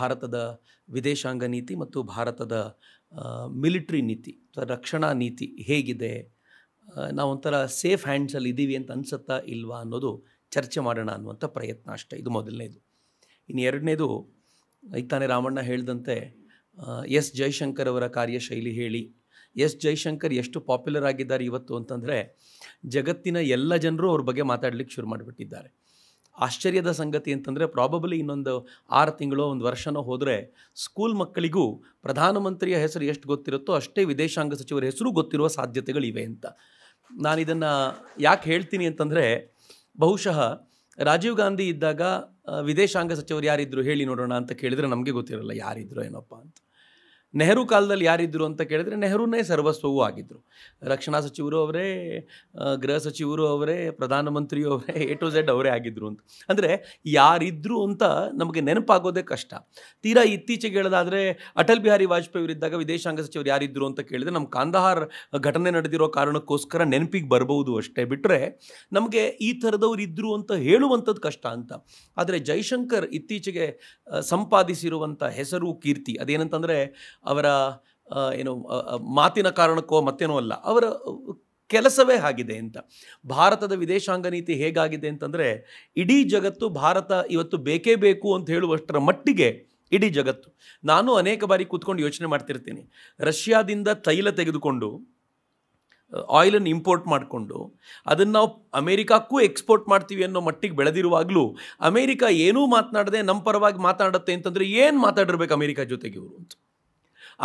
ಭಾರತದ ವಿದೇಶಾಂಗ ನೀತಿ ಮತ್ತು ಭಾರತದ ಮಿಲಿಟ್ರಿ ನೀತಿ ಅಥವಾ ರಕ್ಷಣಾ ನೀತಿ ಹೇಗಿದೆ ನಾವು ಒಂಥರ ಸೇಫ್ ಹ್ಯಾಂಡ್ಸಲ್ಲಿ ಇದ್ದೀವಿ ಅಂತ ಅನಿಸುತ್ತಾ ಇಲ್ವಾ ಅನ್ನೋದು ಚರ್ಚೆ ಮಾಡೋಣ ಅನ್ನುವಂಥ ಪ್ರಯತ್ನ ಅಷ್ಟೇ ಇದು ಮೊದಲನೇದು ಇನ್ನು ಎರಡನೇದು ತಾನೇ ರಾಮಣ್ಣ ಹೇಳಿದಂತೆ ಎಸ್ ಜೈಶಂಕರ್ ಅವರ ಕಾರ್ಯಶೈಲಿ ಹೇಳಿ ಎಸ್ ಜೈಶಂಕರ್ ಎಷ್ಟು ಪಾಪ್ಯುಲರ್ ಆಗಿದ್ದಾರೆ ಇವತ್ತು ಅಂತಂದರೆ ಜಗತ್ತಿನ ಎಲ್ಲ ಜನರು ಅವ್ರ ಬಗ್ಗೆ ಮಾತಾಡಲಿಕ್ಕೆ ಶುರು ಮಾಡಿಬಿಟ್ಟಿದ್ದಾರೆ ಆಶ್ಚರ್ಯದ ಸಂಗತಿ ಅಂತಂದರೆ ಪ್ರಾಬಬಲಿ ಇನ್ನೊಂದು ಆರು ತಿಂಗಳು ಒಂದು ವರ್ಷನೋ ಹೋದರೆ ಸ್ಕೂಲ್ ಮಕ್ಕಳಿಗೂ ಪ್ರಧಾನಮಂತ್ರಿಯ ಹೆಸರು ಎಷ್ಟು ಗೊತ್ತಿರುತ್ತೋ ಅಷ್ಟೇ ವಿದೇಶಾಂಗ ಸಚಿವರ ಹೆಸರು ಗೊತ್ತಿರುವ ಸಾಧ್ಯತೆಗಳಿವೆ ಅಂತ ನಾನು ಇದನ್ನು ಯಾಕೆ ಹೇಳ್ತೀನಿ ಅಂತಂದರೆ ಬಹುಶಃ ರಾಜೀವ್ ಗಾಂಧಿ ಇದ್ದಾಗ ವಿದೇಶಾಂಗ ಸಚಿವರು ಯಾರಿದ್ರು ಹೇಳಿ ನೋಡೋಣ ಅಂತ ಕೇಳಿದರೆ ನಮಗೆ ಗೊತ್ತಿರಲ್ಲ ಯಾರಿದ್ರು ಏನಪ್ಪ ಅಂತ ನೆಹರು ಕಾಲದಲ್ಲಿ ಯಾರಿದ್ದರು ಅಂತ ಕೇಳಿದರೆ ನೆಹರೂನೇ ಸರ್ವಸ್ವವೂ ಆಗಿದ್ದರು ರಕ್ಷಣಾ ಸಚಿವರು ಅವರೇ ಗೃಹ ಸಚಿವರು ಅವರೇ ಪ್ರಧಾನಮಂತ್ರಿಯು ಅವರೇ ಎ ಟು ಝೆಡ್ ಅವರೇ ಆಗಿದ್ದರು ಅಂತ ಅಂದರೆ ಯಾರಿದ್ದರು ಅಂತ ನಮಗೆ ನೆನಪಾಗೋದೇ ಕಷ್ಟ ತೀರಾ ಇತ್ತೀಚೆಗೆ ಹೇಳೋದಾದರೆ ಅಟಲ್ ಬಿಹಾರಿ ವಾಜಪೇಯಿ ಅವರಿದ್ದಾಗ ವಿದೇಶಾಂಗ ಸಚಿವರು ಯಾರಿದ್ದರು ಅಂತ ಕೇಳಿದರೆ ನಮ್ಮ ಕಾಂದಹಾರ್ ಘಟನೆ ನಡೆದಿರೋ ಕಾರಣಕ್ಕೋಸ್ಕರ ನೆನಪಿಗೆ ಬರಬಹುದು ಅಷ್ಟೇ ಬಿಟ್ಟರೆ ನಮಗೆ ಈ ಥರದವ್ರು ಇದ್ದರು ಅಂತ ಹೇಳುವಂಥದ್ದು ಕಷ್ಟ ಅಂತ ಆದರೆ ಜೈಶಂಕರ್ ಇತ್ತೀಚೆಗೆ ಸಂಪಾದಿಸಿರುವಂಥ ಹೆಸರು ಕೀರ್ತಿ ಅದೇನಂತಂದರೆ ಅವರ ಏನು ಮಾತಿನ ಕಾರಣಕ್ಕೋ ಮತ್ತೇನೋ ಅಲ್ಲ ಅವರ ಕೆಲಸವೇ ಆಗಿದೆ ಅಂತ ಭಾರತದ ವಿದೇಶಾಂಗ ನೀತಿ ಹೇಗಾಗಿದೆ ಅಂತಂದರೆ ಇಡೀ ಜಗತ್ತು ಭಾರತ ಇವತ್ತು ಬೇಕೇ ಬೇಕು ಅಂತ ಹೇಳುವಷ್ಟರ ಮಟ್ಟಿಗೆ ಇಡೀ ಜಗತ್ತು ನಾನು ಅನೇಕ ಬಾರಿ ಕೂತ್ಕೊಂಡು ಯೋಚನೆ ಮಾಡ್ತಿರ್ತೀನಿ ರಷ್ಯಾದಿಂದ ತೈಲ ತೆಗೆದುಕೊಂಡು ಆಯಿಲನ್ನು ಇಂಪೋರ್ಟ್ ಮಾಡಿಕೊಂಡು ಅದನ್ನು ನಾವು ಅಮೇರಿಕಾಕ್ಕೂ ಎಕ್ಸ್ಪೋರ್ಟ್ ಮಾಡ್ತೀವಿ ಅನ್ನೋ ಮಟ್ಟಿಗೆ ಬೆಳೆದಿರುವಾಗಲೂ ಅಮೇರಿಕ ಏನೂ ಮಾತನಾಡದೆ ನಮ್ಮ ಪರವಾಗಿ ಮಾತಾಡುತ್ತೆ ಅಂತಂದರೆ ಏನು ಮಾತಾಡಿರ್ಬೇಕು ಅಮೇರಿಕಾ ಜೊತೆಗೆ ಇವರು ಅಂತ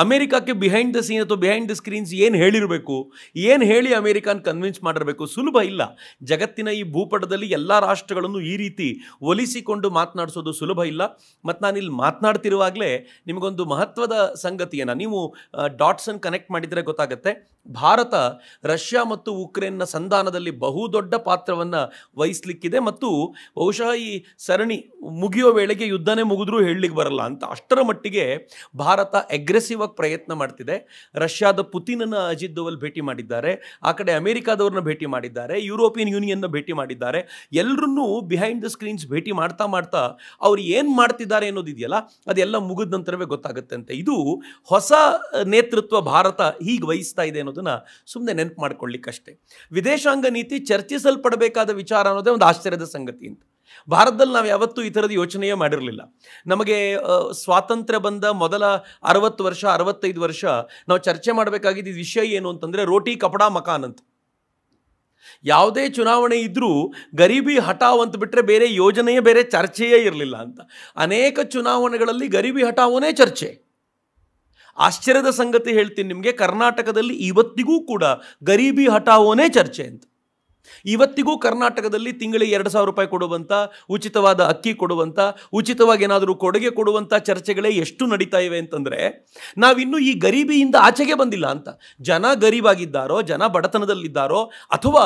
ಅಮೆರಿಕಕ್ಕೆ ಬಿಹೈಂಡ್ ದ ಸೀನ್ ಅಥವಾ ಬಿಹೈಂಡ್ ದ ಸ್ಕ್ರೀನ್ಸ್ ಏನು ಹೇಳಿರಬೇಕು ಏನು ಹೇಳಿ ಅಮೆರಿಕನ್ ಕನ್ವಿನ್ಸ್ ಮಾಡಿರಬೇಕು ಸುಲಭ ಇಲ್ಲ ಜಗತ್ತಿನ ಈ ಭೂಪಟದಲ್ಲಿ ಎಲ್ಲ ರಾಷ್ಟ್ರಗಳನ್ನು ಈ ರೀತಿ ಒಲಿಸಿಕೊಂಡು ಮಾತನಾಡಿಸೋದು ಸುಲಭ ಇಲ್ಲ ಮತ್ತು ನಾನಿಲ್ಲಿ ಮಾತನಾಡ್ತಿರುವಾಗಲೇ ನಿಮಗೊಂದು ಮಹತ್ವದ ಸಂಗತಿಯನ್ನು ನೀವು ಡಾಟ್ಸನ್ನು ಕನೆಕ್ಟ್ ಮಾಡಿದರೆ ಗೊತ್ತಾಗುತ್ತೆ ಭಾರತ ರಷ್ಯಾ ಮತ್ತು ಉಕ್ರೇನ್ನ ಸಂಧಾನದಲ್ಲಿ ಬಹುದೊಡ್ಡ ಪಾತ್ರವನ್ನು ವಹಿಸ್ಲಿಕ್ಕಿದೆ ಮತ್ತು ಬಹುಶಃ ಈ ಸರಣಿ ಮುಗಿಯೋ ವೇಳೆಗೆ ಯುದ್ಧನೇ ಮುಗಿದ್ರೂ ಹೇಳಲಿಕ್ಕೆ ಬರಲ್ಲ ಅಂತ ಅಷ್ಟರ ಮಟ್ಟಿಗೆ ಭಾರತ ಅಗ್ರೆಸಿವ್ ಆಗಿ ಪ್ರಯತ್ನ ಮಾಡ್ತಿದೆ ರಷ್ಯಾದ ಪುತಿನನ್ನು ಅಜಿತ್ ದೋವಲ್ ಭೇಟಿ ಮಾಡಿದ್ದಾರೆ ಆ ಕಡೆ ಅಮೆರಿಕಾದವ್ರನ್ನ ಭೇಟಿ ಮಾಡಿದ್ದಾರೆ ಯುರೋಪಿಯನ್ ಯೂನಿಯನ್ನ ಭೇಟಿ ಮಾಡಿದ್ದಾರೆ ಎಲ್ಲರನ್ನೂ ಬಿಹೈಂಡ್ ದ ಸ್ಕ್ರೀನ್ಸ್ ಭೇಟಿ ಮಾಡ್ತಾ ಮಾಡ್ತಾ ಅವ್ರು ಏನು ಮಾಡ್ತಿದ್ದಾರೆ ಅನ್ನೋದಿದೆಯಲ್ಲ ಅದೆಲ್ಲ ಮುಗಿದ ನಂತರವೇ ಗೊತ್ತಾಗುತ್ತೆ ಅಂತ ಇದು ಹೊಸ ನೇತೃತ್ವ ಭಾರತ ಹೀಗೆ ವಹಿಸ್ತಾ ಇದೆ ಅನ್ನೋದು ಅನ್ನೋದನ್ನು ಸುಮ್ಮನೆ ನೆನಪು ಮಾಡ್ಕೊಳ್ಳಿಕ್ಕಷ್ಟೇ ವಿದೇಶಾಂಗ ನೀತಿ ಚರ್ಚಿಸಲ್ಪಡಬೇಕಾದ ವಿಚಾರ ಅನ್ನೋದೇ ಒಂದು ಆಶ್ಚರ್ಯದ ಸಂಗತಿ ಅಂತ ಭಾರತದಲ್ಲಿ ನಾವು ಯಾವತ್ತೂ ಈ ಥರದ ಯೋಚನೆಯೇ ಮಾಡಿರಲಿಲ್ಲ ನಮಗೆ ಸ್ವಾತಂತ್ರ್ಯ ಬಂದ ಮೊದಲ ಅರವತ್ತು ವರ್ಷ ಅರವತ್ತೈದು ವರ್ಷ ನಾವು ಚರ್ಚೆ ಮಾಡಬೇಕಾಗಿದ್ದ ವಿಷಯ ಏನು ಅಂತಂದರೆ ರೋಟಿ ಕಪಡಾ ಮಕಾನ್ ಅಂತ ಯಾವುದೇ ಚುನಾವಣೆ ಇದ್ದರೂ ಗರೀಬಿ ಹಠಾವ್ ಅಂತ ಬಿಟ್ಟರೆ ಬೇರೆ ಯೋಜನೆಯೇ ಬೇರೆ ಚರ್ಚೆಯೇ ಇರಲಿಲ್ಲ ಅಂತ ಅನೇಕ ಚುನಾವಣೆಗಳಲ್ಲಿ ಗರೀಬಿ ಹಠಾವನೇ ಚರ್ಚೆ ಆಶ್ಚರ್ಯದ ಸಂಗತಿ ಹೇಳ್ತೀನಿ ನಿಮಗೆ ಕರ್ನಾಟಕದಲ್ಲಿ ಇವತ್ತಿಗೂ ಕೂಡ ಗರೀಬಿ ಹಟಾವೋನೇ ಚರ್ಚೆ ಅಂತ ಇವತ್ತಿಗೂ ಕರ್ನಾಟಕದಲ್ಲಿ ತಿಂಗಳಿಗೆ ಎರಡು ಸಾವಿರ ರೂಪಾಯಿ ಕೊಡುವಂಥ ಉಚಿತವಾದ ಅಕ್ಕಿ ಕೊಡುವಂಥ ಉಚಿತವಾಗಿ ಏನಾದರೂ ಕೊಡುಗೆ ಕೊಡುವಂಥ ಚರ್ಚೆಗಳೇ ಎಷ್ಟು ನಡೀತಾ ಇವೆ ಅಂತಂದರೆ ನಾವಿನ್ನೂ ಈ ಗರೀಬಿಯಿಂದ ಆಚೆಗೆ ಬಂದಿಲ್ಲ ಅಂತ ಜನ ಗರೀಬಾಗಿದ್ದಾರೋ ಜನ ಬಡತನದಲ್ಲಿದ್ದಾರೋ ಅಥವಾ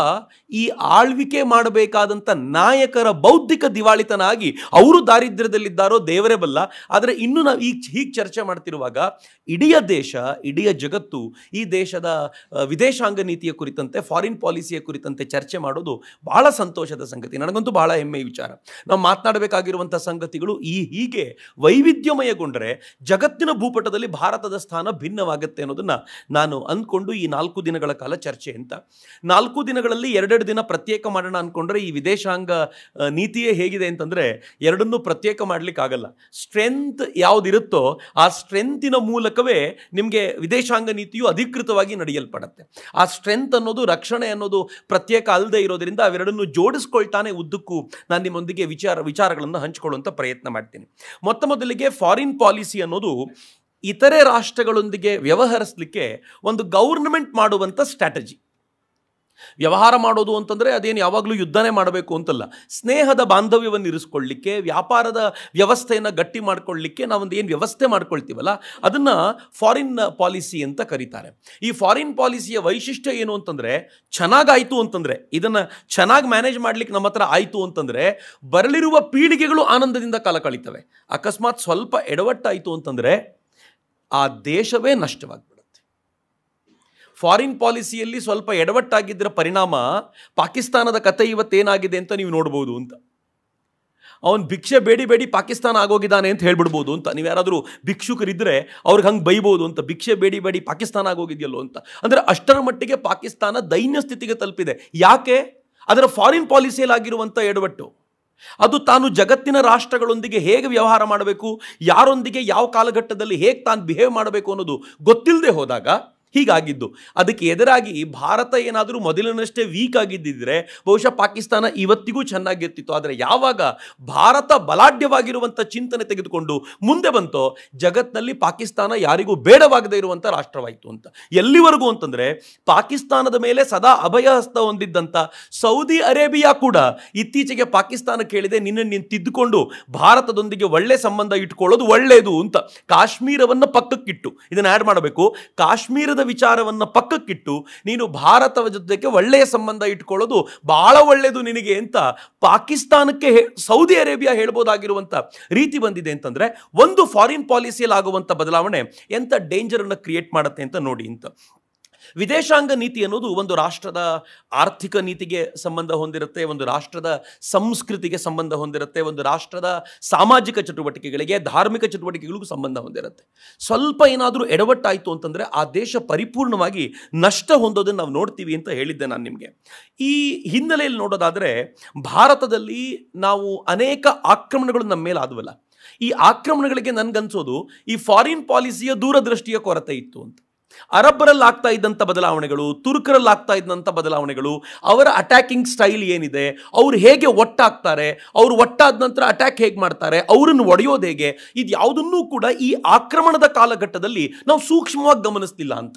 ಈ ಆಳ್ವಿಕೆ ಮಾಡಬೇಕಾದಂಥ ನಾಯಕರ ಬೌದ್ಧಿಕ ದಿವಾಳಿತನ ಆಗಿ ಅವರು ದಾರಿದ್ರ್ಯದಲ್ಲಿದ್ದಾರೋ ದೇವರೇ ಬಲ್ಲ ಆದರೆ ಇನ್ನೂ ನಾವು ಈ ಹೀಗೆ ಚರ್ಚೆ ಮಾಡ್ತಿರುವಾಗ ಇಡೀ ದೇಶ ಇಡೀ ಜಗತ್ತು ಈ ದೇಶದ ವಿದೇಶಾಂಗ ನೀತಿಯ ಕುರಿತಂತೆ ಫಾರಿನ್ ಪಾಲಿಸಿಯ ಕುರಿತಂತೆ ಚರ್ಚೆ ಚರ್ಚೆ ಮಾಡೋದು ಬಹಳ ಸಂತೋಷದ ಸಂಗತಿ ನನಗಂತೂ ಬಹಳ ಹೆಮ್ಮೆಯ ವಿಚಾರ ನಾವು ಮಾತನಾಡಬೇಕಾಗಿರುವಂಥ ಸಂಗತಿಗಳು ಈ ಹೀಗೆ ವೈವಿಧ್ಯಮಯಗೊಂಡರೆ ಜಗತ್ತಿನ ಭೂಪಟದಲ್ಲಿ ಭಾರತದ ಸ್ಥಾನ ಭಿನ್ನವಾಗುತ್ತೆ ಅನ್ನೋದನ್ನು ನಾನು ಅಂದ್ಕೊಂಡು ಈ ನಾಲ್ಕು ದಿನಗಳ ಕಾಲ ಚರ್ಚೆ ಅಂತ ನಾಲ್ಕು ದಿನಗಳಲ್ಲಿ ಎರಡೆರಡು ದಿನ ಪ್ರತ್ಯೇಕ ಮಾಡೋಣ ಅಂದ್ಕೊಂಡ್ರೆ ಈ ವಿದೇಶಾಂಗ ನೀತಿಯೇ ಹೇಗಿದೆ ಅಂತಂದರೆ ಎರಡನ್ನೂ ಪ್ರತ್ಯೇಕ ಮಾಡಲಿಕ್ಕಾಗಲ್ಲ ಸ್ಟ್ರೆಂತ್ ಯಾವುದಿರುತ್ತೋ ಆ ಸ್ಟ್ರೆಂತಿನ ಮೂಲಕವೇ ನಿಮಗೆ ವಿದೇಶಾಂಗ ನೀತಿಯು ಅಧಿಕೃತವಾಗಿ ನಡೆಯಲ್ಪಡುತ್ತೆ ಆ ಸ್ಟ್ರೆಂತ್ ಅನ್ನೋದು ರಕ್ಷಣೆ ಅನ್ನೋದು ಪ್ರತ್ಯೇಕ ಅಲ್ಲದೆ ಇರೋದ್ರಿಂದ ಅವೆರಡನ್ನು ಜೋಡಿಸ್ಕೊಳ್ತಾನೆ ಉದ್ದಕ್ಕೂ ನಾನು ನಿಮ್ಮೊಂದಿಗೆ ವಿಚಾರ ವಿಚಾರಗಳನ್ನು ಹಂಚಿಕೊಳ್ಳುವಂಥ ಪ್ರಯತ್ನ ಮಾಡ್ತೀನಿ ಮೊತ್ತ ಮೊದಲಿಗೆ ಫಾರಿನ್ ಪಾಲಿಸಿ ಅನ್ನೋದು ಇತರೆ ರಾಷ್ಟ್ರಗಳೊಂದಿಗೆ ವ್ಯವಹರಿಸಲಿಕ್ಕೆ ಒಂದು ಗೌರ್ಮೆಂಟ್ ಮಾಡುವಂಥ ಸ್ಟ್ರಾಟಜಿ ವ್ಯವಹಾರ ಮಾಡೋದು ಅಂತಂದರೆ ಅದೇನು ಯಾವಾಗಲೂ ಯುದ್ಧನೇ ಮಾಡಬೇಕು ಅಂತಲ್ಲ ಸ್ನೇಹದ ಬಾಂಧವ್ಯವನ್ನು ಇರಿಸ್ಕೊಳ್ಳಿಕ್ಕೆ ವ್ಯಾಪಾರದ ವ್ಯವಸ್ಥೆಯನ್ನು ಗಟ್ಟಿ ಮಾಡಿಕೊಳ್ಳಿಕ್ಕೆ ನಾವೊಂದು ಏನು ವ್ಯವಸ್ಥೆ ಮಾಡ್ಕೊಳ್ತೀವಲ್ಲ ಅದನ್ನು ಫಾರಿನ್ ಪಾಲಿಸಿ ಅಂತ ಕರೀತಾರೆ ಈ ಫಾರಿನ್ ಪಾಲಿಸಿಯ ವೈಶಿಷ್ಟ್ಯ ಏನು ಅಂತಂದರೆ ಚೆನ್ನಾಗಾಯಿತು ಅಂತಂದರೆ ಇದನ್ನು ಚೆನ್ನಾಗಿ ಮ್ಯಾನೇಜ್ ಮಾಡಲಿಕ್ಕೆ ನಮ್ಮ ಹತ್ರ ಆಯಿತು ಅಂತಂದರೆ ಬರಲಿರುವ ಪೀಳಿಗೆಗಳು ಆನಂದದಿಂದ ಕಾಲ ಕಳೀತವೆ ಅಕಸ್ಮಾತ್ ಸ್ವಲ್ಪ ಎಡವಟ್ಟಾಯಿತು ಅಂತಂದರೆ ಆ ದೇಶವೇ ನಷ್ಟವಾಗ್ತದೆ ಫಾರಿನ್ ಪಾಲಿಸಿಯಲ್ಲಿ ಸ್ವಲ್ಪ ಎಡವಟ್ಟಾಗಿದ್ದರ ಪರಿಣಾಮ ಪಾಕಿಸ್ತಾನದ ಕತೆ ಇವತ್ತೇನಾಗಿದೆ ಅಂತ ನೀವು ನೋಡ್ಬೋದು ಅಂತ ಅವನು ಭಿಕ್ಷೆ ಬೇಡಿ ಬೇಡಿ ಪಾಕಿಸ್ತಾನ ಆಗೋಗಿದ್ದಾನೆ ಅಂತ ಹೇಳ್ಬಿಡ್ಬೋದು ಅಂತ ನೀವು ಯಾರಾದರೂ ಭಿಕ್ಷುಕರಿದ್ದರೆ ಅವ್ರಿಗೆ ಹಂಗೆ ಬೈಬೋದು ಅಂತ ಭಿಕ್ಷೆ ಬೇಡಿ ಬೇಡಿ ಪಾಕಿಸ್ತಾನ ಆಗೋಗಿದೆಯಲ್ಲೋ ಅಂತ ಅಂದರೆ ಅಷ್ಟರ ಮಟ್ಟಿಗೆ ಪಾಕಿಸ್ತಾನ ದೈನ್ಯ ಸ್ಥಿತಿಗೆ ತಲುಪಿದೆ ಯಾಕೆ ಅದರ ಫಾರಿನ್ ಪಾಲಿಸಿಯಲ್ಲಾಗಿರುವಂಥ ಎಡವಟ್ಟು ಅದು ತಾನು ಜಗತ್ತಿನ ರಾಷ್ಟ್ರಗಳೊಂದಿಗೆ ಹೇಗೆ ವ್ಯವಹಾರ ಮಾಡಬೇಕು ಯಾರೊಂದಿಗೆ ಯಾವ ಕಾಲಘಟ್ಟದಲ್ಲಿ ಹೇಗೆ ತಾನು ಬಿಹೇವ್ ಮಾಡಬೇಕು ಅನ್ನೋದು ಗೊತ್ತಿಲ್ಲದೆ ಹೋದಾಗ ಹೀಗಾಗಿದ್ದು ಅದಕ್ಕೆ ಎದುರಾಗಿ ಭಾರತ ಏನಾದರೂ ಮೊದಲಿನಷ್ಟೇ ವೀಕ್ ಆಗಿದ್ದಿದ್ರೆ ಬಹುಶಃ ಪಾಕಿಸ್ತಾನ ಇವತ್ತಿಗೂ ಚೆನ್ನಾಗಿ ಆದರೆ ಯಾವಾಗ ಭಾರತ ಬಲಾಢ್ಯವಾಗಿರುವಂಥ ಚಿಂತನೆ ತೆಗೆದುಕೊಂಡು ಮುಂದೆ ಬಂತೋ ಜಗತ್ತಿನಲ್ಲಿ ಪಾಕಿಸ್ತಾನ ಯಾರಿಗೂ ಬೇಡವಾಗದೇ ಇರುವಂಥ ರಾಷ್ಟ್ರವಾಯಿತು ಅಂತ ಎಲ್ಲಿವರೆಗೂ ಅಂತಂದರೆ ಪಾಕಿಸ್ತಾನದ ಮೇಲೆ ಸದಾ ಹಸ್ತ ಹೊಂದಿದ್ದಂಥ ಸೌದಿ ಅರೇಬಿಯಾ ಕೂಡ ಇತ್ತೀಚೆಗೆ ಪಾಕಿಸ್ತಾನ ಕೇಳಿದೆ ನಿನ್ನ ನೀನು ತಿದ್ದುಕೊಂಡು ಭಾರತದೊಂದಿಗೆ ಒಳ್ಳೆ ಸಂಬಂಧ ಇಟ್ಕೊಳ್ಳೋದು ಒಳ್ಳೆಯದು ಅಂತ ಕಾಶ್ಮೀರವನ್ನು ಪಕ್ಕಕ್ಕಿಟ್ಟು ಇದನ್ನು ಆ್ಯಡ್ ಮಾಡಬೇಕು ಕಾಶ್ಮೀರದ ವಿಚಾರವನ್ನ ವಿಚಾರವನ್ನು ಪಕ್ಕಕ್ಕಿಟ್ಟು ನೀನು ಭಾರತದ ಜೊತೆಗೆ ಒಳ್ಳೆಯ ಸಂಬಂಧ ಇಟ್ಕೊಳ್ಳೋದು ಬಹಳ ಒಳ್ಳೆಯದು ನಿನಗೆ ಅಂತ ಪಾಕಿಸ್ತಾನಕ್ಕೆ ಸೌದಿ ಅರೇಬಿಯಾ ಹೇಳ್ಬೋದಾಗಿರುವಂಥ ರೀತಿ ಬಂದಿದೆ ಅಂತಂದರೆ ಒಂದು ಫಾರಿನ್ ಪಾಲಿಸಿಯಲ್ಲಿ ಆಗುವಂಥ ಬದಲಾವಣೆ ಎಂಥ ಡೇಂಜರನ್ನು ಕ್ರಿಯೇಟ್ ಮಾಡುತ್ತೆ ಅಂತ ನೋಡಿ ಅಂತ ವಿದೇಶಾಂಗ ನೀತಿ ಅನ್ನೋದು ಒಂದು ರಾಷ್ಟ್ರದ ಆರ್ಥಿಕ ನೀತಿಗೆ ಸಂಬಂಧ ಹೊಂದಿರುತ್ತೆ ಒಂದು ರಾಷ್ಟ್ರದ ಸಂಸ್ಕೃತಿಗೆ ಸಂಬಂಧ ಹೊಂದಿರುತ್ತೆ ಒಂದು ರಾಷ್ಟ್ರದ ಸಾಮಾಜಿಕ ಚಟುವಟಿಕೆಗಳಿಗೆ ಧಾರ್ಮಿಕ ಚಟುವಟಿಕೆಗಳಿಗೂ ಸಂಬಂಧ ಹೊಂದಿರುತ್ತೆ ಸ್ವಲ್ಪ ಏನಾದರೂ ಎಡವಟ್ಟಾಯಿತು ಅಂತಂದರೆ ಆ ದೇಶ ಪರಿಪೂರ್ಣವಾಗಿ ನಷ್ಟ ಹೊಂದೋದನ್ನು ನಾವು ನೋಡ್ತೀವಿ ಅಂತ ಹೇಳಿದ್ದೆ ನಾನು ನಿಮಗೆ ಈ ಹಿನ್ನೆಲೆಯಲ್ಲಿ ನೋಡೋದಾದರೆ ಭಾರತದಲ್ಲಿ ನಾವು ಅನೇಕ ಆಕ್ರಮಣಗಳು ನಮ್ಮ ಮೇಲೆ ಆದವಲ್ಲ ಈ ಆಕ್ರಮಣಗಳಿಗೆ ನನ್ಗನ್ಸೋದು ಈ ಫಾರಿನ್ ಪಾಲಿಸಿಯ ದೂರದೃಷ್ಟಿಯ ಕೊರತೆ ಇತ್ತು ಅಂತ ಅರಬ್ಬರಲ್ಲಿ ಆಗ್ತಾ ಇದ್ದಂಥ ಬದಲಾವಣೆಗಳು ತುರ್ಕರಲ್ಲಿ ಆಗ್ತಾ ಇದ್ದಂಥ ಬದಲಾವಣೆಗಳು ಅವರ ಅಟ್ಯಾಕಿಂಗ್ ಸ್ಟೈಲ್ ಏನಿದೆ ಅವ್ರು ಹೇಗೆ ಒಟ್ಟಾಗ್ತಾರೆ ಅವ್ರು ಒಟ್ಟಾದ ನಂತರ ಅಟ್ಯಾಕ್ ಹೇಗೆ ಮಾಡ್ತಾರೆ ಅವರನ್ನು ಒಡೆಯೋದು ಹೇಗೆ ಇದು ಯಾವುದನ್ನೂ ಕೂಡ ಈ ಆಕ್ರಮಣದ ಕಾಲಘಟ್ಟದಲ್ಲಿ ನಾವು ಸೂಕ್ಷ್ಮವಾಗಿ ಗಮನಿಸ್ತಿಲ್ಲ ಅಂತ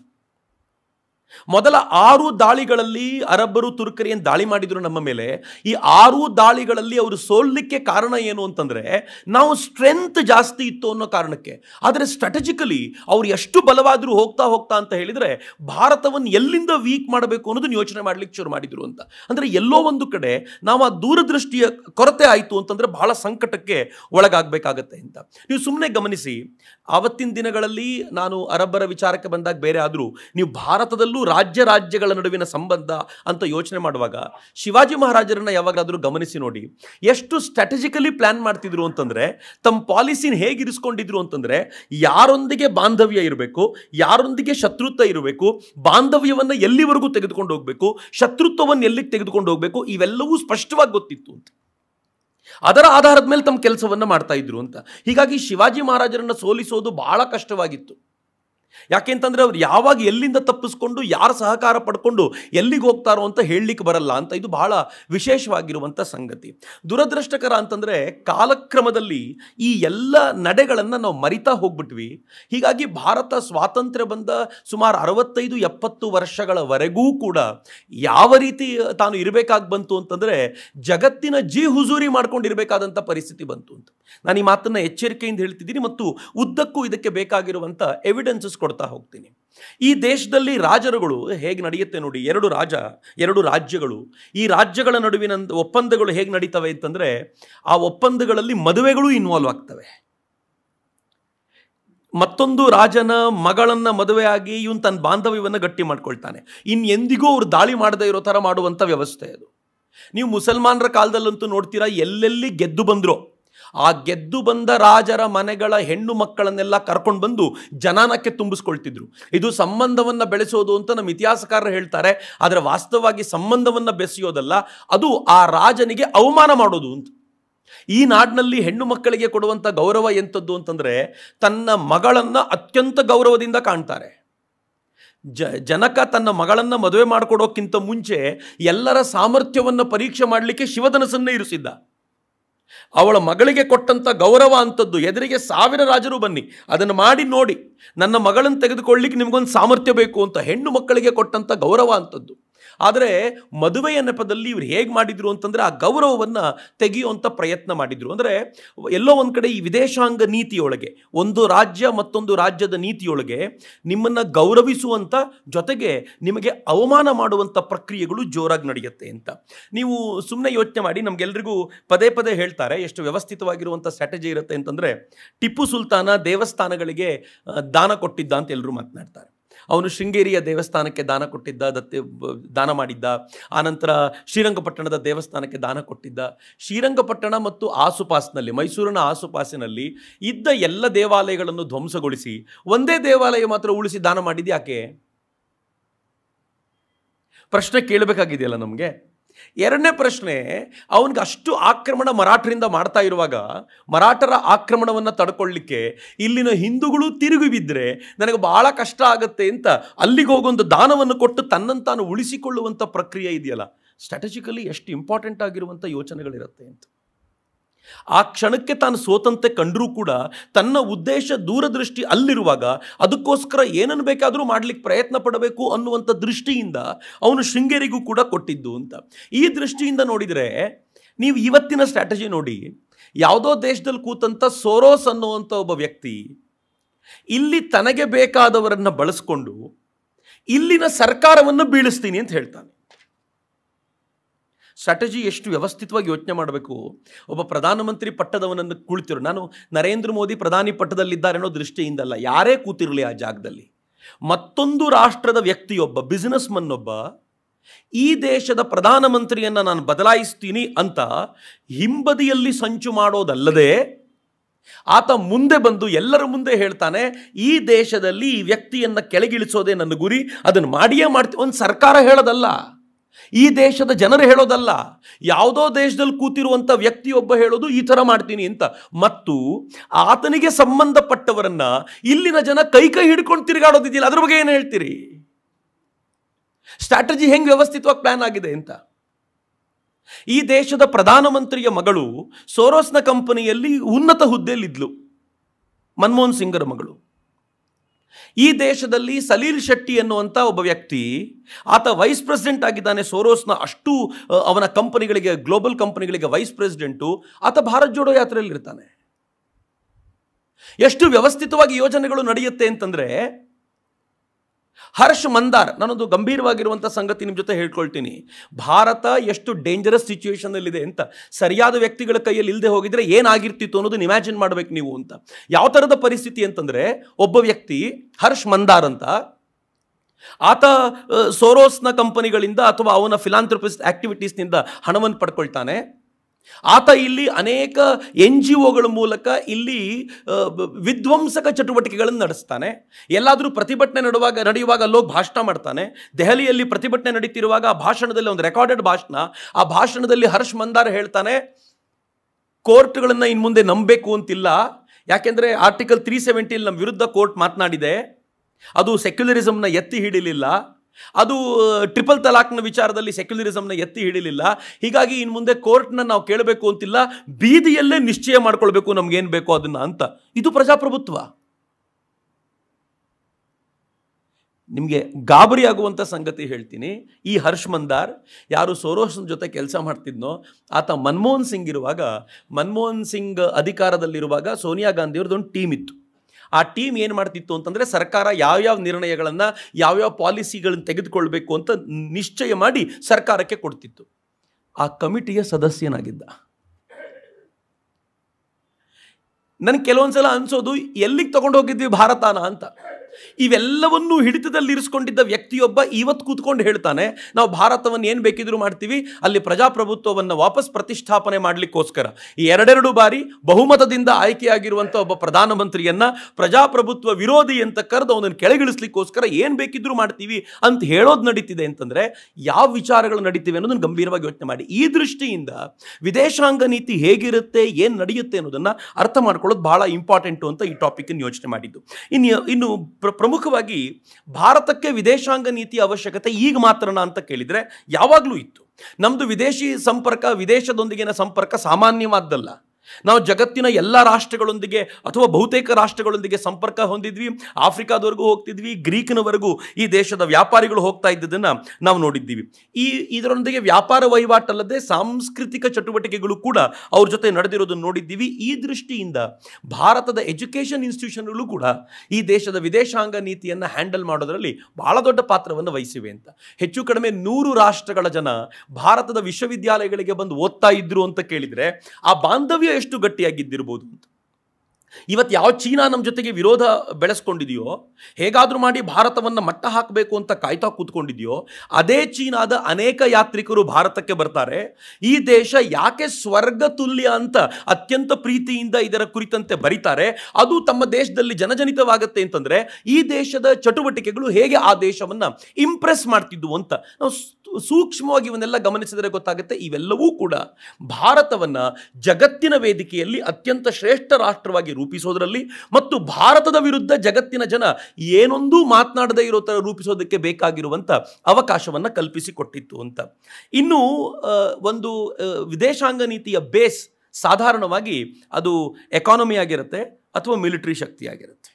ಮೊದಲ ಆರು ದಾಳಿಗಳಲ್ಲಿ ಅರಬ್ಬರು ತುರ್ಕರಿಯನ್ ದಾಳಿ ಮಾಡಿದ್ರು ನಮ್ಮ ಮೇಲೆ ಈ ಆರು ದಾಳಿಗಳಲ್ಲಿ ಅವರು ಸೋಲ್ಲಿಕ್ಕೆ ಕಾರಣ ಏನು ಅಂತಂದರೆ ನಾವು ಸ್ಟ್ರೆಂತ್ ಜಾಸ್ತಿ ಇತ್ತು ಅನ್ನೋ ಕಾರಣಕ್ಕೆ ಆದರೆ ಸ್ಟ್ರಾಟಜಿಕಲಿ ಅವ್ರು ಎಷ್ಟು ಬಲವಾದರೂ ಹೋಗ್ತಾ ಹೋಗ್ತಾ ಅಂತ ಹೇಳಿದರೆ ಭಾರತವನ್ನು ಎಲ್ಲಿಂದ ವೀಕ್ ಮಾಡಬೇಕು ಅನ್ನೋದನ್ನು ಯೋಚನೆ ಮಾಡಲಿಕ್ಕೆ ಶುರು ಮಾಡಿದರು ಅಂತ ಅಂದರೆ ಎಲ್ಲೋ ಒಂದು ಕಡೆ ನಾವು ಆ ದೂರದೃಷ್ಟಿಯ ಕೊರತೆ ಆಯಿತು ಅಂತಂದರೆ ಬಹಳ ಸಂಕಟಕ್ಕೆ ಒಳಗಾಗಬೇಕಾಗತ್ತೆ ಅಂತ ನೀವು ಸುಮ್ಮನೆ ಗಮನಿಸಿ ಆವತ್ತಿನ ದಿನಗಳಲ್ಲಿ ನಾನು ಅರಬ್ಬರ ವಿಚಾರಕ್ಕೆ ಬಂದಾಗ ಬೇರೆ ಆದರೂ ನೀವು ಭಾರತದಲ್ಲೂ ರಾಜ್ಯ ರಾಜ್ಯಗಳ ನಡುವಿನ ಸಂಬಂಧ ಅಂತ ಯೋಚನೆ ಮಾಡುವಾಗ ಶಿವಾಜಿ ಮಹಾರಾಜರನ್ನ ಯಾವಾಗಾದರೂ ಗಮನಿಸಿ ನೋಡಿ ಎಷ್ಟು ಸ್ಟ್ರಾಟಜಿಕಲಿ ಪ್ಲಾನ್ ಮಾಡ್ತಿದ್ರು ಅಂತಂದರೆ ತಮ್ಮ ಪಾಲಿಸಿನ ಹೇಗೆ ಇರಿಸ್ಕೊಂಡಿದ್ರು ಅಂತಂದರೆ ಯಾರೊಂದಿಗೆ ಬಾಂಧವ್ಯ ಇರಬೇಕು ಯಾರೊಂದಿಗೆ ಶತ್ರುತ್ವ ಇರಬೇಕು ಬಾಂಧವ್ಯವನ್ನು ಎಲ್ಲಿವರೆಗೂ ತೆಗೆದುಕೊಂಡು ಹೋಗಬೇಕು ಶತ್ರುತ್ವವನ್ನು ಎಲ್ಲಿಗೆ ತೆಗೆದುಕೊಂಡು ಹೋಗಬೇಕು ಇವೆಲ್ಲವೂ ಸ್ಪಷ್ಟವಾಗಿ ಗೊತ್ತಿತ್ತು ಅಂತ ಅದರ ಆಧಾರದ ಮೇಲೆ ತಮ್ಮ ಕೆಲಸವನ್ನು ಮಾಡ್ತಾ ಇದ್ರು ಅಂತ ಹೀಗಾಗಿ ಶಿವಾಜಿ ಮಹಾರಾಜರನ್ನ ಸೋಲಿಸೋದು ಬಹಳ ಕಷ್ಟವಾಗಿತ್ತು ಯಾಕೆಂತಂದರೆ ಅವ್ರು ಯಾವಾಗ ಎಲ್ಲಿಂದ ತಪ್ಪಿಸ್ಕೊಂಡು ಯಾರು ಸಹಕಾರ ಪಡ್ಕೊಂಡು ಎಲ್ಲಿಗೆ ಹೋಗ್ತಾರೋ ಅಂತ ಹೇಳಲಿಕ್ಕೆ ಬರಲ್ಲ ಅಂತ ಇದು ಬಹಳ ವಿಶೇಷವಾಗಿರುವಂಥ ಸಂಗತಿ ದುರದೃಷ್ಟಕರ ಅಂತಂದರೆ ಕಾಲಕ್ರಮದಲ್ಲಿ ಈ ಎಲ್ಲ ನಡೆಗಳನ್ನು ನಾವು ಮರಿತಾ ಹೋಗ್ಬಿಟ್ವಿ ಹೀಗಾಗಿ ಭಾರತ ಸ್ವಾತಂತ್ರ್ಯ ಬಂದ ಸುಮಾರು ಅರವತ್ತೈದು ಎಪ್ಪತ್ತು ವರ್ಷಗಳವರೆಗೂ ಕೂಡ ಯಾವ ರೀತಿ ತಾನು ಇರಬೇಕಾಗಿ ಬಂತು ಅಂತಂದರೆ ಜಗತ್ತಿನ ಜಿ ಹುಜೂರಿ ಮಾಡ್ಕೊಂಡಿರಬೇಕಾದಂಥ ಪರಿಸ್ಥಿತಿ ಬಂತು ಅಂತ ನಾನು ಈ ಮಾತನ್ನು ಎಚ್ಚರಿಕೆಯಿಂದ ಹೇಳ್ತಿದ್ದೀನಿ ಮತ್ತು ಉದ್ದಕ್ಕೂ ಇದಕ್ಕೆ ಬೇಕಾಗಿರುವಂಥ ಎವಿಡೆನ್ಸಸ್ ಕೊಡ್ತಾ ಹೋಗ್ತೀನಿ ಈ ದೇಶದಲ್ಲಿ ರಾಜರುಗಳು ಹೇಗೆ ನಡೆಯುತ್ತೆ ನೋಡಿ ಎರಡು ರಾಜ ಎರಡು ರಾಜ್ಯಗಳು ಈ ರಾಜ್ಯಗಳ ನಡುವಿನ ಒಪ್ಪಂದಗಳು ಹೇಗೆ ನಡೀತವೆ ಅಂತಂದರೆ ಆ ಒಪ್ಪಂದಗಳಲ್ಲಿ ಮದುವೆಗಳು ಇನ್ವಾಲ್ವ್ ಆಗ್ತವೆ ಮತ್ತೊಂದು ರಾಜನ ಮಗಳನ್ನು ಮದುವೆಯಾಗಿ ಇವನು ತನ್ನ ಬಾಂಧವ್ಯವನ್ನು ಗಟ್ಟಿ ಮಾಡ್ಕೊಳ್ತಾನೆ ಎಂದಿಗೂ ಅವರು ದಾಳಿ ಮಾಡದೇ ಇರೋ ಥರ ಮಾಡುವಂಥ ವ್ಯವಸ್ಥೆ ಅದು ನೀವು ಮುಸಲ್ಮಾನರ ಕಾಲದಲ್ಲಂತೂ ನೋಡ್ತೀರಾ ಎಲ್ಲೆಲ್ಲಿ ಗೆದ್ದು ಬಂದ್ರೋ ಆ ಗೆದ್ದು ಬಂದ ರಾಜರ ಮನೆಗಳ ಹೆಣ್ಣು ಮಕ್ಕಳನ್ನೆಲ್ಲ ಕರ್ಕೊಂಡು ಬಂದು ಜನಾನಕ್ಕೆ ತುಂಬಿಸ್ಕೊಳ್ತಿದ್ರು ಇದು ಸಂಬಂಧವನ್ನು ಬೆಳೆಸೋದು ಅಂತ ನಮ್ಮ ಇತಿಹಾಸಕಾರರು ಹೇಳ್ತಾರೆ ಆದರೆ ವಾಸ್ತವವಾಗಿ ಸಂಬಂಧವನ್ನು ಬೆಸೆಯೋದಲ್ಲ ಅದು ಆ ರಾಜನಿಗೆ ಅವಮಾನ ಮಾಡೋದು ಅಂತ ಈ ನಾಡಿನಲ್ಲಿ ಹೆಣ್ಣು ಮಕ್ಕಳಿಗೆ ಕೊಡುವಂಥ ಗೌರವ ಎಂಥದ್ದು ಅಂತಂದರೆ ತನ್ನ ಮಗಳನ್ನು ಅತ್ಯಂತ ಗೌರವದಿಂದ ಕಾಣ್ತಾರೆ ಜ ಜನಕ ತನ್ನ ಮಗಳನ್ನು ಮದುವೆ ಮಾಡಿಕೊಡೋಕ್ಕಿಂತ ಮುಂಚೆ ಎಲ್ಲರ ಸಾಮರ್ಥ್ಯವನ್ನು ಪರೀಕ್ಷೆ ಮಾಡಲಿಕ್ಕೆ ಶಿವಧನಸನ್ನೇ ಇರಿಸಿದ್ದ ಅವಳ ಮಗಳಿಗೆ ಕೊಟ್ಟಂಥ ಗೌರವ ಅಂಥದ್ದು ಎದುರಿಗೆ ಸಾವಿರ ರಾಜರು ಬನ್ನಿ ಅದನ್ನು ಮಾಡಿ ನೋಡಿ ನನ್ನ ಮಗಳನ್ನು ತೆಗೆದುಕೊಳ್ಳಿಕ್ಕೆ ನಿಮಗೊಂದು ಸಾಮರ್ಥ್ಯ ಬೇಕು ಅಂತ ಹೆಣ್ಣು ಮಕ್ಕಳಿಗೆ ಕೊಟ್ಟಂಥ ಗೌರವ ಅಂಥದ್ದು ಆದರೆ ಮದುವೆಯ ನೆಪದಲ್ಲಿ ಇವ್ರು ಹೇಗೆ ಮಾಡಿದ್ರು ಅಂತಂದರೆ ಆ ಗೌರವವನ್ನು ತೆಗೆಯುವಂಥ ಪ್ರಯತ್ನ ಮಾಡಿದರು ಅಂದರೆ ಎಲ್ಲೋ ಒಂದು ಕಡೆ ಈ ವಿದೇಶಾಂಗ ನೀತಿಯೊಳಗೆ ಒಂದು ರಾಜ್ಯ ಮತ್ತೊಂದು ರಾಜ್ಯದ ನೀತಿಯೊಳಗೆ ನಿಮ್ಮನ್ನು ಗೌರವಿಸುವಂಥ ಜೊತೆಗೆ ನಿಮಗೆ ಅವಮಾನ ಮಾಡುವಂಥ ಪ್ರಕ್ರಿಯೆಗಳು ಜೋರಾಗಿ ನಡೆಯುತ್ತೆ ಅಂತ ನೀವು ಸುಮ್ಮನೆ ಯೋಚನೆ ಮಾಡಿ ನಮಗೆಲ್ಲರಿಗೂ ಪದೇ ಪದೇ ಹೇಳ್ತಾರೆ ಎಷ್ಟು ವ್ಯವಸ್ಥಿತವಾಗಿರುವಂಥ ಸ್ಟ್ರಾಟಜಿ ಇರುತ್ತೆ ಅಂತಂದರೆ ಟಿಪ್ಪು ಸುಲ್ತಾನ ದೇವಸ್ಥಾನಗಳಿಗೆ ದಾನ ಕೊಟ್ಟಿದ್ದ ಅಂತ ಎಲ್ಲರೂ ಮಾತನಾಡ್ತಾರೆ ಅವನು ಶೃಂಗೇರಿಯ ದೇವಸ್ಥಾನಕ್ಕೆ ದಾನ ಕೊಟ್ಟಿದ್ದ ದತ್ತೆ ದಾನ ಮಾಡಿದ್ದ ಆನಂತರ ಶ್ರೀರಂಗಪಟ್ಟಣದ ದೇವಸ್ಥಾನಕ್ಕೆ ದಾನ ಕೊಟ್ಟಿದ್ದ ಶ್ರೀರಂಗಪಟ್ಟಣ ಮತ್ತು ಆಸುಪಾಸಿನಲ್ಲಿ ಮೈಸೂರಿನ ಆಸುಪಾಸಿನಲ್ಲಿ ಇದ್ದ ಎಲ್ಲ ದೇವಾಲಯಗಳನ್ನು ಧ್ವಂಸಗೊಳಿಸಿ ಒಂದೇ ದೇವಾಲಯ ಮಾತ್ರ ಉಳಿಸಿ ದಾನ ಯಾಕೆ ಪ್ರಶ್ನೆ ಕೇಳಬೇಕಾಗಿದೆಯಲ್ಲ ನಮಗೆ ಎರಡನೇ ಪ್ರಶ್ನೆ ಅವನಿಗೆ ಅಷ್ಟು ಆಕ್ರಮಣ ಮರಾಠರಿಂದ ಮಾಡ್ತಾ ಇರುವಾಗ ಮರಾಠರ ಆಕ್ರಮಣವನ್ನು ತಡ್ಕೊಳ್ಳಿಕ್ಕೆ ಇಲ್ಲಿನ ಹಿಂದೂಗಳು ತಿರುಗಿ ಬಿದ್ದರೆ ನನಗೆ ಭಾಳ ಕಷ್ಟ ಆಗುತ್ತೆ ಅಂತ ಅಲ್ಲಿಗೆ ಹೋಗೊಂದು ದಾನವನ್ನು ಕೊಟ್ಟು ತನ್ನಂತಾನು ಉಳಿಸಿಕೊಳ್ಳುವಂಥ ಪ್ರಕ್ರಿಯೆ ಇದೆಯಲ್ಲ ಸ್ಟ್ರಾಟಜಿಕಲಿ ಎಷ್ಟು ಇಂಪಾರ್ಟೆಂಟ್ ಆಗಿರುವಂಥ ಯೋಚನೆಗಳಿರುತ್ತೆ ಅಂತ ಆ ಕ್ಷಣಕ್ಕೆ ತಾನು ಸೋತಂತೆ ಕಂಡರೂ ಕೂಡ ತನ್ನ ಉದ್ದೇಶ ದೂರದೃಷ್ಟಿ ಅಲ್ಲಿರುವಾಗ ಅದಕ್ಕೋಸ್ಕರ ಏನನ್ನು ಬೇಕಾದರೂ ಮಾಡಲಿಕ್ಕೆ ಪ್ರಯತ್ನ ಪಡಬೇಕು ಅನ್ನುವಂಥ ದೃಷ್ಟಿಯಿಂದ ಅವನು ಶೃಂಗೇರಿಗೂ ಕೂಡ ಕೊಟ್ಟಿದ್ದು ಅಂತ ಈ ದೃಷ್ಟಿಯಿಂದ ನೋಡಿದರೆ ನೀವು ಇವತ್ತಿನ ಸ್ಟ್ರಾಟಜಿ ನೋಡಿ ಯಾವುದೋ ದೇಶದಲ್ಲಿ ಕೂತಂಥ ಸೋರೋಸ್ ಅನ್ನುವಂಥ ಒಬ್ಬ ವ್ಯಕ್ತಿ ಇಲ್ಲಿ ತನಗೆ ಬೇಕಾದವರನ್ನು ಬಳಸ್ಕೊಂಡು ಇಲ್ಲಿನ ಸರ್ಕಾರವನ್ನು ಬೀಳಿಸ್ತೀನಿ ಅಂತ ಹೇಳ್ತಾನೆ ಸ್ಟ್ರಾಟಜಿ ಎಷ್ಟು ವ್ಯವಸ್ಥಿತವಾಗಿ ಯೋಚನೆ ಮಾಡಬೇಕು ಒಬ್ಬ ಪ್ರಧಾನಮಂತ್ರಿ ಪಟ್ಟದವನನ್ನು ಕುಳಿತಿರು ನಾನು ನರೇಂದ್ರ ಮೋದಿ ಪ್ರಧಾನಿ ಪಟ್ಟದಲ್ಲಿದ್ದಾರೆ ಅನ್ನೋ ದೃಷ್ಟಿಯಿಂದಲ್ಲ ಯಾರೇ ಕೂತಿರಲಿ ಆ ಜಾಗದಲ್ಲಿ ಮತ್ತೊಂದು ರಾಷ್ಟ್ರದ ವ್ಯಕ್ತಿಯೊಬ್ಬ ಬಿಸ್ನೆಸ್ ಮನ್ನೊಬ್ಬ ಈ ದೇಶದ ಪ್ರಧಾನಮಂತ್ರಿಯನ್ನು ನಾನು ಬದಲಾಯಿಸ್ತೀನಿ ಅಂತ ಹಿಂಬದಿಯಲ್ಲಿ ಸಂಚು ಮಾಡೋದಲ್ಲದೆ ಆತ ಮುಂದೆ ಬಂದು ಎಲ್ಲರ ಮುಂದೆ ಹೇಳ್ತಾನೆ ಈ ದೇಶದಲ್ಲಿ ಈ ವ್ಯಕ್ತಿಯನ್ನು ಕೆಳಗಿಳಿಸೋದೇ ನನ್ನ ಗುರಿ ಅದನ್ನು ಮಾಡಿಯೇ ಮಾಡ್ತೀವಿ ಒಂದು ಸರ್ಕಾರ ಹೇಳೋದಲ್ಲ ಈ ದೇಶದ ಜನರು ಹೇಳೋದಲ್ಲ ಯಾವುದೋ ದೇಶದಲ್ಲಿ ಕೂತಿರುವಂಥ ವ್ಯಕ್ತಿಯೊಬ್ಬ ಹೇಳೋದು ಈ ಥರ ಮಾಡ್ತೀನಿ ಅಂತ ಮತ್ತು ಆತನಿಗೆ ಸಂಬಂಧಪಟ್ಟವರನ್ನ ಇಲ್ಲಿನ ಜನ ಕೈ ಕೈ ಹಿಡ್ಕೊಂಡು ತಿರುಗಾಡೋದಿದೆಯಲ್ಲ ಅದ್ರ ಬಗ್ಗೆ ಏನು ಹೇಳ್ತೀರಿ ಸ್ಟ್ರಾಟಜಿ ಹೆಂಗೆ ವ್ಯವಸ್ಥಿತವಾಗಿ ಪ್ಲಾನ್ ಆಗಿದೆ ಅಂತ ಈ ದೇಶದ ಪ್ರಧಾನಮಂತ್ರಿಯ ಮಗಳು ಸೋರೋಸ್ನ ಕಂಪನಿಯಲ್ಲಿ ಉನ್ನತ ಹುದ್ದೆಯಲ್ಲಿದ್ಲು ಮನಮೋಹನ್ ಸಿಂಗರ ಮಗಳು ಈ ದೇಶದಲ್ಲಿ ಸಲೀಲ್ ಶೆಟ್ಟಿ ಎನ್ನುವಂಥ ಒಬ್ಬ ವ್ಯಕ್ತಿ ಆತ ವೈಸ್ ಪ್ರೆಸಿಡೆಂಟ್ ಆಗಿದ್ದಾನೆ ಸೋರೋಸ್ನ ಅಷ್ಟು ಅವನ ಕಂಪನಿಗಳಿಗೆ ಗ್ಲೋಬಲ್ ಕಂಪನಿಗಳಿಗೆ ವೈಸ್ ಪ್ರೆಸಿಡೆಂಟು ಆತ ಭಾರತ್ ಜೋಡೋ ಯಾತ್ರೆಯಲ್ಲಿರ್ತಾನೆ ಎಷ್ಟು ವ್ಯವಸ್ಥಿತವಾಗಿ ಯೋಜನೆಗಳು ನಡೆಯುತ್ತೆ ಅಂತಂದರೆ ಹರ್ಷ್ ಮಂದಾರ್ ನಾನೊಂದು ಗಂಭೀರವಾಗಿರುವಂಥ ಸಂಗತಿ ನಿಮ್ಮ ಜೊತೆ ಹೇಳ್ಕೊಳ್ತೀನಿ ಭಾರತ ಎಷ್ಟು ಡೇಂಜರಸ್ ಸಿಚುವೇಷನಲ್ಲಿದೆ ಅಂತ ಸರಿಯಾದ ವ್ಯಕ್ತಿಗಳ ಕೈಯಲ್ಲಿ ಇಲ್ಲದೆ ಹೋಗಿದ್ರೆ ಏನಾಗಿರ್ತಿತ್ತು ಅನ್ನೋದನ್ನ ಇಮ್ಯಾಜಿನ್ ಮಾಡಬೇಕು ನೀವು ಅಂತ ಯಾವ ಥರದ ಪರಿಸ್ಥಿತಿ ಅಂತಂದರೆ ಒಬ್ಬ ವ್ಯಕ್ತಿ ಹರ್ಷ್ ಮಂದಾರ್ ಅಂತ ಆತ ಸೋರೋಸ್ನ ಕಂಪನಿಗಳಿಂದ ಅಥವಾ ಅವನ ಫಿಲಾಂಥ್ರಪಿಸ್ಟ್ ಆಕ್ಟಿವಿಟೀಸ್ನಿಂದ ಹಣವನ್ನು ಪಡ್ಕೊಳ್ತಾನೆ ಆತ ಇಲ್ಲಿ ಅನೇಕ ಎನ್ ಜಿ ಒಗಳ ಮೂಲಕ ಇಲ್ಲಿ ವಿಧ್ವಂಸಕ ಚಟುವಟಿಕೆಗಳನ್ನು ನಡೆಸ್ತಾನೆ ಎಲ್ಲಾದರೂ ಪ್ರತಿಭಟನೆ ನಡುವಾಗ ನಡೆಯುವಾಗ ಅಲ್ಲೋಗಿ ಭಾಷಣ ಮಾಡ್ತಾನೆ ದೆಹಲಿಯಲ್ಲಿ ಪ್ರತಿಭಟನೆ ನಡೀತಿರುವಾಗ ಆ ಭಾಷಣದಲ್ಲಿ ಒಂದು ರೆಕಾರ್ಡೆಡ್ ಭಾಷಣ ಆ ಭಾಷಣದಲ್ಲಿ ಹರ್ಷ್ ಮಂದಾರ್ ಹೇಳ್ತಾನೆ ಕೋರ್ಟ್ಗಳನ್ನು ಇನ್ನು ಮುಂದೆ ನಂಬಬೇಕು ಅಂತಿಲ್ಲ ಯಾಕೆಂದರೆ ಆರ್ಟಿಕಲ್ ತ್ರೀ ಸೆವೆಂಟಿಯಲ್ಲಿ ನಮ್ಮ ವಿರುದ್ಧ ಕೋರ್ಟ್ ಮಾತನಾಡಿದೆ ಅದು ಸೆಕ್ಯುಲರಿಸಮ್ನ ಎತ್ತಿ ಹಿಡಿಲಿಲ್ಲ ಅದು ಟ್ರಿಪಲ್ ತಲಾಖ್ನ ವಿಚಾರದಲ್ಲಿ ಸೆಕ್ಯುಲರಿಸಮ್ನ ಎತ್ತಿ ಹಿಡಿಲಿಲ್ಲ ಹೀಗಾಗಿ ಇನ್ನು ಮುಂದೆ ಕೋರ್ಟ್ನ ನಾವು ಕೇಳಬೇಕು ಅಂತಿಲ್ಲ ಬೀದಿಯಲ್ಲೇ ನಿಶ್ಚಯ ಮಾಡ್ಕೊಳ್ಬೇಕು ನಮ್ಗೇನು ಬೇಕೋ ಅದನ್ನು ಅಂತ ಇದು ಪ್ರಜಾಪ್ರಭುತ್ವ ನಿಮಗೆ ಗಾಬರಿ ಆಗುವಂಥ ಸಂಗತಿ ಹೇಳ್ತೀನಿ ಈ ಹರ್ಷ್ ಮಂದಾರ್ ಯಾರು ಸೋರೋಷ್ನ ಜೊತೆ ಕೆಲಸ ಮಾಡ್ತಿದ್ನೋ ಆತ ಮನಮೋಹನ್ ಸಿಂಗ್ ಇರುವಾಗ ಮನಮೋಹನ್ ಸಿಂಗ್ ಅಧಿಕಾರದಲ್ಲಿರುವಾಗ ಸೋನಿಯಾ ಒಂದು ಟೀಮ್ ಇತ್ತು ಆ ಟೀಮ್ ಏನು ಮಾಡ್ತಿತ್ತು ಅಂತಂದರೆ ಸರ್ಕಾರ ಯಾವ್ಯಾವ ನಿರ್ಣಯಗಳನ್ನು ಯಾವ್ಯಾವ ಪಾಲಿಸಿಗಳನ್ನು ತೆಗೆದುಕೊಳ್ಬೇಕು ಅಂತ ನಿಶ್ಚಯ ಮಾಡಿ ಸರ್ಕಾರಕ್ಕೆ ಕೊಡ್ತಿತ್ತು ಆ ಕಮಿಟಿಯ ಸದಸ್ಯನಾಗಿದ್ದ ನನಗೆ ಕೆಲವೊಂದ್ಸಲ ಅನ್ಸೋದು ಎಲ್ಲಿಗೆ ತಗೊಂಡು ಹೋಗಿದ್ವಿ ಭಾರತಾನ ಅಂತ ಇವೆಲ್ಲವನ್ನೂ ಹಿಡಿತದಲ್ಲಿರಿಸಿಕೊಂಡಿದ್ದ ವ್ಯಕ್ತಿಯೊಬ್ಬ ಇವತ್ತು ಕೂತ್ಕೊಂಡು ಹೇಳ್ತಾನೆ ನಾವು ಭಾರತವನ್ನು ಏನು ಬೇಕಿದ್ರೂ ಮಾಡ್ತೀವಿ ಅಲ್ಲಿ ಪ್ರಜಾಪ್ರಭುತ್ವವನ್ನು ವಾಪಸ್ ಪ್ರತಿಷ್ಠಾಪನೆ ಮಾಡಲಿಕ್ಕೋಸ್ಕರ ಈ ಎರಡೆರಡು ಬಾರಿ ಬಹುಮತದಿಂದ ಆಯ್ಕೆಯಾಗಿರುವಂಥ ಒಬ್ಬ ಪ್ರಧಾನಮಂತ್ರಿಯನ್ನು ಪ್ರಜಾಪ್ರಭುತ್ವ ವಿರೋಧಿ ಅಂತ ಕರೆದು ಅವನನ್ನು ಕೆಳಗಿಳಿಸ್ಲಿಕ್ಕೋಸ್ಕರ ಏನು ಬೇಕಿದ್ರೂ ಮಾಡ್ತೀವಿ ಅಂತ ಹೇಳೋದು ನಡೀತಿದೆ ಅಂತಂದರೆ ಯಾವ ವಿಚಾರಗಳು ನಡೀತಿವೆ ಅನ್ನೋದನ್ನು ಗಂಭೀರವಾಗಿ ಯೋಚನೆ ಮಾಡಿ ಈ ದೃಷ್ಟಿಯಿಂದ ವಿದೇಶಾಂಗ ನೀತಿ ಹೇಗಿರುತ್ತೆ ಏನು ನಡೆಯುತ್ತೆ ಅನ್ನೋದನ್ನು ಅರ್ಥ ಮಾಡ್ಕೊಳ್ಳೋದು ಬಹಳ ಇಂಪಾರ್ಟೆಂಟು ಅಂತ ಈ ಟಾಪಿಕನ್ನು ಯೋಚನೆ ಮಾಡಿದ್ದು ಇನ್ನು ಇನ್ನು ಪ್ರ ಪ್ರಮುಖವಾಗಿ ಭಾರತಕ್ಕೆ ವಿದೇಶಾಂಗ ನೀತಿಯ ಅವಶ್ಯಕತೆ ಈಗ ಮಾತ್ರನಾ ಅಂತ ಕೇಳಿದರೆ ಯಾವಾಗಲೂ ಇತ್ತು ನಮ್ಮದು ವಿದೇಶಿ ಸಂಪರ್ಕ ವಿದೇಶದೊಂದಿಗಿನ ಸಂಪರ್ಕ ಸಾಮಾನ್ಯವಾದ್ದಲ್ಲ ನಾವು ಜಗತ್ತಿನ ಎಲ್ಲ ರಾಷ್ಟ್ರಗಳೊಂದಿಗೆ ಅಥವಾ ಬಹುತೇಕ ರಾಷ್ಟ್ರಗಳೊಂದಿಗೆ ಸಂಪರ್ಕ ಹೊಂದಿದ್ವಿ ಆಫ್ರಿಕಾದವರೆಗೂ ಹೋಗ್ತಿದ್ವಿ ಗ್ರೀಕ್ನವರೆಗೂ ಈ ದೇಶದ ವ್ಯಾಪಾರಿಗಳು ಹೋಗ್ತಾ ಇದ್ದದನ್ನು ನಾವು ನೋಡಿದ್ದೀವಿ ಈ ಇದರೊಂದಿಗೆ ವ್ಯಾಪಾರ ವಹಿವಾಟಲ್ಲದೆ ಸಾಂಸ್ಕೃತಿಕ ಚಟುವಟಿಕೆಗಳು ಕೂಡ ಅವ್ರ ಜೊತೆ ನಡೆದಿರೋದನ್ನು ನೋಡಿದ್ದೀವಿ ಈ ದೃಷ್ಟಿಯಿಂದ ಭಾರತದ ಎಜುಕೇಷನ್ ಇನ್ಸ್ಟಿಟ್ಯೂಷನ್ಗಳು ಕೂಡ ಈ ದೇಶದ ವಿದೇಶಾಂಗ ನೀತಿಯನ್ನು ಹ್ಯಾಂಡಲ್ ಮಾಡೋದರಲ್ಲಿ ಬಹಳ ದೊಡ್ಡ ಪಾತ್ರವನ್ನು ವಹಿಸಿವೆ ಅಂತ ಹೆಚ್ಚು ಕಡಿಮೆ ನೂರು ರಾಷ್ಟ್ರಗಳ ಜನ ಭಾರತದ ವಿಶ್ವವಿದ್ಯಾಲಯಗಳಿಗೆ ಬಂದು ಓದ್ತಾ ಇದ್ರು ಅಂತ ಕೇಳಿದರೆ ಆ ಬಾಂಧವ್ಯ ಎಷ್ಟು ಗಟ್ಟಿಯಾಗಿದ್ದಿರ್ಬೋದು ಅಂತ ಇವತ್ತು ಯಾವ ಚೀನಾ ನಮ್ಮ ಜೊತೆಗೆ ವಿರೋಧ ಬೆಳೆಸ್ಕೊಂಡಿದೆಯೋ ಹೇಗಾದರೂ ಮಾಡಿ ಭಾರತವನ್ನು ಮಟ್ಟ ಹಾಕಬೇಕು ಅಂತ ಕಾಯ್ತಾ ಕೂತ್ಕೊಂಡಿದೆಯೋ ಅದೇ ಚೀನಾದ ಅನೇಕ ಯಾತ್ರಿಕರು ಭಾರತಕ್ಕೆ ಬರ್ತಾರೆ ಈ ದೇಶ ಯಾಕೆ ಸ್ವರ್ಗ ತುಲ್ಯ ಅಂತ ಅತ್ಯಂತ ಪ್ರೀತಿಯಿಂದ ಇದರ ಕುರಿತಂತೆ ಬರೀತಾರೆ ಅದು ತಮ್ಮ ದೇಶದಲ್ಲಿ ಜನಜನಿತವಾಗುತ್ತೆ ಅಂತಂದರೆ ಈ ದೇಶದ ಚಟುವಟಿಕೆಗಳು ಹೇಗೆ ಆ ದೇಶವನ್ನು ಇಂಪ್ರೆಸ್ ಮಾಡ್ತಿದ್ವು ಅಂತ ನಾವು ಸೂಕ್ಷ್ಮವಾಗಿ ಇವನ್ನೆಲ್ಲ ಗಮನಿಸಿದರೆ ಗೊತ್ತಾಗುತ್ತೆ ಇವೆಲ್ಲವೂ ಕೂಡ ಭಾರತವನ್ನು ಜಗತ್ತಿನ ವೇದಿಕೆಯಲ್ಲಿ ಅತ್ಯಂತ ಶ್ರೇಷ್ಠ ರಾಷ್ಟ್ರವಾಗಿ ರೂಪಿಸೋದರಲ್ಲಿ ಮತ್ತು ಭಾರತದ ವಿರುದ್ಧ ಜಗತ್ತಿನ ಜನ ಏನೊಂದೂ ಮಾತನಾಡದೇ ಇರೋ ಥರ ರೂಪಿಸೋದಕ್ಕೆ ಬೇಕಾಗಿರುವಂಥ ಅವಕಾಶವನ್ನು ಕಲ್ಪಿಸಿಕೊಟ್ಟಿತ್ತು ಅಂತ ಇನ್ನು ಒಂದು ವಿದೇಶಾಂಗ ನೀತಿಯ ಬೇಸ್ ಸಾಧಾರಣವಾಗಿ ಅದು ಎಕಾನಮಿ ಆಗಿರುತ್ತೆ ಅಥವಾ ಮಿಲಿಟರಿ ಶಕ್ತಿಯಾಗಿರುತ್ತೆ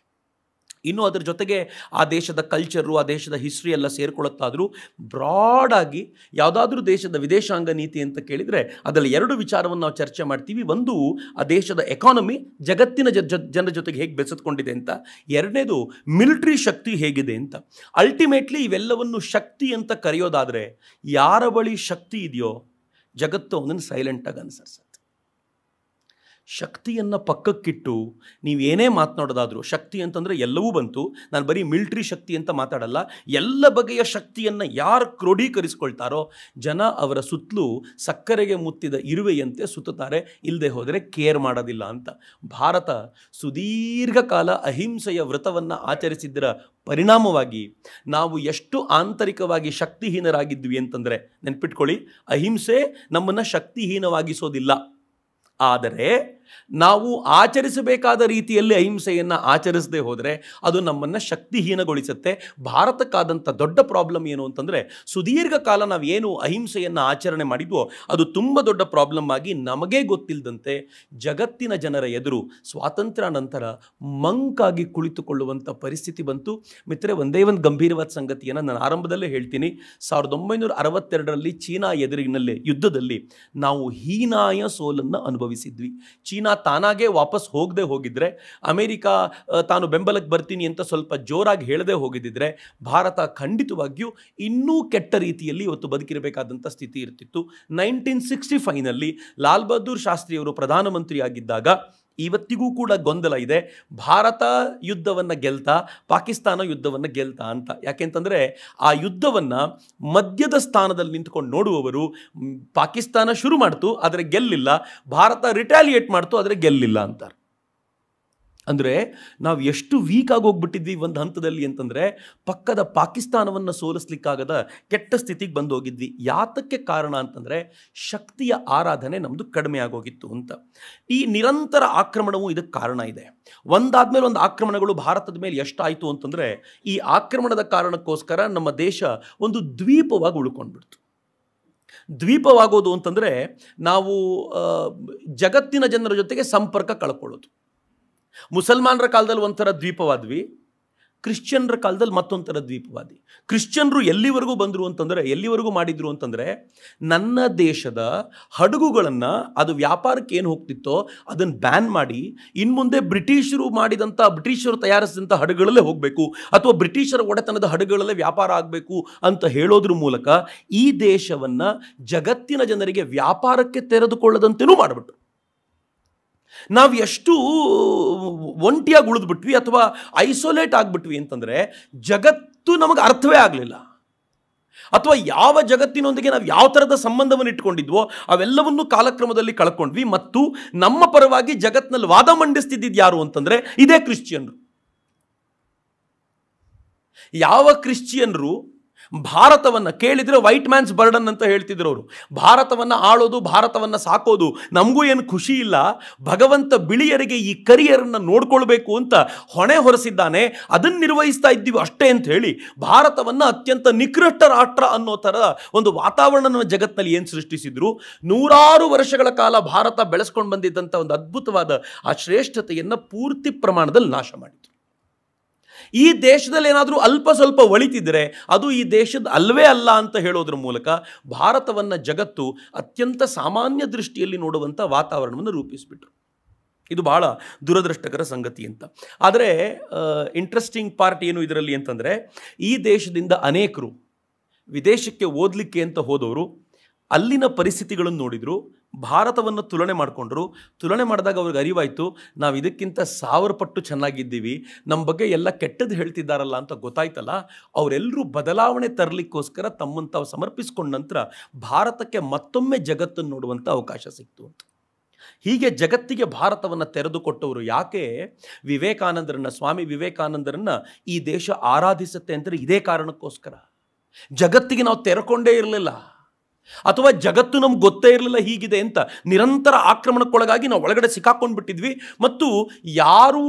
ಇನ್ನು ಅದರ ಜೊತೆಗೆ ಆ ದೇಶದ ಕಲ್ಚರು ಆ ದೇಶದ ಹಿಸ್ಟ್ರಿ ಎಲ್ಲ ಸೇರಿಕೊಳ್ಳುತ್ತಾದರೂ ಬ್ರಾಡಾಗಿ ಯಾವುದಾದ್ರೂ ದೇಶದ ವಿದೇಶಾಂಗ ನೀತಿ ಅಂತ ಕೇಳಿದರೆ ಅದರಲ್ಲಿ ಎರಡು ವಿಚಾರವನ್ನು ನಾವು ಚರ್ಚೆ ಮಾಡ್ತೀವಿ ಒಂದು ಆ ದೇಶದ ಎಕಾನಮಿ ಜಗತ್ತಿನ ಜನರ ಜೊತೆಗೆ ಹೇಗೆ ಬೆಸೆದುಕೊಂಡಿದೆ ಅಂತ ಎರಡನೇದು ಮಿಲಿಟ್ರಿ ಶಕ್ತಿ ಹೇಗಿದೆ ಅಂತ ಅಲ್ಟಿಮೇಟ್ಲಿ ಇವೆಲ್ಲವನ್ನು ಶಕ್ತಿ ಅಂತ ಕರೆಯೋದಾದರೆ ಯಾರ ಬಳಿ ಶಕ್ತಿ ಇದೆಯೋ ಜಗತ್ತು ಅವನನ್ನು ಸೈಲೆಂಟಾಗಿ ಅನುಸರಿಸ ಶಕ್ತಿಯನ್ನು ಪಕ್ಕಕ್ಕಿಟ್ಟು ನೀವೇನೇ ಮಾತನಾಡೋದಾದರೂ ಶಕ್ತಿ ಅಂತಂದರೆ ಎಲ್ಲವೂ ಬಂತು ನಾನು ಬರೀ ಮಿಲ್ಟ್ರಿ ಶಕ್ತಿ ಅಂತ ಮಾತಾಡಲ್ಲ ಎಲ್ಲ ಬಗೆಯ ಶಕ್ತಿಯನ್ನು ಯಾರು ಕ್ರೋಢೀಕರಿಸ್ಕೊಳ್ತಾರೋ ಜನ ಅವರ ಸುತ್ತಲೂ ಸಕ್ಕರೆಗೆ ಮುತ್ತಿದ ಇರುವೆಯಂತೆ ಸುತ್ತುತ್ತಾರೆ ಇಲ್ಲದೆ ಹೋದರೆ ಕೇರ್ ಮಾಡೋದಿಲ್ಲ ಅಂತ ಭಾರತ ಸುದೀರ್ಘ ಕಾಲ ಅಹಿಂಸೆಯ ವ್ರತವನ್ನು ಆಚರಿಸಿದ್ರ ಪರಿಣಾಮವಾಗಿ ನಾವು ಎಷ್ಟು ಆಂತರಿಕವಾಗಿ ಶಕ್ತಿಹೀನರಾಗಿದ್ವಿ ಅಂತಂದರೆ ನೆನ್ಪಿಟ್ಕೊಳ್ಳಿ ಅಹಿಂಸೆ ನಮ್ಮನ್ನು ಶಕ್ತಿಹೀನವಾಗಿಸೋದಿಲ್ಲ ಆದರೆ ನಾವು ಆಚರಿಸಬೇಕಾದ ರೀತಿಯಲ್ಲಿ ಅಹಿಂಸೆಯನ್ನು ಆಚರಿಸದೆ ಹೋದರೆ ಅದು ನಮ್ಮನ್ನು ಶಕ್ತಿಹೀನಗೊಳಿಸುತ್ತೆ ಭಾರತಕ್ಕಾದಂಥ ದೊಡ್ಡ ಪ್ರಾಬ್ಲಮ್ ಏನು ಅಂತಂದರೆ ಸುದೀರ್ಘ ಕಾಲ ನಾವೇನು ಅಹಿಂಸೆಯನ್ನು ಆಚರಣೆ ಮಾಡಿದ್ವೋ ಅದು ತುಂಬ ದೊಡ್ಡ ಪ್ರಾಬ್ಲಮ್ ಆಗಿ ನಮಗೇ ಗೊತ್ತಿಲ್ಲದಂತೆ ಜಗತ್ತಿನ ಜನರ ಎದುರು ಸ್ವಾತಂತ್ರ್ಯ ನಂತರ ಮಂಕಾಗಿ ಕುಳಿತುಕೊಳ್ಳುವಂಥ ಪರಿಸ್ಥಿತಿ ಬಂತು ಮಿತ್ರೆ ಒಂದೇ ಒಂದು ಗಂಭೀರವಾದ ಸಂಗತಿಯನ್ನು ನಾನು ಆರಂಭದಲ್ಲೇ ಹೇಳ್ತೀನಿ ಸಾವಿರದ ಒಂಬೈನೂರ ಅರವತ್ತೆರಡರಲ್ಲಿ ಚೀನಾ ಎದುರಿನಲ್ಲಿ ಯುದ್ಧದಲ್ಲಿ ನಾವು ಹೀನಾಯ ಸೋಲನ್ನು ಅನುಭವಿಸಿದ್ವಿ ಚೀ ಚೀನಾ ತಾನಾಗೇ ವಾಪಸ್ ಹೋಗದೆ ಹೋಗಿದ್ರೆ ಅಮೆರಿಕ ತಾನು ಬೆಂಬಲಕ್ಕೆ ಬರ್ತೀನಿ ಅಂತ ಸ್ವಲ್ಪ ಜೋರಾಗಿ ಹೇಳದೆ ಹೋಗಿದ್ದಿದ್ರೆ ಭಾರತ ಖಂಡಿತವಾಗಿಯೂ ಇನ್ನೂ ಕೆಟ್ಟ ರೀತಿಯಲ್ಲಿ ಇವತ್ತು ಬದುಕಿರಬೇಕಾದಂಥ ಸ್ಥಿತಿ ಇರ್ತಿತ್ತು ನೈನ್ಟೀನ್ ಸಿಕ್ಸ್ಟಿ ಫೈನಲ್ಲಿ ಲಾಲ್ ಬಹದ್ದೂರ್ ಶಾಸ್ತ್ರಿಯವರು ಪ್ರಧಾನಮಂತ್ರಿಯಾಗಿದ್ದಾಗ ಇವತ್ತಿಗೂ ಕೂಡ ಗೊಂದಲ ಇದೆ ಭಾರತ ಯುದ್ಧವನ್ನು ಗೆಲ್ತಾ ಪಾಕಿಸ್ತಾನ ಯುದ್ಧವನ್ನು ಗೆಲ್ತಾ ಅಂತ ಯಾಕೆಂತಂದರೆ ಆ ಯುದ್ಧವನ್ನು ಮಧ್ಯದ ಸ್ಥಾನದಲ್ಲಿ ನಿಂತ್ಕೊಂಡು ನೋಡುವವರು ಪಾಕಿಸ್ತಾನ ಶುರು ಮಾಡ್ತು ಆದರೆ ಗೆಲ್ಲಿಲ್ಲ ಭಾರತ ರಿಟ್ಯಾಲಿಯೇಟ್ ಮಾಡ್ತು ಆದರೆ ಗೆಲ್ಲಿಲ್ಲ ಅಂತಾರೆ ಅಂದರೆ ನಾವು ಎಷ್ಟು ವೀಕ್ ಆಗಿ ಹೋಗ್ಬಿಟ್ಟಿದ್ವಿ ಒಂದು ಹಂತದಲ್ಲಿ ಅಂತಂದರೆ ಪಕ್ಕದ ಪಾಕಿಸ್ತಾನವನ್ನು ಸೋಲಿಸ್ಲಿಕ್ಕಾಗದ ಕೆಟ್ಟ ಸ್ಥಿತಿಗೆ ಬಂದು ಹೋಗಿದ್ವಿ ಯಾತಕ್ಕೆ ಕಾರಣ ಅಂತಂದರೆ ಶಕ್ತಿಯ ಆರಾಧನೆ ನಮ್ಮದು ಕಡಿಮೆ ಆಗೋಗಿತ್ತು ಅಂತ ಈ ನಿರಂತರ ಆಕ್ರಮಣವು ಇದಕ್ಕೆ ಕಾರಣ ಇದೆ ಮೇಲೆ ಒಂದು ಆಕ್ರಮಣಗಳು ಭಾರತದ ಮೇಲೆ ಎಷ್ಟಾಯಿತು ಅಂತಂದರೆ ಈ ಆಕ್ರಮಣದ ಕಾರಣಕ್ಕೋಸ್ಕರ ನಮ್ಮ ದೇಶ ಒಂದು ದ್ವೀಪವಾಗಿ ಉಳ್ಕೊಂಡ್ಬಿಡ್ತು ದ್ವೀಪವಾಗೋದು ಅಂತಂದರೆ ನಾವು ಜಗತ್ತಿನ ಜನರ ಜೊತೆಗೆ ಸಂಪರ್ಕ ಕಳ್ಕೊಳ್ಳೋದು ಮುಸಲ್ಮಾನರ ಕಾಲದಲ್ಲಿ ಒಂಥರ ದ್ವೀಪವಾದ್ವಿ ಕ್ರಿಶ್ಚಿಯನ್ರ ಕಾಲದಲ್ಲಿ ಮತ್ತೊಂಥರ ದ್ವೀಪವಾದಿ ಕ್ರಿಶ್ಚಿಯನ್ರು ಎಲ್ಲಿವರೆಗೂ ಬಂದರು ಅಂತಂದರೆ ಎಲ್ಲಿವರೆಗೂ ಮಾಡಿದರು ಅಂತಂದರೆ ನನ್ನ ದೇಶದ ಹಡಗುಗಳನ್ನು ಅದು ವ್ಯಾಪಾರಕ್ಕೆ ಏನು ಹೋಗ್ತಿತ್ತೋ ಅದನ್ನು ಬ್ಯಾನ್ ಮಾಡಿ ಇನ್ನು ಮುಂದೆ ಬ್ರಿಟಿಷರು ಮಾಡಿದಂಥ ಬ್ರಿಟಿಷರು ತಯಾರಿಸಿದಂಥ ಹಡಗುಗಳಲ್ಲೇ ಹೋಗಬೇಕು ಅಥವಾ ಬ್ರಿಟಿಷರ ಒಡೆತನದ ಹಡಗುಗಳಲ್ಲೇ ವ್ಯಾಪಾರ ಆಗಬೇಕು ಅಂತ ಹೇಳೋದ್ರ ಮೂಲಕ ಈ ದೇಶವನ್ನು ಜಗತ್ತಿನ ಜನರಿಗೆ ವ್ಯಾಪಾರಕ್ಕೆ ತೆರೆದುಕೊಳ್ಳದಂತೆಯೂ ಮಾಡಿಬಿಟ್ರು ನಾವು ಎಷ್ಟು ಒಂಟಿಯಾಗಿ ಉಳಿದ್ಬಿಟ್ವಿ ಅಥವಾ ಐಸೋಲೇಟ್ ಆಗಿಬಿಟ್ವಿ ಅಂತಂದರೆ ಜಗತ್ತು ನಮಗೆ ಅರ್ಥವೇ ಆಗಲಿಲ್ಲ ಅಥವಾ ಯಾವ ಜಗತ್ತಿನೊಂದಿಗೆ ನಾವು ಯಾವ ಥರದ ಸಂಬಂಧವನ್ನು ಇಟ್ಕೊಂಡಿದ್ವೋ ಅವೆಲ್ಲವನ್ನು ಕಾಲಕ್ರಮದಲ್ಲಿ ಕಳ್ಕೊಂಡ್ವಿ ಮತ್ತು ನಮ್ಮ ಪರವಾಗಿ ಜಗತ್ತಿನಲ್ಲಿ ವಾದ ಮಂಡಿಸ್ತಿದ್ದಿದ್ದು ಯಾರು ಅಂತಂದರೆ ಇದೇ ಕ್ರಿಶ್ಚಿಯನ್ರು ಯಾವ ಕ್ರಿಶ್ಚಿಯನ್ರು ಭಾರತವನ್ನು ಕೇಳಿದರೆ ವೈಟ್ ಮ್ಯಾನ್ಸ್ ಬರ್ಡನ್ ಅಂತ ಹೇಳ್ತಿದ್ರು ಅವರು ಭಾರತವನ್ನು ಆಳೋದು ಭಾರತವನ್ನು ಸಾಕೋದು ನಮಗೂ ಏನು ಖುಷಿ ಇಲ್ಲ ಭಗವಂತ ಬಿಳಿಯರಿಗೆ ಈ ಕರಿಯರನ್ನು ನೋಡ್ಕೊಳ್ಬೇಕು ಅಂತ ಹೊಣೆ ಹೊರಿಸಿದ್ದಾನೆ ಅದನ್ನು ನಿರ್ವಹಿಸ್ತಾ ಇದ್ದೀವಿ ಅಷ್ಟೇ ಅಂತ ಹೇಳಿ ಭಾರತವನ್ನು ಅತ್ಯಂತ ನಿಕೃಷ್ಟ ರಾಷ್ಟ್ರ ಅನ್ನೋ ಥರ ಒಂದು ವಾತಾವರಣವನ್ನು ಜಗತ್ತಿನಲ್ಲಿ ಏನು ಸೃಷ್ಟಿಸಿದ್ರು ನೂರಾರು ವರ್ಷಗಳ ಕಾಲ ಭಾರತ ಬೆಳೆಸ್ಕೊಂಡು ಬಂದಿದ್ದಂಥ ಒಂದು ಅದ್ಭುತವಾದ ಆ ಶ್ರೇಷ್ಠತೆಯನ್ನು ಪೂರ್ತಿ ಪ್ರಮಾಣದಲ್ಲಿ ನಾಶ ಮಾಡಿ ಈ ದೇಶದಲ್ಲಿ ಏನಾದರೂ ಅಲ್ಪ ಸ್ವಲ್ಪ ಒಳಿತಿದ್ರೆ ಅದು ಈ ದೇಶದ ಅಲ್ವೇ ಅಲ್ಲ ಅಂತ ಹೇಳೋದ್ರ ಮೂಲಕ ಭಾರತವನ್ನು ಜಗತ್ತು ಅತ್ಯಂತ ಸಾಮಾನ್ಯ ದೃಷ್ಟಿಯಲ್ಲಿ ನೋಡುವಂಥ ವಾತಾವರಣವನ್ನು ರೂಪಿಸಿಬಿಟ್ರು ಇದು ಬಹಳ ದುರದೃಷ್ಟಕರ ಸಂಗತಿ ಅಂತ ಆದರೆ ಇಂಟ್ರೆಸ್ಟಿಂಗ್ ಪಾರ್ಟ್ ಏನು ಇದರಲ್ಲಿ ಅಂತಂದರೆ ಈ ದೇಶದಿಂದ ಅನೇಕರು ವಿದೇಶಕ್ಕೆ ಓದಲಿಕ್ಕೆ ಅಂತ ಹೋದವರು ಅಲ್ಲಿನ ಪರಿಸ್ಥಿತಿಗಳನ್ನು ನೋಡಿದರು ಭಾರತವನ್ನು ತುಲನೆ ಮಾಡಿಕೊಂಡ್ರು ತುಲನೆ ಮಾಡಿದಾಗ ಅವ್ರಿಗೆ ಅರಿವಾಯಿತು ನಾವು ಇದಕ್ಕಿಂತ ಸಾವಿರ ಪಟ್ಟು ಚೆನ್ನಾಗಿದ್ದೀವಿ ನಮ್ಮ ಬಗ್ಗೆ ಎಲ್ಲ ಕೆಟ್ಟದ್ದು ಹೇಳ್ತಿದ್ದಾರಲ್ಲ ಅಂತ ಗೊತ್ತಾಯ್ತಲ್ಲ ಅವರೆಲ್ಲರೂ ಬದಲಾವಣೆ ತರಲಿಕ್ಕೋಸ್ಕರ ತಮ್ಮಂತ ಸಮರ್ಪಿಸಿಕೊಂಡ ನಂತರ ಭಾರತಕ್ಕೆ ಮತ್ತೊಮ್ಮೆ ಜಗತ್ತನ್ನು ನೋಡುವಂಥ ಅವಕಾಶ ಸಿಕ್ತು ಅಂತ ಹೀಗೆ ಜಗತ್ತಿಗೆ ಭಾರತವನ್ನು ತೆರೆದುಕೊಟ್ಟವರು ಯಾಕೆ ವಿವೇಕಾನಂದರನ್ನು ಸ್ವಾಮಿ ವಿವೇಕಾನಂದರನ್ನು ಈ ದೇಶ ಆರಾಧಿಸುತ್ತೆ ಅಂದರೆ ಇದೇ ಕಾರಣಕ್ಕೋಸ್ಕರ ಜಗತ್ತಿಗೆ ನಾವು ತೆರಕೊಂಡೇ ಇರಲಿಲ್ಲ ಅಥವಾ ಜಗತ್ತು ನಮ್ಗೆ ಗೊತ್ತೇ ಇರಲಿಲ್ಲ ಹೀಗಿದೆ ಅಂತ ನಿರಂತರ ಆಕ್ರಮಣಕ್ಕೊಳಗಾಗಿ ನಾವು ಒಳಗಡೆ ಸಿಕ್ಕಾಕೊಂಡು ಬಿಟ್ಟಿದ್ವಿ ಮತ್ತು ಯಾರು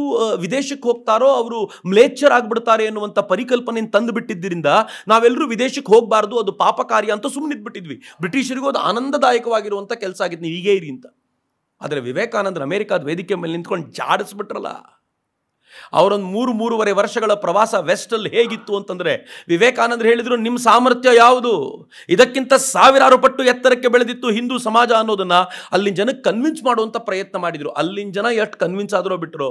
ವಿದೇಶಕ್ಕೆ ಹೋಗ್ತಾರೋ ಅವರು ಮ್ಲೇಚ್ಛರ್ ಆಗಿಬಿಡ್ತಾರೆ ಎನ್ನುವಂಥ ಪರಿಕಲ್ಪನೆಯನ್ನು ತಂದು ಬಿಟ್ಟಿದ್ದರಿಂದ ನಾವೆಲ್ಲರೂ ವಿದೇಶಕ್ಕೆ ಹೋಗಬಾರ್ದು ಅದು ಪಾಪ ಕಾರ್ಯ ಅಂತ ಸುಮ್ಮನಿದ್ಬಿಟ್ಟಿದ್ವಿ ಬ್ರಿಟಿಷರಿಗೂ ಅದು ಆನಂದದಾಯಕವಾಗಿರುವಂಥ ಕೆಲಸ ಆಗಿತ್ತು ನೀವು ಹೀಗೇ ಇರಿ ಅಂತ ಆದರೆ ವಿವೇಕಾನಂದ ಅಮೇರಿಕಾದ ವೇದಿಕೆ ಮೇಲೆ ನಿಂತ್ಕೊಂಡು ಜಾಡಿಸ್ಬಿಟ್ರಲ್ಲ ಅವರೊಂದು ಮೂರು ಮೂರುವರೆ ವರ್ಷಗಳ ಪ್ರವಾಸ ವೆಸ್ಟಲ್ಲಿ ಹೇಗಿತ್ತು ಅಂತಂದರೆ ವಿವೇಕಾನಂದರು ಹೇಳಿದರು ನಿಮ್ಮ ಸಾಮರ್ಥ್ಯ ಯಾವುದು ಇದಕ್ಕಿಂತ ಸಾವಿರಾರು ಪಟ್ಟು ಎತ್ತರಕ್ಕೆ ಬೆಳೆದಿತ್ತು ಹಿಂದೂ ಸಮಾಜ ಅನ್ನೋದನ್ನು ಅಲ್ಲಿನ ಜನಕ್ಕೆ ಕನ್ವಿನ್ಸ್ ಮಾಡುವಂಥ ಪ್ರಯತ್ನ ಮಾಡಿದರು ಅಲ್ಲಿನ ಜನ ಎಷ್ಟು ಕನ್ವಿನ್ಸ್ ಆದರೂ ಬಿಟ್ಟರು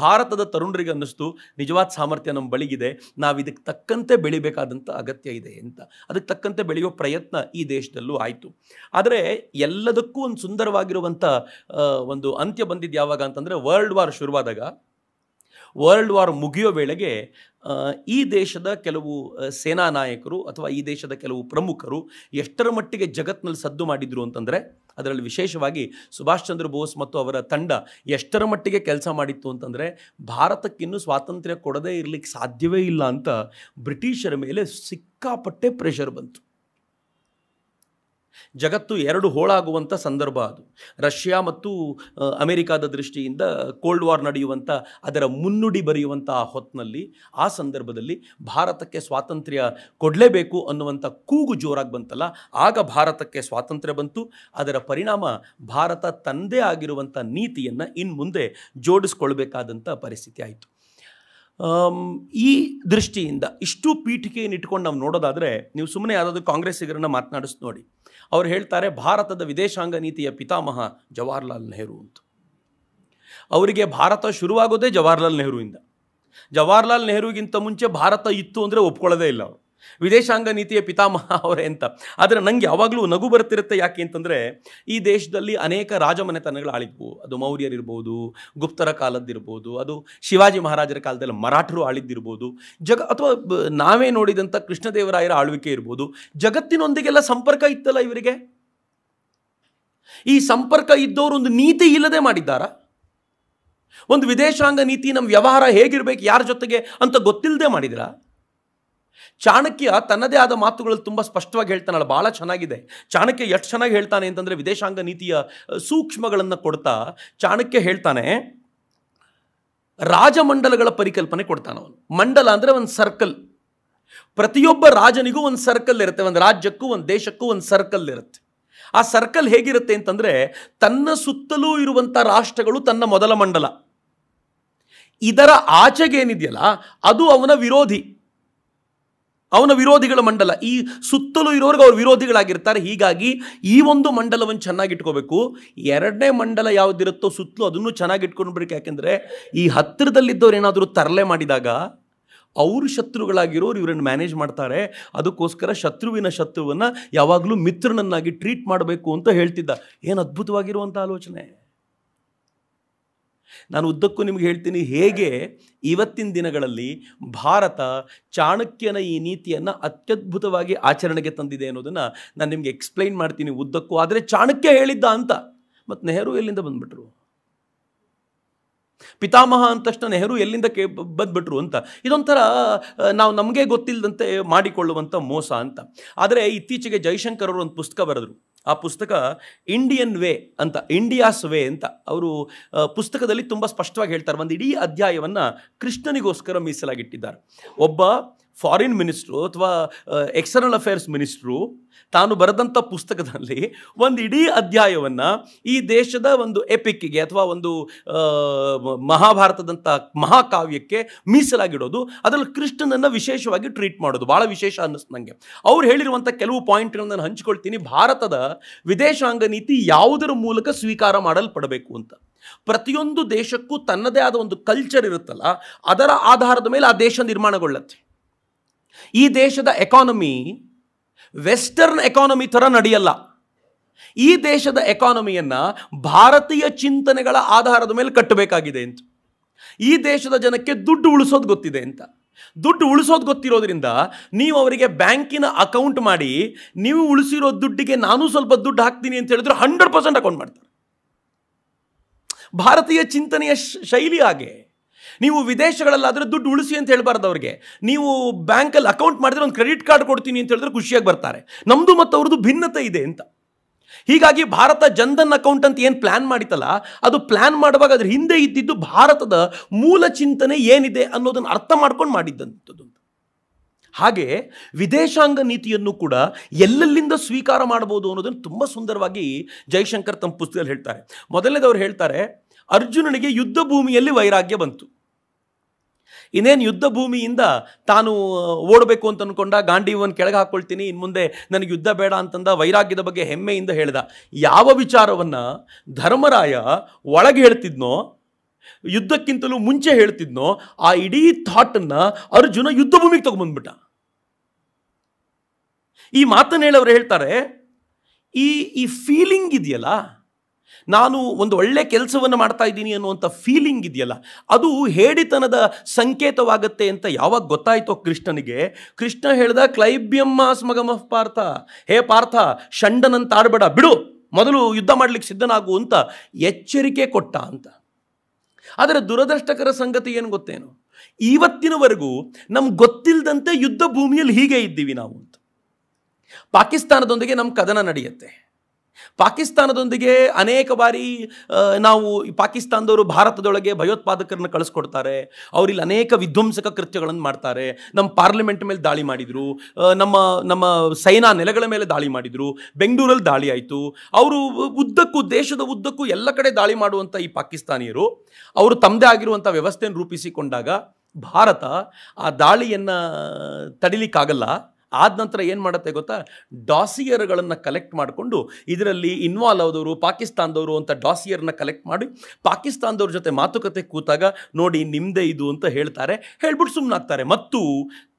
ಭಾರತದ ತರುಣರಿಗೆ ಅನ್ನಿಸ್ತು ನಿಜವಾದ ಸಾಮರ್ಥ್ಯ ನಮ್ಮ ಬಳಿಗಿದೆ ನಾವು ಇದಕ್ಕೆ ತಕ್ಕಂತೆ ಬೆಳಿಬೇಕಾದಂಥ ಅಗತ್ಯ ಇದೆ ಅಂತ ಅದಕ್ಕೆ ತಕ್ಕಂತೆ ಬೆಳೆಯೋ ಪ್ರಯತ್ನ ಈ ದೇಶದಲ್ಲೂ ಆಯಿತು ಆದರೆ ಎಲ್ಲದಕ್ಕೂ ಒಂದು ಸುಂದರವಾಗಿರುವಂಥ ಒಂದು ಅಂತ್ಯ ಬಂದಿದ್ದು ಯಾವಾಗ ಅಂತಂದರೆ ವರ್ಲ್ಡ್ ವಾರ್ ಶುರುವಾದಾಗ ವರ್ಲ್ಡ್ ವಾರ್ ಮುಗಿಯೋ ವೇಳೆಗೆ ಈ ದೇಶದ ಕೆಲವು ಸೇನಾ ನಾಯಕರು ಅಥವಾ ಈ ದೇಶದ ಕೆಲವು ಪ್ರಮುಖರು ಎಷ್ಟರ ಮಟ್ಟಿಗೆ ಜಗತ್ತಿನಲ್ಲಿ ಸದ್ದು ಮಾಡಿದರು ಅಂತಂದರೆ ಅದರಲ್ಲಿ ವಿಶೇಷವಾಗಿ ಸುಭಾಷ್ ಚಂದ್ರ ಬೋಸ್ ಮತ್ತು ಅವರ ತಂಡ ಎಷ್ಟರ ಮಟ್ಟಿಗೆ ಕೆಲಸ ಮಾಡಿತ್ತು ಅಂತಂದರೆ ಭಾರತಕ್ಕಿನ್ನೂ ಸ್ವಾತಂತ್ರ್ಯ ಕೊಡದೇ ಇರಲಿಕ್ಕೆ ಸಾಧ್ಯವೇ ಇಲ್ಲ ಅಂತ ಬ್ರಿಟಿಷರ ಮೇಲೆ ಸಿಕ್ಕಾಪಟ್ಟೆ ಪ್ರೆಷರ್ ಬಂತು ಜಗತ್ತು ಎರಡು ಹೋಳಾಗುವಂಥ ಸಂದರ್ಭ ಅದು ರಷ್ಯಾ ಮತ್ತು ಅಮೆರಿಕಾದ ದೃಷ್ಟಿಯಿಂದ ಕೋಲ್ಡ್ ವಾರ್ ನಡೆಯುವಂಥ ಅದರ ಮುನ್ನುಡಿ ಬರೆಯುವಂಥ ಹೊತ್ತಿನಲ್ಲಿ ಆ ಸಂದರ್ಭದಲ್ಲಿ ಭಾರತಕ್ಕೆ ಸ್ವಾತಂತ್ರ್ಯ ಕೊಡಲೇಬೇಕು ಅನ್ನುವಂಥ ಕೂಗು ಜೋರಾಗಿ ಬಂತಲ್ಲ ಆಗ ಭಾರತಕ್ಕೆ ಸ್ವಾತಂತ್ರ್ಯ ಬಂತು ಅದರ ಪರಿಣಾಮ ಭಾರತ ತಂದೆ ಆಗಿರುವಂಥ ನೀತಿಯನ್ನು ಇನ್ನು ಮುಂದೆ ಜೋಡಿಸ್ಕೊಳ್ಬೇಕಾದಂಥ ಪರಿಸ್ಥಿತಿ ಆಯಿತು ಈ ದೃಷ್ಟಿಯಿಂದ ಇಷ್ಟು ಪೀಠಿಕೆಯನ್ನು ಇಟ್ಕೊಂಡು ನಾವು ನೋಡೋದಾದರೆ ನೀವು ಸುಮ್ಮನೆ ಯಾವುದಾದ್ರೂ ಕಾಂಗ್ರೆಸ್ಸಿಗರನ್ನು ಮಾತನಾಡಿಸ್ ನೋಡಿ ಅವ್ರು ಹೇಳ್ತಾರೆ ಭಾರತದ ವಿದೇಶಾಂಗ ನೀತಿಯ ಪಿತಾಮಹ ಜವಾಹರ್ಲಾಲ್ ನೆಹರು ಅಂತ ಅವರಿಗೆ ಭಾರತ ಶುರುವಾಗೋದೇ ಜವಾಹರ್ಲಾಲ್ ಇಂದ ಜವಾಹರ್ಲಾಲ್ ನೆಹರುಗಿಂತ ಮುಂಚೆ ಭಾರತ ಇತ್ತು ಅಂದರೆ ಒಪ್ಕೊಳ್ಳೋದೇ ಇಲ್ಲ ಅವರು ವಿದೇಶಾಂಗ ನೀತಿಯ ಪಿತಾಮಹ ಅವರೇ ಅಂತ ಆದರೆ ನನಗೆ ಯಾವಾಗಲೂ ನಗು ಬರ್ತಿರುತ್ತೆ ಯಾಕೆ ಅಂತಂದರೆ ಈ ದೇಶದಲ್ಲಿ ಅನೇಕ ರಾಜಮನೆತನಗಳು ಆಳಿದ್ವು ಅದು ಮೌರ್ಯರಿರ್ಬೋದು ಗುಪ್ತರ ಕಾಲದ್ದಿರ್ಬೋದು ಅದು ಶಿವಾಜಿ ಮಹಾರಾಜರ ಕಾಲದಲ್ಲಿ ಮರಾಠರು ಆಳಿದ್ದಿರ್ಬೋದು ಜಗ ಅಥವಾ ನಾವೇ ನೋಡಿದಂಥ ಕೃಷ್ಣದೇವರಾಯರ ಆಳ್ವಿಕೆ ಇರ್ಬೋದು ಜಗತ್ತಿನೊಂದಿಗೆಲ್ಲ ಸಂಪರ್ಕ ಇತ್ತಲ್ಲ ಇವರಿಗೆ ಈ ಸಂಪರ್ಕ ಇದ್ದವರು ಒಂದು ನೀತಿ ಇಲ್ಲದೆ ಮಾಡಿದ್ದಾರಾ ಒಂದು ವಿದೇಶಾಂಗ ನೀತಿ ನಮ್ಮ ವ್ಯವಹಾರ ಹೇಗಿರಬೇಕು ಯಾರ ಜೊತೆಗೆ ಅಂತ ಗೊತ್ತಿಲ್ಲದೆ ಮಾಡಿದ್ರಾ ಚಾಣಕ್ಯ ತನ್ನದೇ ಆದ ಮಾತುಗಳು ತುಂಬ ಸ್ಪಷ್ಟವಾಗಿ ಹೇಳ್ತಾನಲ್ಲ ಭಾಳ ಚೆನ್ನಾಗಿದೆ ಚಾಣಕ್ಯ ಎಷ್ಟು ಚೆನ್ನಾಗಿ ಹೇಳ್ತಾನೆ ಅಂತಂದರೆ ವಿದೇಶಾಂಗ ನೀತಿಯ ಸೂಕ್ಷ್ಮಗಳನ್ನು ಕೊಡ್ತಾ ಚಾಣಕ್ಯ ಹೇಳ್ತಾನೆ ರಾಜಮಂಡಲಗಳ ಪರಿಕಲ್ಪನೆ ಕೊಡ್ತಾನೆ ಅವನು ಮಂಡಲ ಅಂದರೆ ಒಂದು ಸರ್ಕಲ್ ಪ್ರತಿಯೊಬ್ಬ ರಾಜನಿಗೂ ಒಂದು ಸರ್ಕಲ್ ಇರುತ್ತೆ ಒಂದು ರಾಜ್ಯಕ್ಕೂ ಒಂದು ದೇಶಕ್ಕೂ ಒಂದು ಸರ್ಕಲ್ ಇರುತ್ತೆ ಆ ಸರ್ಕಲ್ ಹೇಗಿರುತ್ತೆ ಅಂತಂದರೆ ತನ್ನ ಸುತ್ತಲೂ ಇರುವಂಥ ರಾಷ್ಟ್ರಗಳು ತನ್ನ ಮೊದಲ ಮಂಡಲ ಇದರ ಆಚೆಗೇನಿದೆಯಲ್ಲ ಅದು ಅವನ ವಿರೋಧಿ ಅವನ ವಿರೋಧಿಗಳ ಮಂಡಲ ಈ ಸುತ್ತಲೂ ಇರೋರಿಗೆ ಅವ್ರು ವಿರೋಧಿಗಳಾಗಿರ್ತಾರೆ ಹೀಗಾಗಿ ಈ ಒಂದು ಮಂಡಲವನ್ನು ಚೆನ್ನಾಗಿಟ್ಕೋಬೇಕು ಎರಡನೇ ಮಂಡಲ ಯಾವುದಿರುತ್ತೋ ಸುತ್ತಲೂ ಅದನ್ನು ಚೆನ್ನಾಗಿಟ್ಕೊಂಡ್ಬೇಕು ಯಾಕೆಂದರೆ ಈ ಹತ್ತಿರದಲ್ಲಿದ್ದವ್ರು ಏನಾದರೂ ತರಲೆ ಮಾಡಿದಾಗ ಅವರು ಶತ್ರುಗಳಾಗಿರೋರು ಇವರನ್ನು ಮ್ಯಾನೇಜ್ ಮಾಡ್ತಾರೆ ಅದಕ್ಕೋಸ್ಕರ ಶತ್ರುವಿನ ಶತ್ರುವನ್ನು ಯಾವಾಗಲೂ ಮಿತ್ರನನ್ನಾಗಿ ಟ್ರೀಟ್ ಮಾಡಬೇಕು ಅಂತ ಹೇಳ್ತಿದ್ದ ಏನು ಅದ್ಭುತವಾಗಿರುವಂಥ ಆಲೋಚನೆ ನಾನು ಉದ್ದಕ್ಕೂ ನಿಮಗೆ ಹೇಳ್ತೀನಿ ಹೇಗೆ ಇವತ್ತಿನ ದಿನಗಳಲ್ಲಿ ಭಾರತ ಚಾಣಕ್ಯನ ಈ ನೀತಿಯನ್ನು ಅತ್ಯದ್ಭುತವಾಗಿ ಆಚರಣೆಗೆ ತಂದಿದೆ ಅನ್ನೋದನ್ನು ನಾನು ನಿಮಗೆ ಎಕ್ಸ್ಪ್ಲೈನ್ ಮಾಡ್ತೀನಿ ಉದ್ದಕ್ಕೂ ಆದರೆ ಚಾಣಕ್ಯ ಹೇಳಿದ್ದ ಅಂತ ಮತ್ತು ನೆಹರು ಎಲ್ಲಿಂದ ಬಂದ್ಬಿಟ್ರು ಪಿತಾಮಹ ಅಂದ ತಕ್ಷಣ ನೆಹರು ಎಲ್ಲಿಂದ ಕೇ ಬಂದ್ಬಿಟ್ರು ಅಂತ ಇದೊಂಥರ ನಾವು ನಮಗೆ ಗೊತ್ತಿಲ್ಲದಂತೆ ಮಾಡಿಕೊಳ್ಳುವಂಥ ಮೋಸ ಅಂತ ಆದರೆ ಇತ್ತೀಚೆಗೆ ಜೈಶಂಕರ್ ಅವರು ಒಂದು ಪುಸ್ತಕ ಬರೆದರು ಆ ಪುಸ್ತಕ ಇಂಡಿಯನ್ ವೇ ಅಂತ ಇಂಡಿಯಾಸ್ ವೇ ಅಂತ ಅವರು ಪುಸ್ತಕದಲ್ಲಿ ತುಂಬ ಸ್ಪಷ್ಟವಾಗಿ ಹೇಳ್ತಾರೆ ಒಂದು ಇಡೀ ಅಧ್ಯಾಯವನ್ನು ಕೃಷ್ಣನಿಗೋಸ್ಕರ ಮೀಸಲಾಗಿಟ್ಟಿದ್ದಾರೆ ಒಬ್ಬ ಫಾರಿನ್ ಮಿನಿಸ್ಟ್ರು ಅಥವಾ ಎಕ್ಸ್ಟರ್ನಲ್ ಅಫೇರ್ಸ್ ಮಿನಿಸ್ಟ್ರು ತಾನು ಬರೆದಂಥ ಪುಸ್ತಕದಲ್ಲಿ ಒಂದು ಇಡೀ ಅಧ್ಯಾಯವನ್ನು ಈ ದೇಶದ ಒಂದು ಎಪಿಕ್ಕಿಗೆ ಅಥವಾ ಒಂದು ಮಹಾಭಾರತದಂಥ ಮಹಾಕಾವ್ಯಕ್ಕೆ ಮೀಸಲಾಗಿಡೋದು ಅದರಲ್ಲಿ ಕೃಷ್ಣನನ್ನು ವಿಶೇಷವಾಗಿ ಟ್ರೀಟ್ ಮಾಡೋದು ಭಾಳ ವಿಶೇಷ ಅನ್ನಿಸ್ತು ನನಗೆ ಅವ್ರು ಹೇಳಿರುವಂಥ ಕೆಲವು ಪಾಯಿಂಟ್ಗಳನ್ನು ನಾನು ಹಂಚಿಕೊಳ್ತೀನಿ ಭಾರತದ ವಿದೇಶಾಂಗ ನೀತಿ ಯಾವುದರ ಮೂಲಕ ಸ್ವೀಕಾರ ಮಾಡಲ್ಪಡಬೇಕು ಅಂತ ಪ್ರತಿಯೊಂದು ದೇಶಕ್ಕೂ ತನ್ನದೇ ಆದ ಒಂದು ಕಲ್ಚರ್ ಇರುತ್ತಲ್ಲ ಅದರ ಆಧಾರದ ಮೇಲೆ ಆ ದೇಶ ನಿರ್ಮಾಣಗೊಳ್ಳುತ್ತೆ ಈ ದೇಶದ ಎಕಾನಮಿ ವೆಸ್ಟರ್ನ್ ಎಕಾನಮಿ ಥರ ನಡೆಯಲ್ಲ ಈ ದೇಶದ ಎಕಾನಮಿಯನ್ನು ಭಾರತೀಯ ಚಿಂತನೆಗಳ ಆಧಾರದ ಮೇಲೆ ಕಟ್ಟಬೇಕಾಗಿದೆ ಅಂತ ಈ ದೇಶದ ಜನಕ್ಕೆ ದುಡ್ಡು ಉಳಿಸೋದು ಗೊತ್ತಿದೆ ಅಂತ ದುಡ್ಡು ಉಳಿಸೋದು ಗೊತ್ತಿರೋದ್ರಿಂದ ನೀವು ಅವರಿಗೆ ಬ್ಯಾಂಕಿನ ಅಕೌಂಟ್ ಮಾಡಿ ನೀವು ಉಳಿಸಿರೋ ದುಡ್ಡಿಗೆ ನಾನು ಸ್ವಲ್ಪ ದುಡ್ಡು ಹಾಕ್ತೀನಿ ಅಂತ ಹೇಳಿದ್ರೆ ಹಂಡ್ರೆಡ್ ಪರ್ಸೆಂಟ್ ಅಕೌಂಟ್ ಮಾಡ್ತಾರೆ ಭಾರತೀಯ ಚಿಂತನೆಯ ಶೈಲಿ ಹಾಗೆ ನೀವು ವಿದೇಶಗಳಲ್ಲಾದರೆ ದುಡ್ಡು ಉಳಿಸಿ ಅಂತ ಹೇಳ್ಬಾರ್ದು ಅವ್ರಿಗೆ ನೀವು ಬ್ಯಾಂಕಲ್ಲಿ ಅಕೌಂಟ್ ಮಾಡಿದ್ರೆ ಒಂದು ಕ್ರೆಡಿಟ್ ಕಾರ್ಡ್ ಕೊಡ್ತೀನಿ ಅಂತ ಹೇಳಿದ್ರೆ ಖುಷಿಯಾಗಿ ಬರ್ತಾರೆ ನಮ್ಮದು ಮತ್ತು ಅವ್ರದ್ದು ಭಿನ್ನತೆ ಇದೆ ಅಂತ ಹೀಗಾಗಿ ಭಾರತ ಜನ್ಧನ್ ಅಕೌಂಟ್ ಅಂತ ಏನು ಪ್ಲ್ಯಾನ್ ಮಾಡಿತಲ್ಲ ಅದು ಪ್ಲ್ಯಾನ್ ಮಾಡುವಾಗ ಅದ್ರ ಹಿಂದೆ ಇದ್ದಿದ್ದು ಭಾರತದ ಮೂಲ ಚಿಂತನೆ ಏನಿದೆ ಅನ್ನೋದನ್ನು ಅರ್ಥ ಮಾಡ್ಕೊಂಡು ಮಾಡಿದ್ದಂಥದ್ದು ಹಾಗೆ ವಿದೇಶಾಂಗ ನೀತಿಯನ್ನು ಕೂಡ ಎಲ್ಲೆಲ್ಲಿಂದ ಸ್ವೀಕಾರ ಮಾಡ್ಬೋದು ಅನ್ನೋದನ್ನು ತುಂಬ ಸುಂದರವಾಗಿ ಜೈಶಂಕರ್ ತಮ್ಮ ಪುಸ್ತಕದಲ್ಲಿ ಹೇಳ್ತಾರೆ ಮೊದಲನೇದವ್ರು ಹೇಳ್ತಾರೆ ಅರ್ಜುನನಿಗೆ ಯುದ್ಧ ಭೂಮಿಯಲ್ಲಿ ವೈರಾಗ್ಯ ಬಂತು ಇನ್ನೇನು ಯುದ್ಧ ಭೂಮಿಯಿಂದ ತಾನು ಓಡಬೇಕು ಅಂತ ಅಂದ್ಕೊಂಡ ಗಾಂಧೀವನ್ ಕೆಳಗೆ ಹಾಕ್ಕೊಳ್ತೀನಿ ಇನ್ನು ಮುಂದೆ ನನಗೆ ಯುದ್ಧ ಬೇಡ ಅಂತಂದ ವೈರಾಗ್ಯದ ಬಗ್ಗೆ ಹೆಮ್ಮೆಯಿಂದ ಹೇಳಿದ ಯಾವ ವಿಚಾರವನ್ನು ಧರ್ಮರಾಯ ಒಳಗೆ ಹೇಳ್ತಿದ್ನೋ ಯುದ್ಧಕ್ಕಿಂತಲೂ ಮುಂಚೆ ಹೇಳ್ತಿದ್ನೋ ಆ ಇಡೀ ಥಾಟನ್ನು ಅರ್ಜುನ ಯುದ್ಧ ಭೂಮಿಗೆ ತಗೊಂಡ್ಬಂದ್ಬಿಟ್ಟ ಈ ಮಾತನ್ನು ಹೇಳವ್ರು ಹೇಳ್ತಾರೆ ಈ ಈ ಫೀಲಿಂಗ್ ಇದೆಯಲ್ಲ ನಾನು ಒಂದು ಒಳ್ಳೆ ಕೆಲಸವನ್ನು ಮಾಡ್ತಾ ಇದ್ದೀನಿ ಅನ್ನುವಂಥ ಫೀಲಿಂಗ್ ಇದೆಯಲ್ಲ ಅದು ಹೇಡಿತನದ ಸಂಕೇತವಾಗುತ್ತೆ ಅಂತ ಯಾವಾಗ ಗೊತ್ತಾಯಿತೋ ಕೃಷ್ಣನಿಗೆ ಕೃಷ್ಣ ಹೇಳ್ದ ಕ್ಲೈಬ್ಯಮ್ಮ ಸ್ಮಗಮ ಪಾರ್ಥ ಹೇ ಪಾರ್ಥ ಆಡಬೇಡ ಬಿಡು ಮೊದಲು ಯುದ್ಧ ಮಾಡಲಿಕ್ಕೆ ಸಿದ್ಧನಾಗು ಅಂತ ಎಚ್ಚರಿಕೆ ಕೊಟ್ಟ ಅಂತ ಆದರೆ ದುರದೃಷ್ಟಕರ ಸಂಗತಿ ಏನು ಗೊತ್ತೇನು ಇವತ್ತಿನವರೆಗೂ ನಮ್ಗೆ ಗೊತ್ತಿಲ್ಲದಂತೆ ಯುದ್ಧ ಭೂಮಿಯಲ್ಲಿ ಹೀಗೆ ಇದ್ದೀವಿ ನಾವು ಅಂತ ಪಾಕಿಸ್ತಾನದೊಂದಿಗೆ ನಮ್ಮ ಕದನ ನಡೆಯುತ್ತೆ ಪಾಕಿಸ್ತಾನದೊಂದಿಗೆ ಅನೇಕ ಬಾರಿ ನಾವು ಪಾಕಿಸ್ತಾನದವರು ಭಾರತದೊಳಗೆ ಭಯೋತ್ಪಾದಕರನ್ನು ಕಳಿಸ್ಕೊಡ್ತಾರೆ ಅವರಿಲ್ಲಿ ಅನೇಕ ವಿಧ್ವಂಸಕ ಕೃತ್ಯಗಳನ್ನು ಮಾಡ್ತಾರೆ ನಮ್ಮ ಪಾರ್ಲಿಮೆಂಟ್ ಮೇಲೆ ದಾಳಿ ಮಾಡಿದರು ನಮ್ಮ ನಮ್ಮ ಸೈನಾ ನೆಲೆಗಳ ಮೇಲೆ ದಾಳಿ ಮಾಡಿದರು ಬೆಂಗಳೂರಲ್ಲಿ ದಾಳಿ ಆಯಿತು ಅವರು ಉದ್ದಕ್ಕೂ ದೇಶದ ಉದ್ದಕ್ಕೂ ಎಲ್ಲ ಕಡೆ ದಾಳಿ ಮಾಡುವಂಥ ಈ ಪಾಕಿಸ್ತಾನಿಯರು ಅವರು ತಮ್ಮದೇ ಆಗಿರುವಂಥ ವ್ಯವಸ್ಥೆಯನ್ನು ರೂಪಿಸಿಕೊಂಡಾಗ ಭಾರತ ಆ ದಾಳಿಯನ್ನು ತಡಿಲಿಕ್ಕಾಗಲ್ಲ ಆದ ನಂತರ ಏನು ಮಾಡುತ್ತೆ ಗೊತ್ತಾ ಡಾಸಿಯರ್ಗಳನ್ನು ಕಲೆಕ್ಟ್ ಮಾಡಿಕೊಂಡು ಇದರಲ್ಲಿ ಇನ್ವಾಲ್ವ್ ಆದವರು ಪಾಕಿಸ್ತಾನದವರು ಅಂತ ಡಾಸಿಯರ್ನ ಕಲೆಕ್ಟ್ ಮಾಡಿ ಪಾಕಿಸ್ತಾನದವ್ರ ಜೊತೆ ಮಾತುಕತೆ ಕೂತಾಗ ನೋಡಿ ನಿಮ್ಮದೇ ಇದು ಅಂತ ಹೇಳ್ತಾರೆ ಹೇಳ್ಬಿಟ್ಟು ಸುಮ್ಮನಾಗ್ತಾರೆ ಮತ್ತು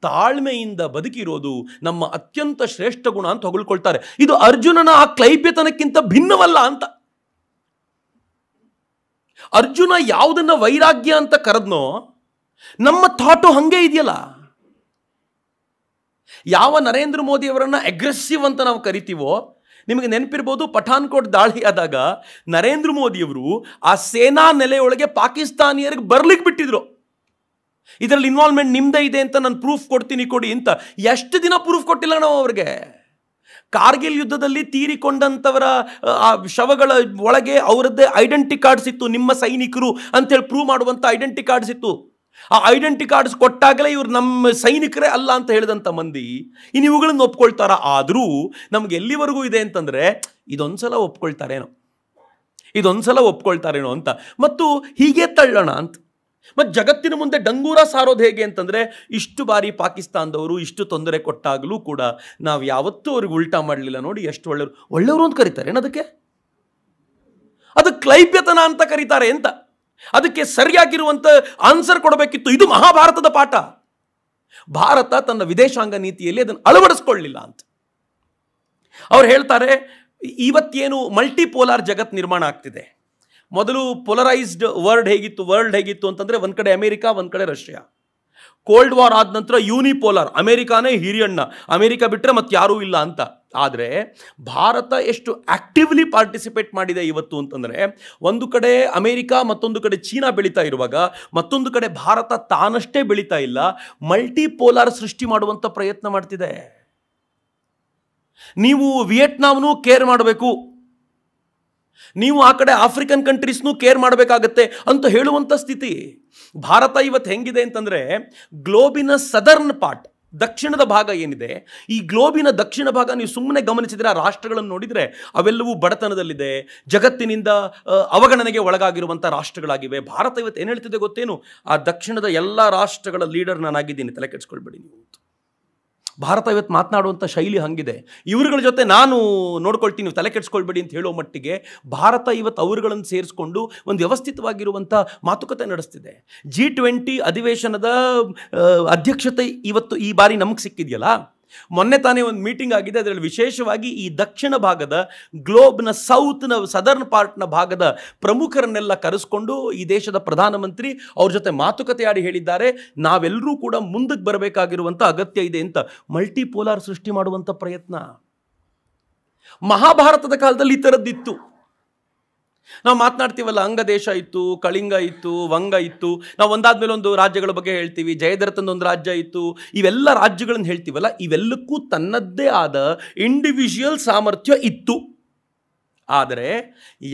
ತಾಳ್ಮೆಯಿಂದ ಬದುಕಿರೋದು ನಮ್ಮ ಅತ್ಯಂತ ಶ್ರೇಷ್ಠ ಗುಣ ಅಂತ ಹೊಗಳ್ಕೊಳ್ತಾರೆ ಇದು ಅರ್ಜುನನ ಆ ಕ್ಲೈಪ್ಯತನಕ್ಕಿಂತ ಭಿನ್ನವಲ್ಲ ಅಂತ ಅರ್ಜುನ ಯಾವುದನ್ನ ವೈರಾಗ್ಯ ಅಂತ ಕರೆದ್ನೋ ನಮ್ಮ ಥಾಟು ಹಂಗೆ ಇದೆಯಲ್ಲ ಯಾವ ನರೇಂದ್ರ ಮೋದಿಯವರನ್ನು ಅಗ್ರೆಸಿವ್ ಅಂತ ನಾವು ಕರಿತೀವೋ ನಿಮಗೆ ನೆನಪಿರ್ಬೋದು ಪಠಾನ್ಕೋಟ್ ದಾಳಿ ಆದಾಗ ನರೇಂದ್ರ ಮೋದಿಯವರು ಆ ಸೇನಾ ನೆಲೆಯೊಳಗೆ ಪಾಕಿಸ್ತಾನಿಯರಿಗೆ ಬರ್ಲಿಕ್ಕೆ ಬಿಟ್ಟಿದ್ರು ಇದರಲ್ಲಿ ಇನ್ವಾಲ್ವ್ಮೆಂಟ್ ನಿಮ್ಮದೇ ಇದೆ ಅಂತ ನಾನು ಪ್ರೂಫ್ ಕೊಡ್ತೀನಿ ಕೊಡಿ ಅಂತ ಎಷ್ಟು ದಿನ ಪ್ರೂಫ್ ಕೊಟ್ಟಿಲ್ಲ ನಾವು ಅವ್ರಿಗೆ ಕಾರ್ಗಿಲ್ ಯುದ್ಧದಲ್ಲಿ ತೀರಿಕೊಂಡಂಥವರ ಆ ಶವಗಳ ಒಳಗೆ ಅವರದ್ದೇ ಐಡೆಂಟಿ ಕಾರ್ಡ್ಸ್ ಇತ್ತು ನಿಮ್ಮ ಸೈನಿಕರು ಅಂತೇಳಿ ಪ್ರೂವ್ ಮಾಡುವಂಥ ಐಡೆಂಟಿ ಕಾರ್ಡ್ಸ್ ಇತ್ತು ಆ ಐಡೆಂಟಿ ಕಾರ್ಡ್ಸ್ ಕೊಟ್ಟಾಗಲೇ ಇವರು ನಮ್ಮ ಸೈನಿಕರೇ ಅಲ್ಲ ಅಂತ ಹೇಳಿದಂಥ ಮಂದಿ ಇನ್ನು ಇವುಗಳನ್ನ ಒಪ್ಕೊಳ್ತಾರ ಆದರೂ ನಮ್ಗೆ ಎಲ್ಲಿವರೆಗೂ ಇದೆ ಅಂತಂದರೆ ಇದೊಂದ್ಸಲ ಒಪ್ಕೊಳ್ತಾರೇನೋ ಇದೊಂದ್ಸಲ ಒಪ್ಕೊಳ್ತಾರೇನೋ ಅಂತ ಮತ್ತು ಹೀಗೆ ತಳ್ಳೋಣ ಅಂತ ಮತ್ತು ಜಗತ್ತಿನ ಮುಂದೆ ಡಂಗೂರ ಸಾರೋದು ಹೇಗೆ ಅಂತಂದರೆ ಇಷ್ಟು ಬಾರಿ ಪಾಕಿಸ್ತಾನದವರು ಇಷ್ಟು ತೊಂದರೆ ಕೊಟ್ಟಾಗಲೂ ಕೂಡ ನಾವು ಯಾವತ್ತೂ ಅವ್ರಿಗೆ ಉಲ್ಟಾ ಮಾಡಲಿಲ್ಲ ನೋಡಿ ಎಷ್ಟು ಒಳ್ಳೆಯವರು ಒಳ್ಳೆಯವರು ಅಂತ ಕರೀತಾರೆ ಏನದಕ್ಕೆ ಅದಕ್ಕೆ ಕ್ಲೈಪ್ಯತನ ಅಂತ ಕರೀತಾರೆ ಅಂತ ಅದಕ್ಕೆ ಸರಿಯಾಗಿರುವಂಥ ಆನ್ಸರ್ ಕೊಡಬೇಕಿತ್ತು ಇದು ಮಹಾಭಾರತದ ಪಾಠ ಭಾರತ ತನ್ನ ವಿದೇಶಾಂಗ ನೀತಿಯಲ್ಲಿ ಅದನ್ನು ಅಳವಡಿಸ್ಕೊಳ್ಳಿಲ್ಲ ಅಂತ ಅವ್ರು ಹೇಳ್ತಾರೆ ಇವತ್ತೇನು ಮಲ್ಟಿಪೋಲಾರ್ ಜಗತ್ ನಿರ್ಮಾಣ ಆಗ್ತಿದೆ ಮೊದಲು ಪೋಲರೈಸ್ಡ್ ವರ್ಲ್ಡ್ ಹೇಗಿತ್ತು ವರ್ಲ್ಡ್ ಹೇಗಿತ್ತು ಅಂತಂದರೆ ಒಂದು ಕಡೆ ಅಮೇರಿಕಾ ಒಂದು ಕಡೆ ರಷ್ಯಾ ಕೋಲ್ಡ್ ವಾರ್ ಆದ ನಂತರ ಯೂನಿಪೋಲಾರ್ ಅಮೆರಿಕಾನೇ ಹಿರಿಯಣ್ಣ ಅಮೆರಿಕ ಬಿಟ್ಟರೆ ಮತ್ತೆ ಯಾರೂ ಇಲ್ಲ ಅಂತ ಆದರೆ ಭಾರತ ಎಷ್ಟು ಆ್ಯಕ್ಟಿವ್ಲಿ ಪಾರ್ಟಿಸಿಪೇಟ್ ಮಾಡಿದೆ ಇವತ್ತು ಅಂತಂದರೆ ಒಂದು ಕಡೆ ಅಮೇರಿಕಾ ಮತ್ತೊಂದು ಕಡೆ ಚೀನಾ ಬೆಳೀತಾ ಇರುವಾಗ ಮತ್ತೊಂದು ಕಡೆ ಭಾರತ ತಾನಷ್ಟೇ ಬೆಳೀತಾ ಇಲ್ಲ ಮಲ್ಟಿಪೋಲಾರ್ ಸೃಷ್ಟಿ ಮಾಡುವಂಥ ಪ್ರಯತ್ನ ಮಾಡ್ತಿದೆ ನೀವು ವಿಯೆಟ್ನಾಮ್ನೂ ಕೇರ್ ಮಾಡಬೇಕು ನೀವು ಆ ಕಡೆ ಆಫ್ರಿಕನ್ ಕಂಟ್ರೀಸ್ನೂ ಕೇರ್ ಮಾಡಬೇಕಾಗತ್ತೆ ಅಂತ ಹೇಳುವಂಥ ಸ್ಥಿತಿ ಭಾರತ ಇವತ್ತು ಹೆಂಗಿದೆ ಅಂತಂದರೆ ಗ್ಲೋಬಿನ ಸದರ್ನ್ ಪಾರ್ಟ್ ದಕ್ಷಿಣದ ಭಾಗ ಏನಿದೆ ಈ ಗ್ಲೋಬಿನ ದಕ್ಷಿಣ ಭಾಗ ನೀವು ಸುಮ್ಮನೆ ಗಮನಿಸಿದರೆ ಆ ರಾಷ್ಟ್ರಗಳನ್ನು ನೋಡಿದರೆ ಅವೆಲ್ಲವೂ ಬಡತನದಲ್ಲಿದೆ ಜಗತ್ತಿನಿಂದ ಅವಗಣನೆಗೆ ಒಳಗಾಗಿರುವಂಥ ರಾಷ್ಟ್ರಗಳಾಗಿವೆ ಭಾರತ ಇವತ್ತು ಏನು ಹೇಳ್ತಿದೆ ಗೊತ್ತೇನು ಆ ದಕ್ಷಿಣದ ಎಲ್ಲ ರಾಷ್ಟ್ರಗಳ ಲೀಡರ್ ನಾನಾಗಿದ್ದೀನಿ ತಲೆ ಕೆಡಿಸ್ಕೊಳ್ಬೇಡಿ ನೀವು ಭಾರತ ಇವತ್ತು ಮಾತನಾಡುವಂಥ ಶೈಲಿ ಹಂಗಿದೆ ಇವರುಗಳ ಜೊತೆ ನಾನು ನೋಡ್ಕೊಳ್ತೀನಿ ನೀವು ತಲೆ ಕೆಡಿಸ್ಕೊಳ್ಬೇಡಿ ಅಂತ ಹೇಳೋ ಮಟ್ಟಿಗೆ ಭಾರತ ಇವತ್ತು ಅವರುಗಳನ್ನು ಸೇರಿಸ್ಕೊಂಡು ಒಂದು ವ್ಯವಸ್ಥಿತವಾಗಿರುವಂಥ ಮಾತುಕತೆ ನಡೆಸ್ತಿದೆ ಜಿ ಟ್ವೆಂಟಿ ಅಧಿವೇಶನದ ಅಧ್ಯಕ್ಷತೆ ಇವತ್ತು ಈ ಬಾರಿ ನಮಗೆ ಸಿಕ್ಕಿದೆಯಲ್ಲ ಮೊನ್ನೆ ತಾನೇ ಒಂದು ಮೀಟಿಂಗ್ ಆಗಿದೆ ಅದರಲ್ಲಿ ವಿಶೇಷವಾಗಿ ಈ ದಕ್ಷಿಣ ಭಾಗದ ಗ್ಲೋಬ್ನ ಸೌತ್ನ ಸದರ್ನ್ ಪಾರ್ಟ್ನ ಭಾಗದ ಪ್ರಮುಖರನ್ನೆಲ್ಲ ಕರೆಸ್ಕೊಂಡು ಈ ದೇಶದ ಪ್ರಧಾನಮಂತ್ರಿ ಅವ್ರ ಜೊತೆ ಮಾತುಕತೆ ಆಡಿ ಹೇಳಿದ್ದಾರೆ ನಾವೆಲ್ಲರೂ ಕೂಡ ಮುಂದಕ್ಕೆ ಬರಬೇಕಾಗಿರುವಂಥ ಅಗತ್ಯ ಇದೆ ಅಂತ ಮಲ್ಟಿಪೋಲಾರ್ ಸೃಷ್ಟಿ ಮಾಡುವಂಥ ಪ್ರಯತ್ನ ಮಹಾಭಾರತದ ಕಾಲದಲ್ಲಿ ಈ ಥರದ್ದಿತ್ತು ನಾವು ಮಾತನಾಡ್ತೀವಲ್ಲ ಅಂಗದೇಶ ಇತ್ತು ಕಳಿಂಗ ಇತ್ತು ವಂಗ ಇತ್ತು ನಾವು ಮೇಲೆ ಒಂದು ರಾಜ್ಯಗಳ ಬಗ್ಗೆ ಹೇಳ್ತೀವಿ ಒಂದು ರಾಜ್ಯ ಇತ್ತು ಇವೆಲ್ಲ ರಾಜ್ಯಗಳನ್ನು ಹೇಳ್ತೀವಲ್ಲ ಇವೆಲ್ಲಕ್ಕೂ ತನ್ನದ್ದೇ ಆದ ಇಂಡಿವಿಜುವಲ್ ಸಾಮರ್ಥ್ಯ ಇತ್ತು ಆದರೆ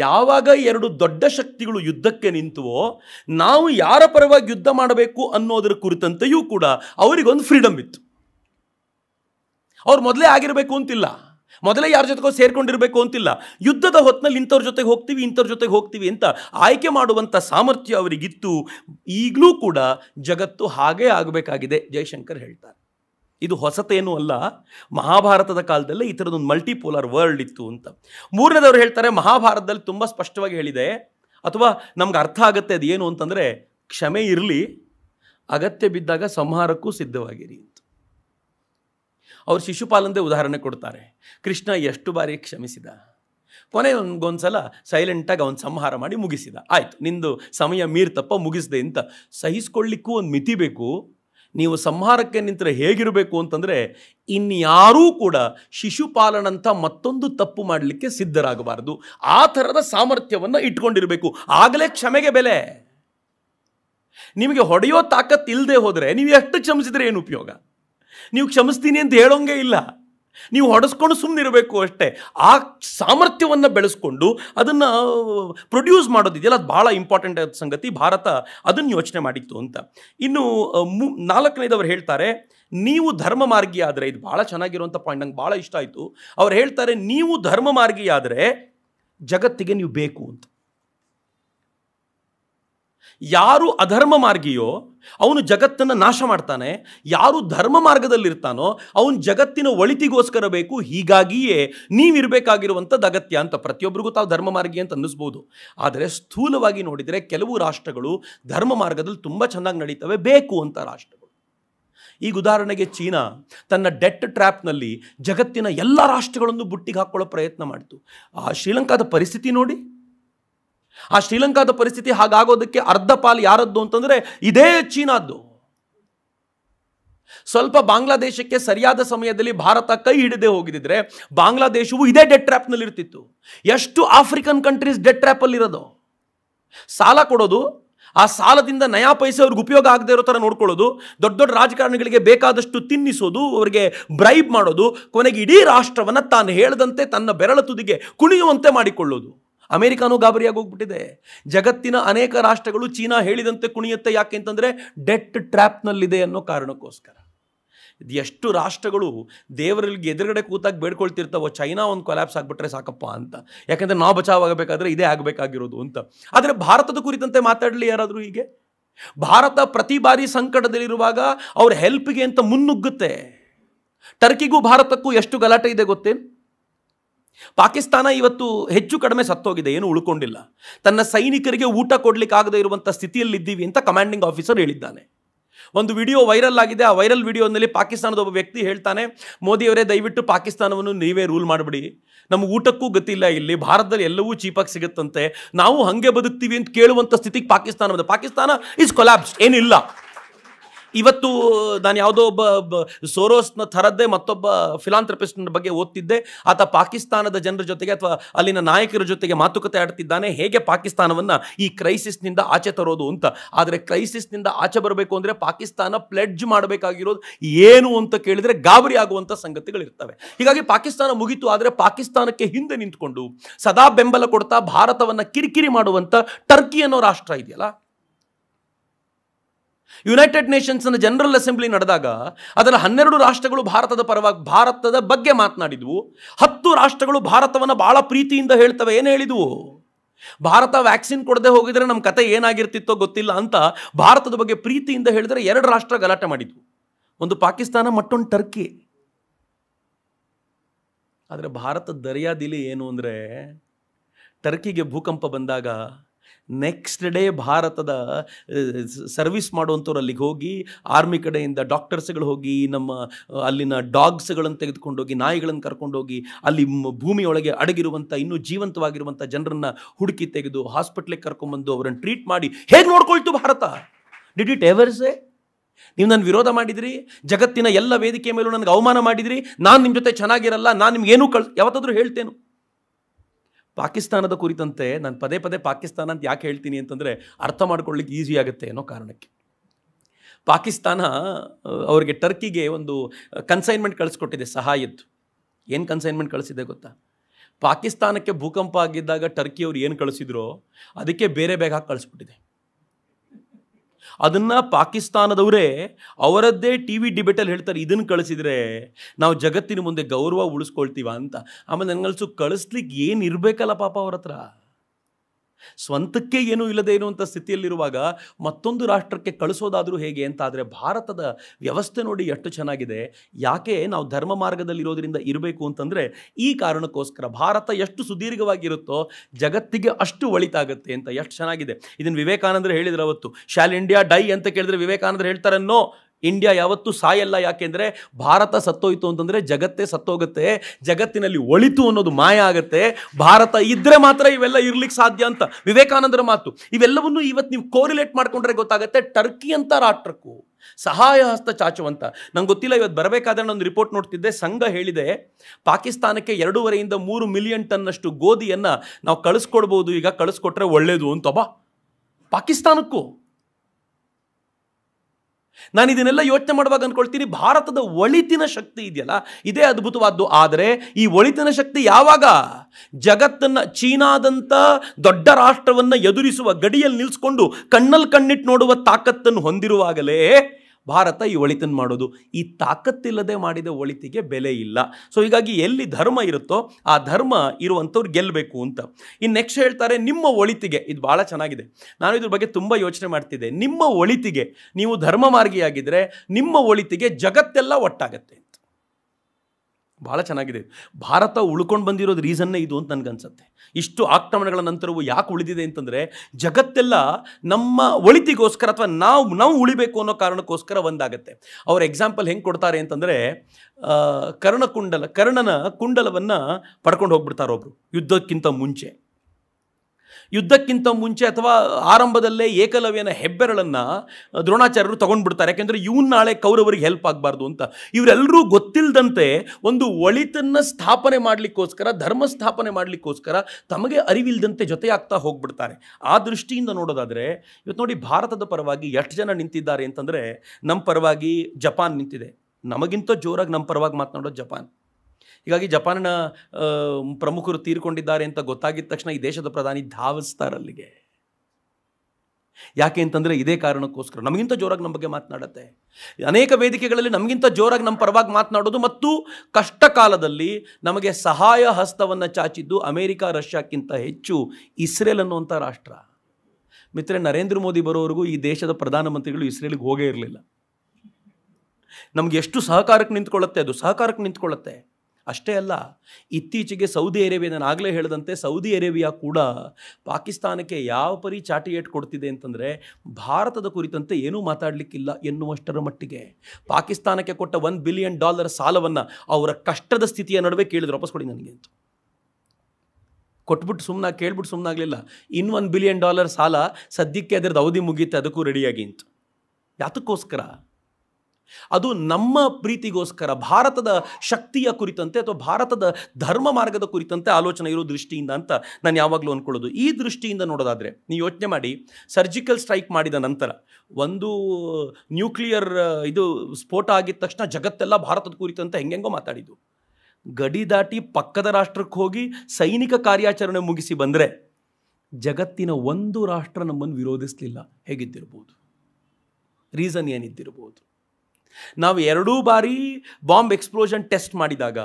ಯಾವಾಗ ಎರಡು ದೊಡ್ಡ ಶಕ್ತಿಗಳು ಯುದ್ಧಕ್ಕೆ ನಿಂತುವೋ ನಾವು ಯಾರ ಪರವಾಗಿ ಯುದ್ಧ ಮಾಡಬೇಕು ಅನ್ನೋದರ ಕುರಿತಂತೆಯೂ ಕೂಡ ಅವರಿಗೊಂದು ಫ್ರೀಡಮ್ ಇತ್ತು ಅವ್ರು ಮೊದಲೇ ಆಗಿರಬೇಕು ಅಂತಿಲ್ಲ ಮೊದಲೇ ಯಾರ ಜೊತೆಗೋ ಸೇರ್ಕೊಂಡಿರಬೇಕು ಅಂತಿಲ್ಲ ಯುದ್ಧದ ಹೊತ್ತಿನಲ್ಲಿ ಇಂಥವ್ರ ಜೊತೆಗೆ ಹೋಗ್ತೀವಿ ಇಂಥವ್ರ ಜೊತೆಗೆ ಹೋಗ್ತೀವಿ ಅಂತ ಆಯ್ಕೆ ಮಾಡುವಂಥ ಸಾಮರ್ಥ್ಯ ಅವರಿಗಿತ್ತು ಈಗಲೂ ಕೂಡ ಜಗತ್ತು ಹಾಗೇ ಆಗಬೇಕಾಗಿದೆ ಜಯಶಂಕರ್ ಹೇಳ್ತಾರೆ ಇದು ಹೊಸತೇನೂ ಅಲ್ಲ ಮಹಾಭಾರತದ ಕಾಲದಲ್ಲೇ ಈ ಥರದೊಂದು ಮಲ್ಟಿಪೋಲಾರ್ ವರ್ಲ್ಡ್ ಇತ್ತು ಅಂತ ಮೂರನೇದವರು ಹೇಳ್ತಾರೆ ಮಹಾಭಾರತದಲ್ಲಿ ತುಂಬ ಸ್ಪಷ್ಟವಾಗಿ ಹೇಳಿದೆ ಅಥವಾ ನಮ್ಗೆ ಅರ್ಥ ಆಗುತ್ತೆ ಅದು ಏನು ಅಂತಂದರೆ ಕ್ಷಮೆ ಇರಲಿ ಅಗತ್ಯ ಬಿದ್ದಾಗ ಸಂಹಾರಕ್ಕೂ ಸಿದ್ಧವಾಗಿರಿ ಅವ್ರು ಶಿಶುಪಾಲಂದೇ ಉದಾಹರಣೆ ಕೊಡ್ತಾರೆ ಕೃಷ್ಣ ಎಷ್ಟು ಬಾರಿ ಕ್ಷಮಿಸಿದ ಒಂದೊಂದು ಸಲ ಸೈಲೆಂಟಾಗಿ ಅವನು ಸಂಹಾರ ಮಾಡಿ ಮುಗಿಸಿದ ಆಯಿತು ನಿಂದು ಸಮಯ ಮೀರ್ ತಪ್ಪ ಮುಗಿಸಿದೆ ಅಂತ ಸಹಿಸ್ಕೊಳ್ಳಿಕ್ಕೂ ಒಂದು ಮಿತಿ ಬೇಕು ನೀವು ಸಂಹಾರಕ್ಕೆ ನಿಂತರೆ ಹೇಗಿರಬೇಕು ಅಂತಂದರೆ ಇನ್ಯಾರೂ ಕೂಡ ಶಿಶುಪಾಲನಂಥ ಮತ್ತೊಂದು ತಪ್ಪು ಮಾಡಲಿಕ್ಕೆ ಸಿದ್ಧರಾಗಬಾರದು ಆ ಥರದ ಸಾಮರ್ಥ್ಯವನ್ನು ಇಟ್ಕೊಂಡಿರಬೇಕು ಆಗಲೇ ಕ್ಷಮೆಗೆ ಬೆಲೆ ನಿಮಗೆ ಹೊಡೆಯೋ ತಾಕತ್ತು ಇಲ್ಲದೆ ಹೋದರೆ ನೀವು ಎಷ್ಟು ಕ್ಷಮಿಸಿದರೆ ಏನು ಉಪಯೋಗ ನೀವು ಕ್ಷಮಿಸ್ತೀನಿ ಅಂತ ಹೇಳೋಂಗೆ ಇಲ್ಲ ನೀವು ಹೊಡೆಸ್ಕೊಂಡು ಸುಮ್ಮನಿರಬೇಕು ಅಷ್ಟೇ ಆ ಸಾಮರ್ಥ್ಯವನ್ನು ಬೆಳೆಸ್ಕೊಂಡು ಅದನ್ನು ಪ್ರೊಡ್ಯೂಸ್ ಮಾಡೋದಿದೆಯಲ್ಲ ಅದು ಭಾಳ ಇಂಪಾರ್ಟೆಂಟ್ ಆದ ಸಂಗತಿ ಭಾರತ ಅದನ್ನು ಯೋಚನೆ ಮಾಡಿತ್ತು ಅಂತ ಇನ್ನು ಮು ನಾಲ್ಕನೇದವ್ರು ಹೇಳ್ತಾರೆ ನೀವು ಧರ್ಮ ಮಾರ್ಗಿ ಆದರೆ ಇದು ಭಾಳ ಚೆನ್ನಾಗಿರುವಂಥ ಪಾಯಿಂಟ್ ನಂಗೆ ಭಾಳ ಇಷ್ಟ ಆಯಿತು ಅವ್ರು ಹೇಳ್ತಾರೆ ನೀವು ಧರ್ಮ ಮಾರ್ಗಿ ಆದರೆ ಜಗತ್ತಿಗೆ ನೀವು ಬೇಕು ಅಂತ ಯಾರು ಅಧರ್ಮ ಮಾರ್ಗಿಯೋ ಅವನು ಜಗತ್ತನ್ನು ನಾಶ ಮಾಡ್ತಾನೆ ಯಾರು ಧರ್ಮ ಮಾರ್ಗದಲ್ಲಿರ್ತಾನೋ ಅವನು ಜಗತ್ತಿನ ಒಳಿತಿಗೋಸ್ಕರ ಬೇಕು ಹೀಗಾಗಿಯೇ ನೀವಿರಬೇಕಾಗಿರುವಂಥದ್ದು ಅಗತ್ಯ ಅಂತ ಪ್ರತಿಯೊಬ್ಬರಿಗೂ ತಾವು ಧರ್ಮ ಮಾರ್ಗಿ ಅಂತ ಅನ್ನಿಸ್ಬೋದು ಆದರೆ ಸ್ಥೂಲವಾಗಿ ನೋಡಿದರೆ ಕೆಲವು ರಾಷ್ಟ್ರಗಳು ಧರ್ಮ ಮಾರ್ಗದಲ್ಲಿ ತುಂಬ ಚೆನ್ನಾಗಿ ನಡೀತವೆ ಬೇಕು ಅಂತ ರಾಷ್ಟ್ರಗಳು ಈಗ ಉದಾಹರಣೆಗೆ ಚೀನಾ ತನ್ನ ಡೆಟ್ ಟ್ರ್ಯಾಪ್ನಲ್ಲಿ ಜಗತ್ತಿನ ಎಲ್ಲ ರಾಷ್ಟ್ರಗಳನ್ನು ಬುಟ್ಟಿಗೆ ಹಾಕ್ಕೊಳ್ಳೋ ಪ್ರಯತ್ನ ಮಾಡಿತು ಆ ಶ್ರೀಲಂಕಾದ ಪರಿಸ್ಥಿತಿ ನೋಡಿ ಆ ಶ್ರೀಲಂಕಾದ ಪರಿಸ್ಥಿತಿ ಹಾಗಾಗೋದಕ್ಕೆ ಅರ್ಧ ಪಾಲು ಯಾರದ್ದು ಅಂತಂದರೆ ಇದೇ ಚೀನಾದ್ದು ಸ್ವಲ್ಪ ಬಾಂಗ್ಲಾದೇಶಕ್ಕೆ ಸರಿಯಾದ ಸಮಯದಲ್ಲಿ ಭಾರತ ಕೈ ಹಿಡಿದೆ ಹೋಗಿದ್ರೆ ಬಾಂಗ್ಲಾದೇಶವು ಇದೇ ಡೆಟ್ ಟ್ರ್ಯಾಪ್ನಲ್ಲಿ ಇರ್ತಿತ್ತು ಎಷ್ಟು ಆಫ್ರಿಕನ್ ಕಂಟ್ರೀಸ್ ಡೆಟ್ ಇರೋದು ಸಾಲ ಕೊಡೋದು ಆ ಸಾಲದಿಂದ ನಯಾ ಪೈಸೆ ಅವ್ರಿಗೆ ಉಪಯೋಗ ಆಗದೆ ಇರೋ ಥರ ನೋಡ್ಕೊಳ್ಳೋದು ದೊಡ್ಡ ದೊಡ್ಡ ರಾಜಕಾರಣಿಗಳಿಗೆ ಬೇಕಾದಷ್ಟು ತಿನ್ನಿಸೋದು ಅವರಿಗೆ ಬ್ರೈಬ್ ಮಾಡೋದು ಕೊನೆಗೆ ಇಡೀ ರಾಷ್ಟ್ರವನ್ನು ತಾನು ಹೇಳದಂತೆ ತನ್ನ ಬೆರಳ ತುದಿಗೆ ಕುಣಿಯುವಂತೆ ಮಾಡಿಕೊಳ್ಳೋದು ಅಮೆರಿಕಾನೂ ಹೋಗ್ಬಿಟ್ಟಿದೆ ಜಗತ್ತಿನ ಅನೇಕ ರಾಷ್ಟ್ರಗಳು ಚೀನಾ ಹೇಳಿದಂತೆ ಕುಣಿಯುತ್ತೆ ಯಾಕೆ ಅಂತಂದರೆ ಡೆಟ್ ಟ್ರ್ಯಾಪ್ನಲ್ಲಿದೆ ಅನ್ನೋ ಕಾರಣಕ್ಕೋಸ್ಕರ ಎಷ್ಟು ರಾಷ್ಟ್ರಗಳು ದೇವರಲ್ಲಿ ಎದುರುಗಡೆ ಕೂತಾಗ ಬೇಡ್ಕೊಳ್ತಿರ್ತಾವೋ ಚೈನಾ ಒಂದು ಕೊಲ್ಯಾಪ್ಸ್ ಆಗಿಬಿಟ್ರೆ ಸಾಕಪ್ಪ ಅಂತ ಯಾಕೆಂದರೆ ನಾವು ಬಚಾವಾಗಬೇಕಾದ್ರೆ ಇದೇ ಆಗಬೇಕಾಗಿರೋದು ಅಂತ ಆದರೆ ಭಾರತದ ಕುರಿತಂತೆ ಮಾತಾಡಲಿ ಯಾರಾದರೂ ಹೀಗೆ ಭಾರತ ಪ್ರತಿ ಬಾರಿ ಸಂಕಟದಲ್ಲಿರುವಾಗ ಅವ್ರ ಹೆಲ್ಪ್ಗೆ ಅಂತ ಮುನ್ನುಗ್ಗುತ್ತೆ ಟರ್ಕಿಗೂ ಭಾರತಕ್ಕೂ ಎಷ್ಟು ಗಲಾಟೆ ಇದೆ ಗೊತ್ತೇನು ಪಾಕಿಸ್ತಾನ ಇವತ್ತು ಹೆಚ್ಚು ಕಡಿಮೆ ಸತ್ತೋಗಿದೆ ಏನು ಉಳ್ಕೊಂಡಿಲ್ಲ ತನ್ನ ಸೈನಿಕರಿಗೆ ಊಟ ಕೊಡಲಿಕ್ಕಾಗದೇ ಇರುವಂಥ ಸ್ಥಿತಿಯಲ್ಲಿದ್ದೀವಿ ಅಂತ ಕಮಾಂಡಿಂಗ್ ಆಫೀಸರ್ ಹೇಳಿದ್ದಾನೆ ಒಂದು ವಿಡಿಯೋ ವೈರಲ್ ಆಗಿದೆ ಆ ವೈರಲ್ ವಿಡಿಯೋನಲ್ಲಿ ಪಾಕಿಸ್ತಾನದ ಒಬ್ಬ ವ್ಯಕ್ತಿ ಹೇಳ್ತಾನೆ ಮೋದಿಯವರೇ ದಯವಿಟ್ಟು ಪಾಕಿಸ್ತಾನವನ್ನು ನೀವೇ ರೂಲ್ ಮಾಡಿಬಿಡಿ ನಮ್ಮ ಊಟಕ್ಕೂ ಇಲ್ಲ ಇಲ್ಲಿ ಭಾರತದಲ್ಲಿ ಎಲ್ಲವೂ ಚೀಪಾಗಿ ಸಿಗುತ್ತಂತೆ ನಾವು ಹಾಗೆ ಬದುಕ್ತೀವಿ ಅಂತ ಕೇಳುವಂಥ ಸ್ಥಿತಿಗೆ ಪಾಕಿಸ್ತಾನ ಪಾಕಿಸ್ತಾನ ಇಸ್ ಕೊಲಾಬ್ಸ್ ಏನಿಲ್ಲ ಇವತ್ತು ನಾನು ಯಾವುದೋ ಒಬ್ಬ ಸೋರೋಸ್ನ ಥರದ್ದೇ ಮತ್ತೊಬ್ಬ ಫಿಲಾಂಥ್ರಪಿಸ್ಟ್ನ ಬಗ್ಗೆ ಓದ್ತಿದ್ದೆ ಆತ ಪಾಕಿಸ್ತಾನದ ಜನರ ಜೊತೆಗೆ ಅಥವಾ ಅಲ್ಲಿನ ನಾಯಕರ ಜೊತೆಗೆ ಮಾತುಕತೆ ಆಡ್ತಿದ್ದಾನೆ ಹೇಗೆ ಪಾಕಿಸ್ತಾನವನ್ನು ಈ ಕ್ರೈಸಿಸ್ನಿಂದ ಆಚೆ ತರೋದು ಅಂತ ಆದರೆ ಕ್ರೈಸಿಸ್ನಿಂದ ಆಚೆ ಬರಬೇಕು ಅಂದರೆ ಪಾಕಿಸ್ತಾನ ಪ್ಲೆಡ್ಜ್ ಮಾಡಬೇಕಾಗಿರೋದು ಏನು ಅಂತ ಕೇಳಿದರೆ ಗಾಬರಿ ಆಗುವಂಥ ಸಂಗತಿಗಳಿರ್ತವೆ ಹೀಗಾಗಿ ಪಾಕಿಸ್ತಾನ ಮುಗಿತು ಆದರೆ ಪಾಕಿಸ್ತಾನಕ್ಕೆ ಹಿಂದೆ ನಿಂತ್ಕೊಂಡು ಸದಾ ಬೆಂಬಲ ಕೊಡ್ತಾ ಭಾರತವನ್ನು ಕಿರಿಕಿರಿ ಮಾಡುವಂಥ ಟರ್ಕಿ ಅನ್ನೋ ರಾಷ್ಟ್ರ ಇದೆಯಲ್ಲ ಯುನೈಟೆಡ್ ನೇಷನ್ಸ್ನ ಜನರಲ್ ಅಸೆಂಬ್ಲಿ ನಡೆದಾಗ ಅದರ ಹನ್ನೆರಡು ರಾಷ್ಟ್ರಗಳು ಭಾರತದ ಪರವಾಗಿ ಭಾರತದ ಬಗ್ಗೆ ಮಾತನಾಡಿದವು ಹತ್ತು ರಾಷ್ಟ್ರಗಳು ಭಾರತವನ್ನು ಭಾಳ ಪ್ರೀತಿಯಿಂದ ಹೇಳ್ತವೆ ಏನು ಹೇಳಿದವು ಭಾರತ ವ್ಯಾಕ್ಸಿನ್ ಕೊಡದೆ ಹೋಗಿದ್ರೆ ನಮ್ಮ ಕತೆ ಏನಾಗಿರ್ತಿತ್ತೋ ಗೊತ್ತಿಲ್ಲ ಅಂತ ಭಾರತದ ಬಗ್ಗೆ ಪ್ರೀತಿಯಿಂದ ಹೇಳಿದರೆ ಎರಡು ರಾಷ್ಟ್ರ ಗಲಾಟೆ ಮಾಡಿದ್ವು ಒಂದು ಪಾಕಿಸ್ತಾನ ಮತ್ತೊಂದು ಟರ್ಕಿ ಆದರೆ ಭಾರತದ ದರ್ಯಾದಿಲಿ ಏನು ಅಂದರೆ ಟರ್ಕಿಗೆ ಭೂಕಂಪ ಬಂದಾಗ ನೆಕ್ಸ್ಟ್ ಡೇ ಭಾರತದ ಸರ್ವಿಸ್ ಮಾಡುವಂಥವ್ರು ಅಲ್ಲಿಗೆ ಹೋಗಿ ಆರ್ಮಿ ಕಡೆಯಿಂದ ಡಾಕ್ಟರ್ಸ್ಗಳು ಹೋಗಿ ನಮ್ಮ ಅಲ್ಲಿನ ಡಾಗ್ಸ್ಗಳನ್ನು ತೆಗೆದುಕೊಂಡೋಗಿ ನಾಯಿಗಳನ್ನು ಕರ್ಕೊಂಡೋಗಿ ಅಲ್ಲಿ ಭೂಮಿಯೊಳಗೆ ಅಡಗಿರುವಂಥ ಇನ್ನೂ ಜೀವಂತವಾಗಿರುವಂಥ ಜನರನ್ನು ಹುಡುಕಿ ತೆಗೆದು ಹಾಸ್ಪಿಟ್ಲಿಗೆ ಕರ್ಕೊಂಡ್ಬಂದು ಅವರನ್ನು ಟ್ರೀಟ್ ಮಾಡಿ ಹೇಗೆ ನೋಡ್ಕೊಳ್ತು ಭಾರತ ಡಿಡ್ ಇಟ್ ಎವರ್ಸೆ ನೀವು ನನ್ನ ವಿರೋಧ ಮಾಡಿದಿರಿ ಜಗತ್ತಿನ ಎಲ್ಲ ವೇದಿಕೆ ಮೇಲೂ ನನಗೆ ಅವಮಾನ ಮಾಡಿದ್ರಿ ನಾನು ನಿಮ್ಮ ಜೊತೆ ಚೆನ್ನಾಗಿರಲ್ಲ ನಾನು ಏನೂ ಕಳ್ ಯಾವತ್ತಾದರೂ ಹೇಳ್ತೇನೆ ಪಾಕಿಸ್ತಾನದ ಕುರಿತಂತೆ ನಾನು ಪದೇ ಪದೇ ಪಾಕಿಸ್ತಾನ ಅಂತ ಯಾಕೆ ಹೇಳ್ತೀನಿ ಅಂತಂದರೆ ಅರ್ಥ ಮಾಡ್ಕೊಳ್ಳಿಕ್ಕೆ ಈಸಿ ಆಗುತ್ತೆ ಅನ್ನೋ ಕಾರಣಕ್ಕೆ ಪಾಕಿಸ್ತಾನ ಅವರಿಗೆ ಟರ್ಕಿಗೆ ಒಂದು ಕನ್ಸೈನ್ಮೆಂಟ್ ಕಳಿಸ್ಕೊಟ್ಟಿದೆ ಸಹಾಯದ್ದು ಏನು ಕನ್ಸೈನ್ಮೆಂಟ್ ಕಳಿಸಿದೆ ಗೊತ್ತಾ ಪಾಕಿಸ್ತಾನಕ್ಕೆ ಭೂಕಂಪ ಆಗಿದ್ದಾಗ ಟರ್ಕಿಯವ್ರು ಏನು ಕಳಿಸಿದ್ರೋ ಅದಕ್ಕೆ ಬೇರೆ ಬೇಗ ಹಾಕಿ ಕಳಿಸ್ಬಿಟ್ಟಿದೆ ಅದನ್ನು ಪಾಕಿಸ್ತಾನದವರೇ ಅವರದ್ದೇ ಟಿ ವಿ ಡಿಬೇಟಲ್ಲಿ ಹೇಳ್ತಾರೆ ಇದನ್ನು ಕಳಿಸಿದರೆ ನಾವು ಜಗತ್ತಿನ ಮುಂದೆ ಗೌರವ ಉಳಿಸ್ಕೊಳ್ತೀವ ಅಂತ ಆಮೇಲೆ ನನಗನ್ಸು ಕಳಿಸ್ಲಿಕ್ಕೆ ಏನು ಇರಬೇಕಲ್ಲ ಪಾಪ ಅವ್ರ ಹತ್ರ ಸ್ವಂತಕ್ಕೆ ಏನೂ ಇಲ್ಲದೆ ಅಂತ ಸ್ಥಿತಿಯಲ್ಲಿರುವಾಗ ಮತ್ತೊಂದು ರಾಷ್ಟ್ರಕ್ಕೆ ಕಳಿಸೋದಾದರೂ ಹೇಗೆ ಅಂತ ಆದರೆ ಭಾರತದ ವ್ಯವಸ್ಥೆ ನೋಡಿ ಎಷ್ಟು ಚೆನ್ನಾಗಿದೆ ಯಾಕೆ ನಾವು ಧರ್ಮ ಮಾರ್ಗದಲ್ಲಿರೋದರಿಂದ ಇರಬೇಕು ಅಂತಂದರೆ ಈ ಕಾರಣಕ್ಕೋಸ್ಕರ ಭಾರತ ಎಷ್ಟು ಸುದೀರ್ಘವಾಗಿರುತ್ತೋ ಜಗತ್ತಿಗೆ ಅಷ್ಟು ಒಳಿತಾಗುತ್ತೆ ಅಂತ ಎಷ್ಟು ಚೆನ್ನಾಗಿದೆ ಇದನ್ನು ವಿವೇಕಾನಂದರು ಹೇಳಿದ್ರು ಅವತ್ತು ಶಾಲ್ ಇಂಡಿಯಾ ಡೈ ಅಂತ ಕೇಳಿದ್ರೆ ವಿವೇಕಾನಂದರು ಹೇಳ್ತಾರೆ ನೋ ಇಂಡಿಯಾ ಯಾವತ್ತೂ ಸಾಯಲ್ಲ ಯಾಕೆಂದರೆ ಭಾರತ ಸತ್ತೋಯ್ತು ಅಂತಂದರೆ ಜಗತ್ತೇ ಸತ್ತೋಗುತ್ತೆ ಜಗತ್ತಿನಲ್ಲಿ ಒಳಿತು ಅನ್ನೋದು ಮಾಯ ಆಗುತ್ತೆ ಭಾರತ ಇದ್ದರೆ ಮಾತ್ರ ಇವೆಲ್ಲ ಇರ್ಲಿಕ್ಕೆ ಸಾಧ್ಯ ಅಂತ ವಿವೇಕಾನಂದರ ಮಾತು ಇವೆಲ್ಲವನ್ನು ಇವತ್ತು ನೀವು ಕೋರಿಲೇಟ್ ಮಾಡ್ಕೊಂಡ್ರೆ ಗೊತ್ತಾಗುತ್ತೆ ಟರ್ಕಿ ಅಂತ ರಾಷ್ಟ್ರಕ್ಕೂ ಸಹಾಯ ಹಸ್ತ ಚಾಚುವಂತ ನಂಗೆ ಗೊತ್ತಿಲ್ಲ ಇವತ್ತು ಬರಬೇಕಾದ್ರೆ ನಾನು ರಿಪೋರ್ಟ್ ನೋಡ್ತಿದ್ದೆ ಸಂಘ ಹೇಳಿದೆ ಪಾಕಿಸ್ತಾನಕ್ಕೆ ಎರಡೂವರೆಯಿಂದ ಮೂರು ಮಿಲಿಯನ್ ಟನ್ನಷ್ಟು ಗೋಧಿಯನ್ನು ನಾವು ಕಳಿಸ್ಕೊಡ್ಬೋದು ಈಗ ಕಳಿಸ್ಕೊಟ್ರೆ ಅಂತ ಬಾ ಪಾಕಿಸ್ತಾನಕ್ಕೂ ನಾನು ಇದನ್ನೆಲ್ಲ ಯೋಚನೆ ಮಾಡುವಾಗ ಅಂದ್ಕೊಳ್ತೀನಿ ಭಾರತದ ಒಳಿತಿನ ಶಕ್ತಿ ಇದೆಯಲ್ಲ ಇದೇ ಅದ್ಭುತವಾದ್ದು ಆದರೆ ಈ ಒಳಿತಿನ ಶಕ್ತಿ ಯಾವಾಗ ಜಗತ್ತನ್ನ ಚೀನಾದಂಥ ದೊಡ್ಡ ರಾಷ್ಟ್ರವನ್ನು ಎದುರಿಸುವ ಗಡಿಯಲ್ಲಿ ನಿಲ್ಲಿಸ್ಕೊಂಡು ಕಣ್ಣಲ್ಲಿ ಕಣ್ಣಿಟ್ಟು ನೋಡುವ ತಾಕತ್ತನ್ನು ಹೊಂದಿರುವಾಗಲೇ ಭಾರತ ಈ ಒಳಿತನ್ನು ಮಾಡೋದು ಈ ತಾಕತ್ತಿಲ್ಲದೆ ಮಾಡಿದ ಒಳಿತಿಗೆ ಬೆಲೆ ಇಲ್ಲ ಸೊ ಹೀಗಾಗಿ ಎಲ್ಲಿ ಧರ್ಮ ಇರುತ್ತೋ ಆ ಧರ್ಮ ಇರುವಂಥವ್ರು ಗೆಲ್ಲಬೇಕು ಅಂತ ಇನ್ನು ನೆಕ್ಸ್ಟ್ ಹೇಳ್ತಾರೆ ನಿಮ್ಮ ಒಳಿತಿಗೆ ಇದು ಭಾಳ ಚೆನ್ನಾಗಿದೆ ನಾನು ಇದ್ರ ಬಗ್ಗೆ ತುಂಬ ಯೋಚನೆ ಮಾಡ್ತಿದ್ದೆ ನಿಮ್ಮ ಒಳಿತಿಗೆ ನೀವು ಧರ್ಮ ಮಾರ್ಗಿಯಾಗಿದ್ದರೆ ನಿಮ್ಮ ಒಳಿತಿಗೆ ಜಗತ್ತೆಲ್ಲ ಒಟ್ಟಾಗತ್ತೆ ಭಾಳ ಚೆನ್ನಾಗಿದೆ ಭಾರತ ಉಳ್ಕೊಂಡು ಬಂದಿರೋದು ರೀಸನ್ನೇ ಇದು ಅಂತ ನನಗನ್ಸುತ್ತೆ ಇಷ್ಟು ಆಕ್ರಮಣಗಳ ನಂತರವೂ ಯಾಕೆ ಉಳಿದಿದೆ ಅಂತಂದರೆ ಜಗತ್ತೆಲ್ಲ ನಮ್ಮ ಒಳಿತಿಗೋಸ್ಕರ ಅಥವಾ ನಾವು ನಾವು ಉಳಿಬೇಕು ಅನ್ನೋ ಕಾರಣಕ್ಕೋಸ್ಕರ ಒಂದಾಗತ್ತೆ ಅವ್ರ ಎಕ್ಸಾಂಪಲ್ ಹೆಂಗೆ ಕೊಡ್ತಾರೆ ಅಂತಂದರೆ ಕರ್ಣಕುಂಡಲ ಕರ್ಣನ ಕುಂಡಲವನ್ನು ಪಡ್ಕೊಂಡು ಹೋಗ್ಬಿಡ್ತಾರೆ ಒಬ್ರು ಯುದ್ಧಕ್ಕಿಂತ ಮುಂಚೆ ಯುದ್ಧಕ್ಕಿಂತ ಮುಂಚೆ ಅಥವಾ ಆರಂಭದಲ್ಲೇ ಏಕಲವ್ಯನ ಹೆಬ್ಬೆರಳನ್ನು ದ್ರೋಣಾಚಾರ್ಯರು ತೊಗೊಂಡ್ಬಿಡ್ತಾರೆ ಯಾಕೆಂದರೆ ಇವನ್ ನಾಳೆ ಕೌರವರಿಗೆ ಹೆಲ್ಪ್ ಆಗಬಾರ್ದು ಅಂತ ಇವರೆಲ್ಲರೂ ಗೊತ್ತಿಲ್ಲದಂತೆ ಒಂದು ಒಳಿತನ್ನು ಸ್ಥಾಪನೆ ಮಾಡಲಿಕ್ಕೋಸ್ಕರ ಧರ್ಮ ಸ್ಥಾಪನೆ ಮಾಡಲಿಕ್ಕೋಸ್ಕರ ತಮಗೆ ಅರಿವಿಲ್ಲದಂತೆ ಜೊತೆಯಾಗ್ತಾ ಹೋಗ್ಬಿಡ್ತಾರೆ ಆ ದೃಷ್ಟಿಯಿಂದ ನೋಡೋದಾದರೆ ಇವತ್ತು ನೋಡಿ ಭಾರತದ ಪರವಾಗಿ ಎಷ್ಟು ಜನ ನಿಂತಿದ್ದಾರೆ ಅಂತಂದರೆ ನಮ್ಮ ಪರವಾಗಿ ಜಪಾನ್ ನಿಂತಿದೆ ನಮಗಿಂತ ಜೋರಾಗಿ ನಮ್ಮ ಪರವಾಗಿ ಮಾತನಾಡೋದು ಜಪಾನ್ ಹೀಗಾಗಿ ಜಪಾನ್ನ ಪ್ರಮುಖರು ತೀರ್ಕೊಂಡಿದ್ದಾರೆ ಅಂತ ಗೊತ್ತಾಗಿದ್ದ ತಕ್ಷಣ ಈ ದೇಶದ ಪ್ರಧಾನಿ ಧಾವಿಸ್ತಾರೆ ಅಲ್ಲಿಗೆ ಯಾಕೆ ಅಂತಂದರೆ ಇದೇ ಕಾರಣಕ್ಕೋಸ್ಕರ ನಮಗಿಂತ ಜೋರಾಗಿ ನಮ್ಮ ಬಗ್ಗೆ ಮಾತನಾಡತ್ತೆ ಅನೇಕ ವೇದಿಕೆಗಳಲ್ಲಿ ನಮಗಿಂತ ಜೋರಾಗಿ ನಮ್ಮ ಪರವಾಗಿ ಮಾತನಾಡೋದು ಮತ್ತು ಕಷ್ಟ ಕಾಲದಲ್ಲಿ ನಮಗೆ ಸಹಾಯ ಹಸ್ತವನ್ನು ಚಾಚಿದ್ದು ಅಮೇರಿಕ ರಷ್ಯಾಕ್ಕಿಂತ ಹೆಚ್ಚು ಇಸ್ರೇಲ್ ಅನ್ನುವಂಥ ರಾಷ್ಟ್ರ ಮಿತ್ರ ನರೇಂದ್ರ ಮೋದಿ ಬರೋವರೆಗೂ ಈ ದೇಶದ ಪ್ರಧಾನಮಂತ್ರಿಗಳು ಇಸ್ರೇಲ್ಗೆ ಹೋಗೇ ಇರಲಿಲ್ಲ ನಮಗೆ ಎಷ್ಟು ಸಹಕಾರಕ್ಕೆ ನಿಂತ್ಕೊಳ್ಳುತ್ತೆ ಅದು ಸಹಕಾರಕ್ಕೆ ನಿಂತ್ಕೊಳ್ಳುತ್ತೆ ಅಷ್ಟೇ ಅಲ್ಲ ಇತ್ತೀಚೆಗೆ ಸೌದಿ ಅರೇಬಿಯಾ ನಾನು ಆಗಲೇ ಹೇಳಿದಂತೆ ಸೌದಿ ಅರೇಬಿಯಾ ಕೂಡ ಪಾಕಿಸ್ತಾನಕ್ಕೆ ಯಾವ ಪರಿ ಚಾಟಿಯೇಟ್ ಕೊಡ್ತಿದೆ ಅಂತಂದರೆ ಭಾರತದ ಕುರಿತಂತೆ ಏನೂ ಮಾತಾಡಲಿಕ್ಕಿಲ್ಲ ಎನ್ನುವಷ್ಟರ ಮಟ್ಟಿಗೆ ಪಾಕಿಸ್ತಾನಕ್ಕೆ ಕೊಟ್ಟ ಒನ್ ಬಿಲಿಯನ್ ಡಾಲರ್ ಸಾಲವನ್ನು ಅವರ ಕಷ್ಟದ ಸ್ಥಿತಿಯ ನಡುವೆ ಕೇಳಿದ್ರು ವಾಪಸ್ ಕೊಡಿ ನನಗೆ ಅಂತ ಕೊಟ್ಬಿಟ್ಟು ಸುಮ್ಮನೆ ಕೇಳ್ಬಿಟ್ಟು ಸುಮ್ಮನಾಗಲಿಲ್ಲ ಇನ್ನು ಒನ್ ಬಿಲಿಯನ್ ಡಾಲರ್ ಸಾಲ ಸದ್ಯಕ್ಕೆ ಅದರದ್ದು ಅವಧಿ ಮುಗೀತು ಅದಕ್ಕೂ ರೆಡಿಯಾಗಿ ಅಂತ ಯಾತಕ್ಕೋಸ್ಕರ ಅದು ನಮ್ಮ ಪ್ರೀತಿಗೋಸ್ಕರ ಭಾರತದ ಶಕ್ತಿಯ ಕುರಿತಂತೆ ಅಥವಾ ಭಾರತದ ಧರ್ಮ ಮಾರ್ಗದ ಕುರಿತಂತೆ ಆಲೋಚನೆ ಇರೋ ದೃಷ್ಟಿಯಿಂದ ಅಂತ ನಾನು ಯಾವಾಗಲೂ ಅಂದ್ಕೊಳ್ಳೋದು ಈ ದೃಷ್ಟಿಯಿಂದ ನೋಡೋದಾದರೆ ನೀವು ಯೋಚನೆ ಮಾಡಿ ಸರ್ಜಿಕಲ್ ಸ್ಟ್ರೈಕ್ ಮಾಡಿದ ನಂತರ ಒಂದು ನ್ಯೂಕ್ಲಿಯರ್ ಇದು ಸ್ಫೋಟ ಆಗಿದ ತಕ್ಷಣ ಜಗತ್ತೆಲ್ಲ ಭಾರತದ ಕುರಿತಂತೆ ಹೆಂಗೆಂಗೋ ಮಾತಾಡಿದ್ದು ಗಡಿ ದಾಟಿ ಪಕ್ಕದ ರಾಷ್ಟ್ರಕ್ಕೆ ಹೋಗಿ ಸೈನಿಕ ಕಾರ್ಯಾಚರಣೆ ಮುಗಿಸಿ ಬಂದರೆ ಜಗತ್ತಿನ ಒಂದು ರಾಷ್ಟ್ರ ನಮ್ಮನ್ನು ವಿರೋಧಿಸಲಿಲ್ಲ ಹೇಗಿದ್ದಿರ್ಬೋದು ರೀಸನ್ ಏನಿದ್ದಿರ್ಬೋದು ನಾವು ಎರಡೂ ಬಾರಿ ಬಾಂಬ್ ಎಕ್ಸ್ಪ್ಲೋಷನ್ ಟೆಸ್ಟ್ ಮಾಡಿದಾಗ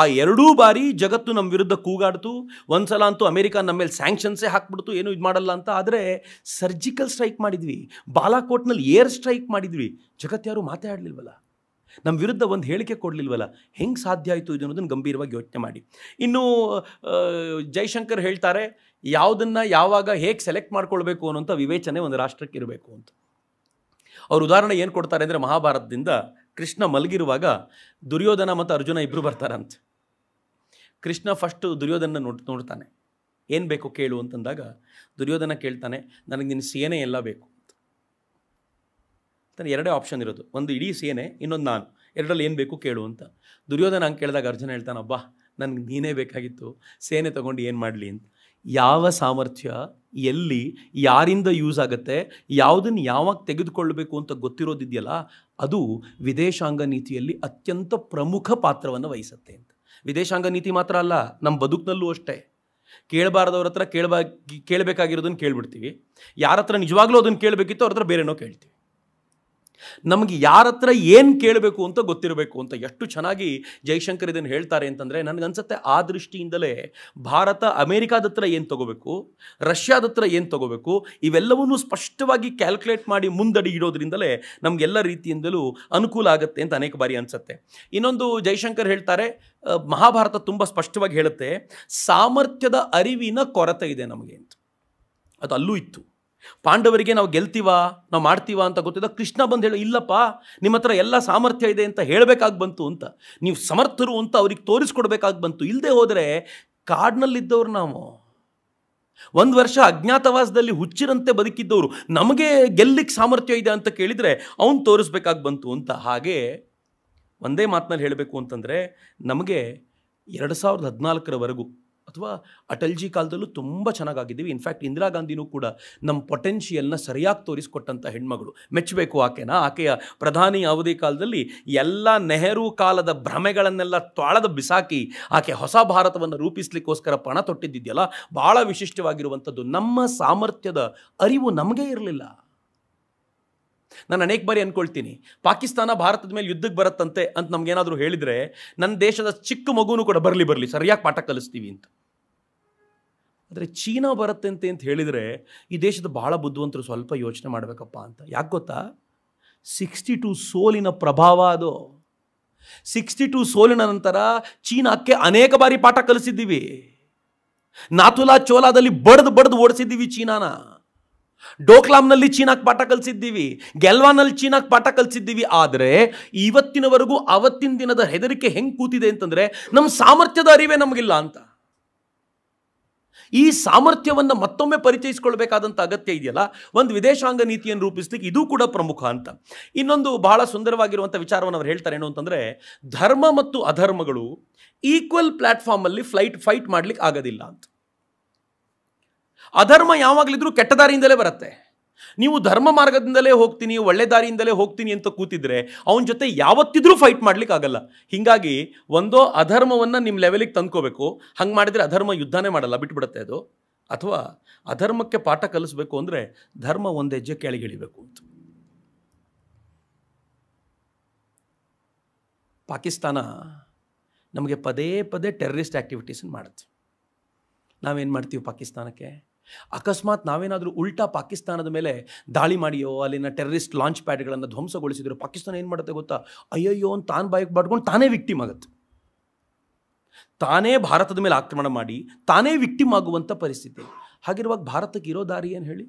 ಆ ಎರಡೂ ಬಾರಿ ಜಗತ್ತು ನಮ್ಮ ವಿರುದ್ಧ ಕೂಗಾಡ್ತು ಒಂದ್ಸಲ ಅಂತೂ ಅಮೆರಿಕ ನಮ್ಮ ಮೇಲೆ ಸ್ಯಾಂಕ್ಷನ್ಸೇ ಹಾಕ್ಬಿಡ್ತು ಏನು ಇದು ಮಾಡಲ್ಲ ಅಂತ ಆದರೆ ಸರ್ಜಿಕಲ್ ಸ್ಟ್ರೈಕ್ ಮಾಡಿದ್ವಿ ಬಾಲಾಕೋಟ್ನಲ್ಲಿ ಏರ್ ಸ್ಟ್ರೈಕ್ ಮಾಡಿದ್ವಿ ಜಗತ್ತು ಯಾರು ಮಾತಾಡಲಿಲ್ವಲ್ಲ ನಮ್ಮ ವಿರುದ್ಧ ಒಂದು ಹೇಳಿಕೆ ಕೊಡಲಿಲ್ವಲ್ಲ ಹೆಂಗೆ ಸಾಧ್ಯ ಆಯಿತು ಇದು ಅನ್ನೋದನ್ನು ಗಂಭೀರವಾಗಿ ಯೋಚನೆ ಮಾಡಿ ಇನ್ನು ಜೈಶಂಕರ್ ಹೇಳ್ತಾರೆ ಯಾವುದನ್ನು ಯಾವಾಗ ಹೇಗೆ ಸೆಲೆಕ್ಟ್ ಮಾಡ್ಕೊಳ್ಬೇಕು ಅನ್ನೋಂಥ ವಿವೇಚನೆ ಒಂದು ರಾಷ್ಟ್ರಕ್ಕೆ ಇರಬೇಕು ಅಂತ ಅವ್ರ ಉದಾಹರಣೆ ಏನು ಕೊಡ್ತಾರೆ ಅಂದರೆ ಮಹಾಭಾರತದಿಂದ ಕೃಷ್ಣ ಮಲಗಿರುವಾಗ ದುರ್ಯೋಧನ ಮತ್ತು ಅರ್ಜುನ ಇಬ್ಬರು ಬರ್ತಾರಂತೆ ಕೃಷ್ಣ ಫಸ್ಟ್ ದುರ್ಯೋಧನ ನೋಡ್ ನೋಡ್ತಾನೆ ಏನು ಬೇಕು ಕೇಳು ಅಂತಂದಾಗ ದುರ್ಯೋಧನ ಕೇಳ್ತಾನೆ ನನಗೆ ನಿನ್ನ ಸೇನೆ ಎಲ್ಲ ಬೇಕು ಅಂತ ಎರಡೇ ಆಪ್ಷನ್ ಇರೋದು ಒಂದು ಇಡೀ ಸೇನೆ ಇನ್ನೊಂದು ನಾನು ಎರಡರಲ್ಲಿ ಏನು ಬೇಕು ಕೇಳು ಅಂತ ದುರ್ಯೋಧನ ಹಂಗೆ ಕೇಳಿದಾಗ ಅರ್ಜುನ ಹೇಳ್ತಾನೆ ಅಬ್ಬಾ ನನಗೆ ನೀನೇ ಬೇಕಾಗಿತ್ತು ಸೇನೆ ತೊಗೊಂಡು ಏನು ಮಾಡಲಿ ಅಂತ ಯಾವ ಸಾಮರ್ಥ್ಯ ಎಲ್ಲಿ ಯಾರಿಂದ ಯೂಸ್ ಆಗುತ್ತೆ ಯಾವುದನ್ನು ಯಾವಾಗ ತೆಗೆದುಕೊಳ್ಳಬೇಕು ಅಂತ ಗೊತ್ತಿರೋದಿದೆಯಲ್ಲ ಅದು ವಿದೇಶಾಂಗ ನೀತಿಯಲ್ಲಿ ಅತ್ಯಂತ ಪ್ರಮುಖ ಪಾತ್ರವನ್ನು ವಹಿಸುತ್ತೆ ಅಂತ ವಿದೇಶಾಂಗ ನೀತಿ ಮಾತ್ರ ಅಲ್ಲ ನಮ್ಮ ಬದುಕಿನಲ್ಲೂ ಅಷ್ಟೇ ಕೇಳಬಾರ್ದವ್ರ ಹತ್ರ ಕೇಳಬಾ ಕೇಳಬೇಕಾಗಿರೋದನ್ನು ಕೇಳ್ಬಿಡ್ತೀವಿ ಯಾರ ಹತ್ರ ನಿಜವಾಗ್ಲೂ ಅದನ್ನು ಕೇಳಬೇಕಿತ್ತು ಅವ್ರ ಹತ್ರ ಬೇರೆನೋ ಕೇಳ್ತೀವಿ ನಮಗೆ ಯಾರ ಹತ್ರ ಏನು ಕೇಳಬೇಕು ಅಂತ ಗೊತ್ತಿರಬೇಕು ಅಂತ ಎಷ್ಟು ಚೆನ್ನಾಗಿ ಜೈಶಂಕರ್ ಇದನ್ನು ಹೇಳ್ತಾರೆ ಅಂತಂದರೆ ನನಗನ್ಸುತ್ತೆ ಆ ದೃಷ್ಟಿಯಿಂದಲೇ ಭಾರತ ಅಮೇರಿಕಾದ ಹತ್ರ ಏನು ತಗೋಬೇಕು ರಷ್ಯಾದ ಹತ್ರ ಏನು ತಗೋಬೇಕು ಇವೆಲ್ಲವನ್ನೂ ಸ್ಪಷ್ಟವಾಗಿ ಕ್ಯಾಲ್ಕುಲೇಟ್ ಮಾಡಿ ಮುಂದಡಿ ಇಡೋದ್ರಿಂದಲೇ ನಮಗೆಲ್ಲ ರೀತಿಯಿಂದಲೂ ಅನುಕೂಲ ಆಗುತ್ತೆ ಅಂತ ಅನೇಕ ಬಾರಿ ಅನಿಸುತ್ತೆ ಇನ್ನೊಂದು ಜೈಶಂಕರ್ ಹೇಳ್ತಾರೆ ಮಹಾಭಾರತ ತುಂಬ ಸ್ಪಷ್ಟವಾಗಿ ಹೇಳುತ್ತೆ ಸಾಮರ್ಥ್ಯದ ಅರಿವಿನ ಕೊರತೆ ಇದೆ ನಮಗೆ ಅಂತ ಅದು ಅಲ್ಲೂ ಇತ್ತು ಪಾಂಡವರಿಗೆ ನಾವು ಗೆಲ್ತೀವ ನಾವು ಮಾಡ್ತೀವ ಅಂತ ಗೊತ್ತಿದ್ದ ಕೃಷ್ಣ ಬಂದು ಹೇಳು ಇಲ್ಲಪ್ಪ ನಿಮ್ಮ ಹತ್ರ ಎಲ್ಲ ಸಾಮರ್ಥ್ಯ ಇದೆ ಅಂತ ಹೇಳಬೇಕಾಗಿ ಬಂತು ಅಂತ ನೀವು ಸಮರ್ಥರು ಅಂತ ಅವ್ರಿಗೆ ತೋರಿಸ್ಕೊಡ್ಬೇಕಾಗಿ ಬಂತು ಇಲ್ಲದೆ ಹೋದರೆ ಕಾಡಿನಲ್ಲಿದ್ದವ್ರು ನಾವು ಒಂದು ವರ್ಷ ಅಜ್ಞಾತವಾಸದಲ್ಲಿ ಹುಚ್ಚಿರಂತೆ ಬದುಕಿದ್ದವರು ನಮಗೆ ಗೆಲ್ಲಿಕ್ಕೆ ಸಾಮರ್ಥ್ಯ ಇದೆ ಅಂತ ಕೇಳಿದರೆ ಅವನು ತೋರಿಸ್ಬೇಕಾಗಿ ಬಂತು ಅಂತ ಹಾಗೆ ಒಂದೇ ಮಾತಿನಲ್ಲಿ ಹೇಳಬೇಕು ಅಂತಂದರೆ ನಮಗೆ ಎರಡು ಸಾವಿರದ ಹದಿನಾಲ್ಕರವರೆಗೂ ಅಥವಾ ಅಟಲ್ಜಿ ಕಾಲದಲ್ಲೂ ತುಂಬ ಚೆನ್ನಾಗಾಗಿದ್ದೀವಿ ಇನ್ಫ್ಯಾಕ್ಟ್ ಇಂದಿರಾ ಗಾಂಧಿನೂ ಕೂಡ ನಮ್ಮ ಪೊಟೆನ್ಷಿಯಲ್ನ ಸರಿಯಾಗಿ ತೋರಿಸ್ಕೊಟ್ಟಂಥ ಹೆಣ್ಮಗಳು ಮೆಚ್ಚಬೇಕು ಆಕೆನ ಆಕೆಯ ಪ್ರಧಾನಿ ಅವಧಿ ಕಾಲದಲ್ಲಿ ಎಲ್ಲ ನೆಹರು ಕಾಲದ ಭ್ರಮೆಗಳನ್ನೆಲ್ಲ ತೊಳೆದ ಬಿಸಾಕಿ ಆಕೆ ಹೊಸ ಭಾರತವನ್ನು ರೂಪಿಸ್ಲಿಕ್ಕೋಸ್ಕರ ಪಣ ತೊಟ್ಟಿದ್ದಿದೆಯಲ್ಲ ಭಾಳ ವಿಶಿಷ್ಟವಾಗಿರುವಂಥದ್ದು ನಮ್ಮ ಸಾಮರ್ಥ್ಯದ ಅರಿವು ನಮಗೆ ಇರಲಿಲ್ಲ ನಾನು ಅನೇಕ ಬಾರಿ ಅಂದ್ಕೊಳ್ತೀನಿ ಪಾಕಿಸ್ತಾನ ಭಾರತದ ಮೇಲೆ ಯುದ್ಧಕ್ಕೆ ಬರುತ್ತಂತೆ ಅಂತ ಏನಾದರೂ ಹೇಳಿದರೆ ನನ್ನ ದೇಶದ ಚಿಕ್ಕ ಮಗುನೂ ಕೂಡ ಬರಲಿ ಬರಲಿ ಸರಿಯಾಗಿ ಪಾಠ ಕಲಿಸ್ತೀವಿ ಅಂತ ಆದರೆ ಚೀನಾ ಬರುತ್ತಂತೆ ಅಂತ ಹೇಳಿದರೆ ಈ ದೇಶದ ಭಾಳ ಬುದ್ಧಿವಂತರು ಸ್ವಲ್ಪ ಯೋಚನೆ ಮಾಡಬೇಕಪ್ಪ ಅಂತ ಯಾಕೆ ಗೊತ್ತಾ ಸಿಕ್ಸ್ಟಿ ಟು ಸೋಲಿನ ಪ್ರಭಾವ ಅದು ಸಿಕ್ಸ್ಟಿ ಟು ಸೋಲಿನ ನಂತರ ಚೀನಾಕ್ಕೆ ಅನೇಕ ಬಾರಿ ಪಾಠ ಕಲಿಸಿದ್ದೀವಿ ನಾಥುಲಾ ಚೋಲಾದಲ್ಲಿ ಬಡ್ದು ಬಡ್ದು ಓಡಿಸಿದ್ದೀವಿ ಚೀನಾನ ಡೋಕ್ಲಾಮ್ನಲ್ಲಿ ಚೀನಾಕ್ಕೆ ಪಾಠ ಕಲಿಸಿದ್ದೀವಿ ಗೆಲ್ವಾನಲ್ಲಿ ಚೀನಾಕ್ಕೆ ಪಾಠ ಕಲಿಸಿದ್ದೀವಿ ಆದರೆ ಇವತ್ತಿನವರೆಗೂ ಅವತ್ತಿನ ದಿನದ ಹೆದರಿಕೆ ಹೆಂಗೆ ಕೂತಿದೆ ಅಂತಂದರೆ ನಮ್ಮ ಸಾಮರ್ಥ್ಯದ ಅರಿವೇ ನಮಗಿಲ್ಲ ಅಂತ ಈ ಸಾಮರ್ಥ್ಯವನ್ನು ಮತ್ತೊಮ್ಮೆ ಪರಿಚಯಿಸಿಕೊಳ್ಬೇಕಾದಂಥ ಅಗತ್ಯ ಇದೆಯಲ್ಲ ಒಂದು ವಿದೇಶಾಂಗ ನೀತಿಯನ್ನು ರೂಪಿಸ್ಲಿಕ್ಕೆ ಇದು ಕೂಡ ಪ್ರಮುಖ ಅಂತ ಇನ್ನೊಂದು ಬಹಳ ಸುಂದರವಾಗಿರುವಂಥ ವಿಚಾರವನ್ನು ಅವ್ರು ಹೇಳ್ತಾರೆ ಏನು ಅಂತಂದರೆ ಧರ್ಮ ಮತ್ತು ಅಧರ್ಮಗಳು ಈಕ್ವಲ್ ಪ್ಲಾಟ್ಫಾರ್ಮಲ್ಲಿ ಫ್ಲೈಟ್ ಫೈಟ್ ಮಾಡಲಿಕ್ಕೆ ಆಗೋದಿಲ್ಲ ಅಂತ ಅಧರ್ಮ ಯಾವಾಗಲಿದ್ರೂ ಕೆಟ್ಟ ದಾರಿಯಿಂದಲೇ ಬರುತ್ತೆ ನೀವು ಧರ್ಮ ಮಾರ್ಗದಿಂದಲೇ ಹೋಗ್ತೀನಿ ಒಳ್ಳೆ ದಾರಿಯಿಂದಲೇ ಹೋಗ್ತೀನಿ ಅಂತ ಕೂತಿದ್ರೆ ಅವನ ಜೊತೆ ಯಾವತ್ತಿದ್ರೂ ಫೈಟ್ ಮಾಡ್ಲಿಕ್ಕೆ ಆಗಲ್ಲ ಹೀಗಾಗಿ ಒಂದೋ ಅಧರ್ಮವನ್ನು ನಿಮ್ಮ ಲೆವೆಲಿಗೆ ತಂದ್ಕೋಬೇಕು ಹಂಗೆ ಮಾಡಿದರೆ ಅಧರ್ಮ ಯುದ್ಧನೇ ಮಾಡಲ್ಲ ಬಿಟ್ಬಿಡುತ್ತೆ ಅದು ಅಥವಾ ಅಧರ್ಮಕ್ಕೆ ಪಾಠ ಕಲಿಸ್ಬೇಕು ಅಂದರೆ ಧರ್ಮ ಒಂದು ಹೆಜ್ಜೆ ಕೆಳಗಿಳಿಬೇಕು ಅಂತ ಪಾಕಿಸ್ತಾನ ನಮಗೆ ಪದೇ ಪದೇ ಟೆರರಿಸ್ಟ್ ಆ್ಯಕ್ಟಿವಿಟೀಸನ್ನು ಮಾಡುತ್ತೆ ನಾವೇನು ಮಾಡ್ತೀವಿ ಪಾಕಿಸ್ತಾನಕ್ಕೆ ಅಕಸ್ಮಾತ್ ನಾವೇನಾದರೂ ಉಲ್ಟಾ ಪಾಕಿಸ್ತಾನದ ಮೇಲೆ ದಾಳಿ ಮಾಡಿಯೋ ಅಲ್ಲಿನ ಟೆರರಿಸ್ಟ್ ಲಾಂಚ್ ಪ್ಯಾಡ್ಗಳನ್ನು ಧ್ವಂಸಗೊಳಿಸಿದ್ರು ಪಾಕಿಸ್ತಾನ ಏನು ಮಾಡುತ್ತೆ ಗೊತ್ತಾ ಅಯ್ಯಯ್ಯೋ ಅಂತ ತಾನು ಬಾಯಕ್ಕೆ ಬಾಡ್ಕೊಂಡು ತಾನೇ ವಿಕ್ಟಿಮ್ ಆಗುತ್ತೆ ತಾನೇ ಭಾರತದ ಮೇಲೆ ಆಕ್ರಮಣ ಮಾಡಿ ತಾನೇ ವಿಕ್ಟಿಮ್ ಆಗುವಂಥ ಪರಿಸ್ಥಿತಿ ಹಾಗಿರುವಾಗ ಭಾರತಕ್ಕೆ ಇರೋ ದಾರಿ ಏನು ಹೇಳಿ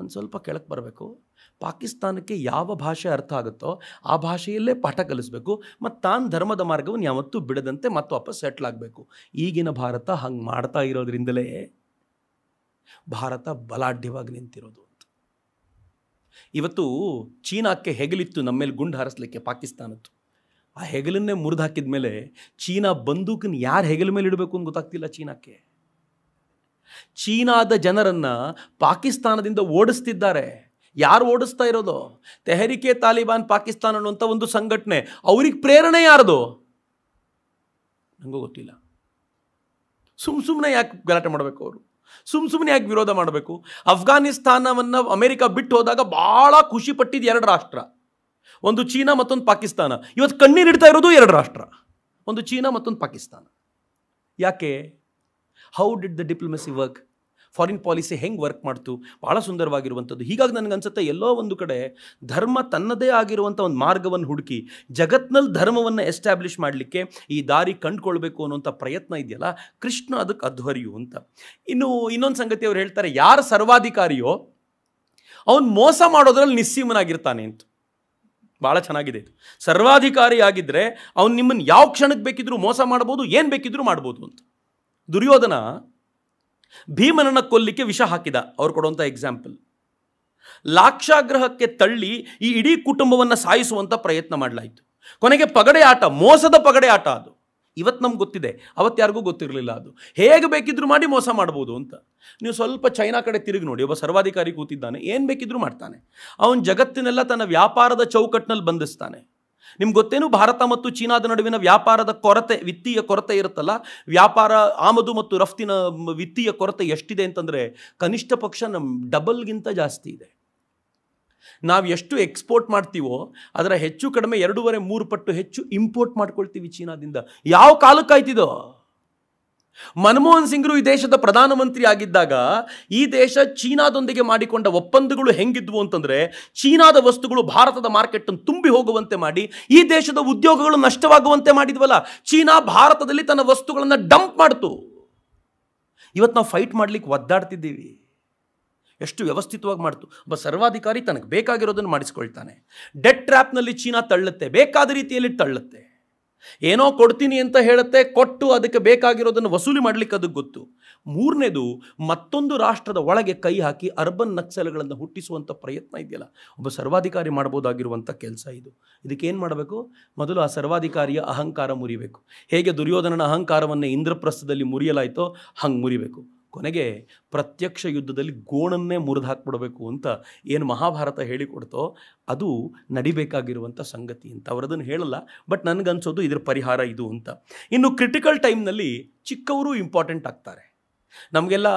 ಒಂದು ಸ್ವಲ್ಪ ಕೆಳಕ್ಕೆ ಬರಬೇಕು ಪಾಕಿಸ್ತಾನಕ್ಕೆ ಯಾವ ಭಾಷೆ ಅರ್ಥ ಆಗುತ್ತೋ ಆ ಭಾಷೆಯಲ್ಲೇ ಪಾಠ ಕಲಿಸಬೇಕು ಮತ್ತು ತಾನು ಧರ್ಮದ ಮಾರ್ಗವನ್ನು ಯಾವತ್ತೂ ಬಿಡದಂತೆ ಮತ್ತು ವಾಪಸ್ ಸೆಟ್ಲ್ ಆಗಬೇಕು ಈಗಿನ ಭಾರತ ಹಂಗೆ ಮಾಡ್ತಾ ಇರೋದ್ರಿಂದಲೇ ಭಾರತ ಬಲಾಢ್ಯವಾಗಿ ನಿಂತಿರೋದು ಅಂತ ಇವತ್ತು ಚೀನಾಕ್ಕೆ ಹೆಗಲಿತ್ತು ಮೇಲೆ ಗುಂಡು ಹಾರಿಸ್ಲಿಕ್ಕೆ ಪಾಕಿಸ್ತಾನದ್ದು ಆ ಹೆಗಲನ್ನೇ ಮುರಿದು ಹಾಕಿದ ಮೇಲೆ ಚೀನಾ ಬಂದೂಕನ್ನು ಯಾರು ಹೆಗಲ ಮೇಲೆ ಇಡಬೇಕು ಅಂತ ಗೊತ್ತಾಗ್ತಿಲ್ಲ ಚೀನಾಕ್ಕೆ ಚೀನಾದ ಜನರನ್ನು ಪಾಕಿಸ್ತಾನದಿಂದ ಓಡಿಸ್ತಿದ್ದಾರೆ ಯಾರು ಓಡಿಸ್ತಾ ಇರೋದು ತೆಹರಿಕೆ ತಾಲಿಬಾನ್ ಪಾಕಿಸ್ತಾನ ಅನ್ನುವಂಥ ಒಂದು ಸಂಘಟನೆ ಅವ್ರಿಗೆ ಪ್ರೇರಣೆ ಯಾರದು ನನಗೂ ಗೊತ್ತಿಲ್ಲ ಸುಮ್ಮ ಸುಮ್ಮನೆ ಯಾಕೆ ಗಲಾಟೆ ಮಾಡಬೇಕು ಅವರು ಸುಮ್ ಸುಮ್ಮನೆ ಯಾಕೆ ವಿರೋಧ ಮಾಡಬೇಕು ಅಫ್ಘಾನಿಸ್ತಾನವನ್ನು ಅಮೆರಿಕ ಬಿಟ್ಟು ಹೋದಾಗ ಭಾಳ ಖುಷಿ ಪಟ್ಟಿದ್ದು ಎರಡು ರಾಷ್ಟ್ರ ಒಂದು ಚೀನಾ ಮತ್ತೊಂದು ಪಾಕಿಸ್ತಾನ ಇವತ್ತು ಕಣ್ಣೀರಿಡ್ತಾ ಇರೋದು ಎರಡು ರಾಷ್ಟ್ರ ಒಂದು ಚೀನಾ ಮತ್ತೊಂದು ಪಾಕಿಸ್ತಾನ ಯಾಕೆ how did the diplomacy work foreign policy ಹೆಂಗೆ ವರ್ಕ್ ಮಾಡ್ತು ಭಾಳ ಸುಂದರವಾಗಿರುವಂಥದ್ದು ಹೀಗಾಗಿ ಅನ್ಸುತ್ತೆ ಎಲ್ಲೋ ಒಂದು ಕಡೆ ಧರ್ಮ ತನ್ನದೇ ಆಗಿರುವಂಥ ಒಂದು ಮಾರ್ಗವನ್ನು ಹುಡುಕಿ ಜಗತ್ನಲ್ಲಿ ಧರ್ಮವನ್ನು ಎಸ್ಟಾಬ್ಲಿಷ್ ಮಾಡಲಿಕ್ಕೆ ಈ ದಾರಿ ಕಂಡುಕೊಳ್ಬೇಕು ಅನ್ನೋಂಥ ಪ್ರಯತ್ನ ಇದೆಯಲ್ಲ ಕೃಷ್ಣ ಅದಕ್ಕೆ ಅಧ್ವರಿಯು ಅಂತ ಇನ್ನು ಇನ್ನೊಂದು ಸಂಗತಿ ಅವ್ರು ಹೇಳ್ತಾರೆ ಯಾರು ಸರ್ವಾಧಿಕಾರಿಯೋ ಅವನು ಮೋಸ ಮಾಡೋದ್ರಲ್ಲಿ ನಿಸ್ಸೀಮನಾಗಿರ್ತಾನೆ ಅಂತ ಭಾಳ ಚೆನ್ನಾಗಿದೆ ಇದು ಸರ್ವಾಧಿಕಾರಿ ಆಗಿದ್ದರೆ ಅವ್ನು ನಿಮ್ಮನ್ನು ಯಾವ ಕ್ಷಣಕ್ಕೆ ಬೇಕಿದ್ದರೂ ಮೋಸ ಮಾಡ್ಬೋದು ಏನು ಬೇಕಿದ್ದರೂ ಮಾಡ್ಬೋದು ಅಂತ ದುರ್ಯೋಧನ ಭೀಮನನ್ನು ಕೊಲ್ಲಿಕ್ಕೆ ವಿಷ ಹಾಕಿದ ಅವ್ರು ಕೊಡುವಂಥ ಎಕ್ಸಾಂಪಲ್ ಲಾಕ್ಷಾಗ್ರಹಕ್ಕೆ ತಳ್ಳಿ ಈ ಇಡೀ ಕುಟುಂಬವನ್ನು ಸಾಯಿಸುವಂಥ ಪ್ರಯತ್ನ ಮಾಡಲಾಯಿತು ಕೊನೆಗೆ ಪಗಡೆ ಆಟ ಮೋಸದ ಪಗಡೆ ಆಟ ಅದು ಇವತ್ತು ನಮ್ಗೆ ಗೊತ್ತಿದೆ ಅವತ್ತಾರಿಗೂ ಗೊತ್ತಿರಲಿಲ್ಲ ಅದು ಹೇಗೆ ಬೇಕಿದ್ರು ಮಾಡಿ ಮೋಸ ಮಾಡ್ಬೋದು ಅಂತ ನೀವು ಸ್ವಲ್ಪ ಚೈನಾ ಕಡೆ ತಿರುಗಿ ನೋಡಿ ಒಬ್ಬ ಸರ್ವಾಧಿಕಾರಿ ಕೂತಿದ್ದಾನೆ ಏನು ಬೇಕಿದ್ರೂ ಮಾಡ್ತಾನೆ ಅವನು ಜಗತ್ತಿನೆಲ್ಲ ತನ್ನ ವ್ಯಾಪಾರದ ಚೌಕಟ್ಟಿನಲ್ಲಿ ಬಂಧಿಸ್ತಾನೆ ನಿಮ್ಗೆ ಗೊತ್ತೇನು ಭಾರತ ಮತ್ತು ಚೀನಾದ ನಡುವಿನ ವ್ಯಾಪಾರದ ಕೊರತೆ ವಿತ್ತೀಯ ಕೊರತೆ ಇರುತ್ತಲ್ಲ ವ್ಯಾಪಾರ ಆಮದು ಮತ್ತು ರಫ್ತಿನ ವಿತ್ತೀಯ ಕೊರತೆ ಎಷ್ಟಿದೆ ಅಂತಂದರೆ ಕನಿಷ್ಠ ಪಕ್ಷ ನಮ್ಮ ಡಬಲ್ಗಿಂತ ಜಾಸ್ತಿ ಇದೆ ನಾವು ಎಷ್ಟು ಎಕ್ಸ್ಪೋರ್ಟ್ ಮಾಡ್ತೀವೋ ಅದರ ಹೆಚ್ಚು ಕಡಿಮೆ ಎರಡೂವರೆ ಮೂರು ಪಟ್ಟು ಹೆಚ್ಚು ಇಂಪೋರ್ಟ್ ಮಾಡ್ಕೊಳ್ತೀವಿ ಚೀನಾದಿಂದ ಯಾವ ಕಾಲಕ್ಕಾಯ್ತಿದೋ ಮನಮೋಹನ್ ಸಿಂಗ್ರು ಈ ದೇಶದ ಪ್ರಧಾನಮಂತ್ರಿ ಆಗಿದ್ದಾಗ ಈ ದೇಶ ಚೀನಾದೊಂದಿಗೆ ಮಾಡಿಕೊಂಡ ಒಪ್ಪಂದಗಳು ಹೆಂಗಿದ್ವು ಅಂತಂದರೆ ಚೀನಾದ ವಸ್ತುಗಳು ಭಾರತದ ಮಾರ್ಕೆಟನ್ನು ತುಂಬಿ ಹೋಗುವಂತೆ ಮಾಡಿ ಈ ದೇಶದ ಉದ್ಯೋಗಗಳು ನಷ್ಟವಾಗುವಂತೆ ಮಾಡಿದ್ವಲ್ಲ ಚೀನಾ ಭಾರತದಲ್ಲಿ ತನ್ನ ವಸ್ತುಗಳನ್ನು ಡಂಪ್ ಮಾಡ್ತು ಇವತ್ತು ನಾವು ಫೈಟ್ ಮಾಡಲಿಕ್ಕೆ ಒದ್ದಾಡ್ತಿದ್ದೀವಿ ಎಷ್ಟು ವ್ಯವಸ್ಥಿತವಾಗಿ ಮಾಡ್ತು ಒಬ್ಬ ಸರ್ವಾಧಿಕಾರಿ ತನಗೆ ಬೇಕಾಗಿರೋದನ್ನು ಮಾಡಿಸ್ಕೊಳ್ತಾನೆ ಡೆಟ್ ಟ್ರ್ಯಾಪ್ನಲ್ಲಿ ಚೀನಾ ತಳ್ಳುತ್ತೆ ಬೇಕಾದ ರೀತಿಯಲ್ಲಿ ತಳ್ಳುತ್ತೆ ಏನೋ ಕೊಡ್ತೀನಿ ಅಂತ ಹೇಳುತ್ತೆ ಕೊಟ್ಟು ಅದಕ್ಕೆ ಬೇಕಾಗಿರೋದನ್ನು ವಸೂಲಿ ಮಾಡಲಿಕ್ಕೆ ಅದಕ್ಕೆ ಗೊತ್ತು ಮೂರನೇದು ಮತ್ತೊಂದು ರಾಷ್ಟ್ರದ ಒಳಗೆ ಕೈ ಹಾಕಿ ಅರ್ಬನ್ ನಕ್ಸಲ್ಗಳನ್ನು ಹುಟ್ಟಿಸುವಂಥ ಪ್ರಯತ್ನ ಇದೆಯಲ್ಲ ಒಬ್ಬ ಸರ್ವಾಧಿಕಾರಿ ಮಾಡ್ಬೋದಾಗಿರುವಂಥ ಕೆಲಸ ಇದು ಇದಕ್ಕೇನು ಮಾಡಬೇಕು ಮೊದಲು ಆ ಸರ್ವಾಧಿಕಾರಿಯ ಅಹಂಕಾರ ಮುರಿಬೇಕು ಹೇಗೆ ದುರ್ಯೋಧನನ ಅಹಂಕಾರವನ್ನು ಇಂದ್ರಪ್ರಸ್ಥದಲ್ಲಿ ಮುರಿಯಲಾಯಿತೋ ಹಂಗೆ ಮುರಿಬೇಕು ಕೊನೆಗೆ ಪ್ರತ್ಯಕ್ಷ ಯುದ್ಧದಲ್ಲಿ ಗೋಣನ್ನೇ ಮುರಿದು ಹಾಕ್ಬಿಡಬೇಕು ಅಂತ ಏನು ಮಹಾಭಾರತ ಹೇಳಿಕೊಡ್ತೋ ಅದು ನಡಿಬೇಕಾಗಿರುವಂಥ ಸಂಗತಿ ಅಂತ ಅವರದನ್ನು ಹೇಳಲ್ಲ ಬಟ್ ನನಗನ್ಸೋದು ಇದರ ಪರಿಹಾರ ಇದು ಅಂತ ಇನ್ನು ಕ್ರಿಟಿಕಲ್ ಟೈಮ್ನಲ್ಲಿ ಚಿಕ್ಕವರು ಇಂಪಾರ್ಟೆಂಟ್ ಆಗ್ತಾರೆ ನಮಗೆಲ್ಲ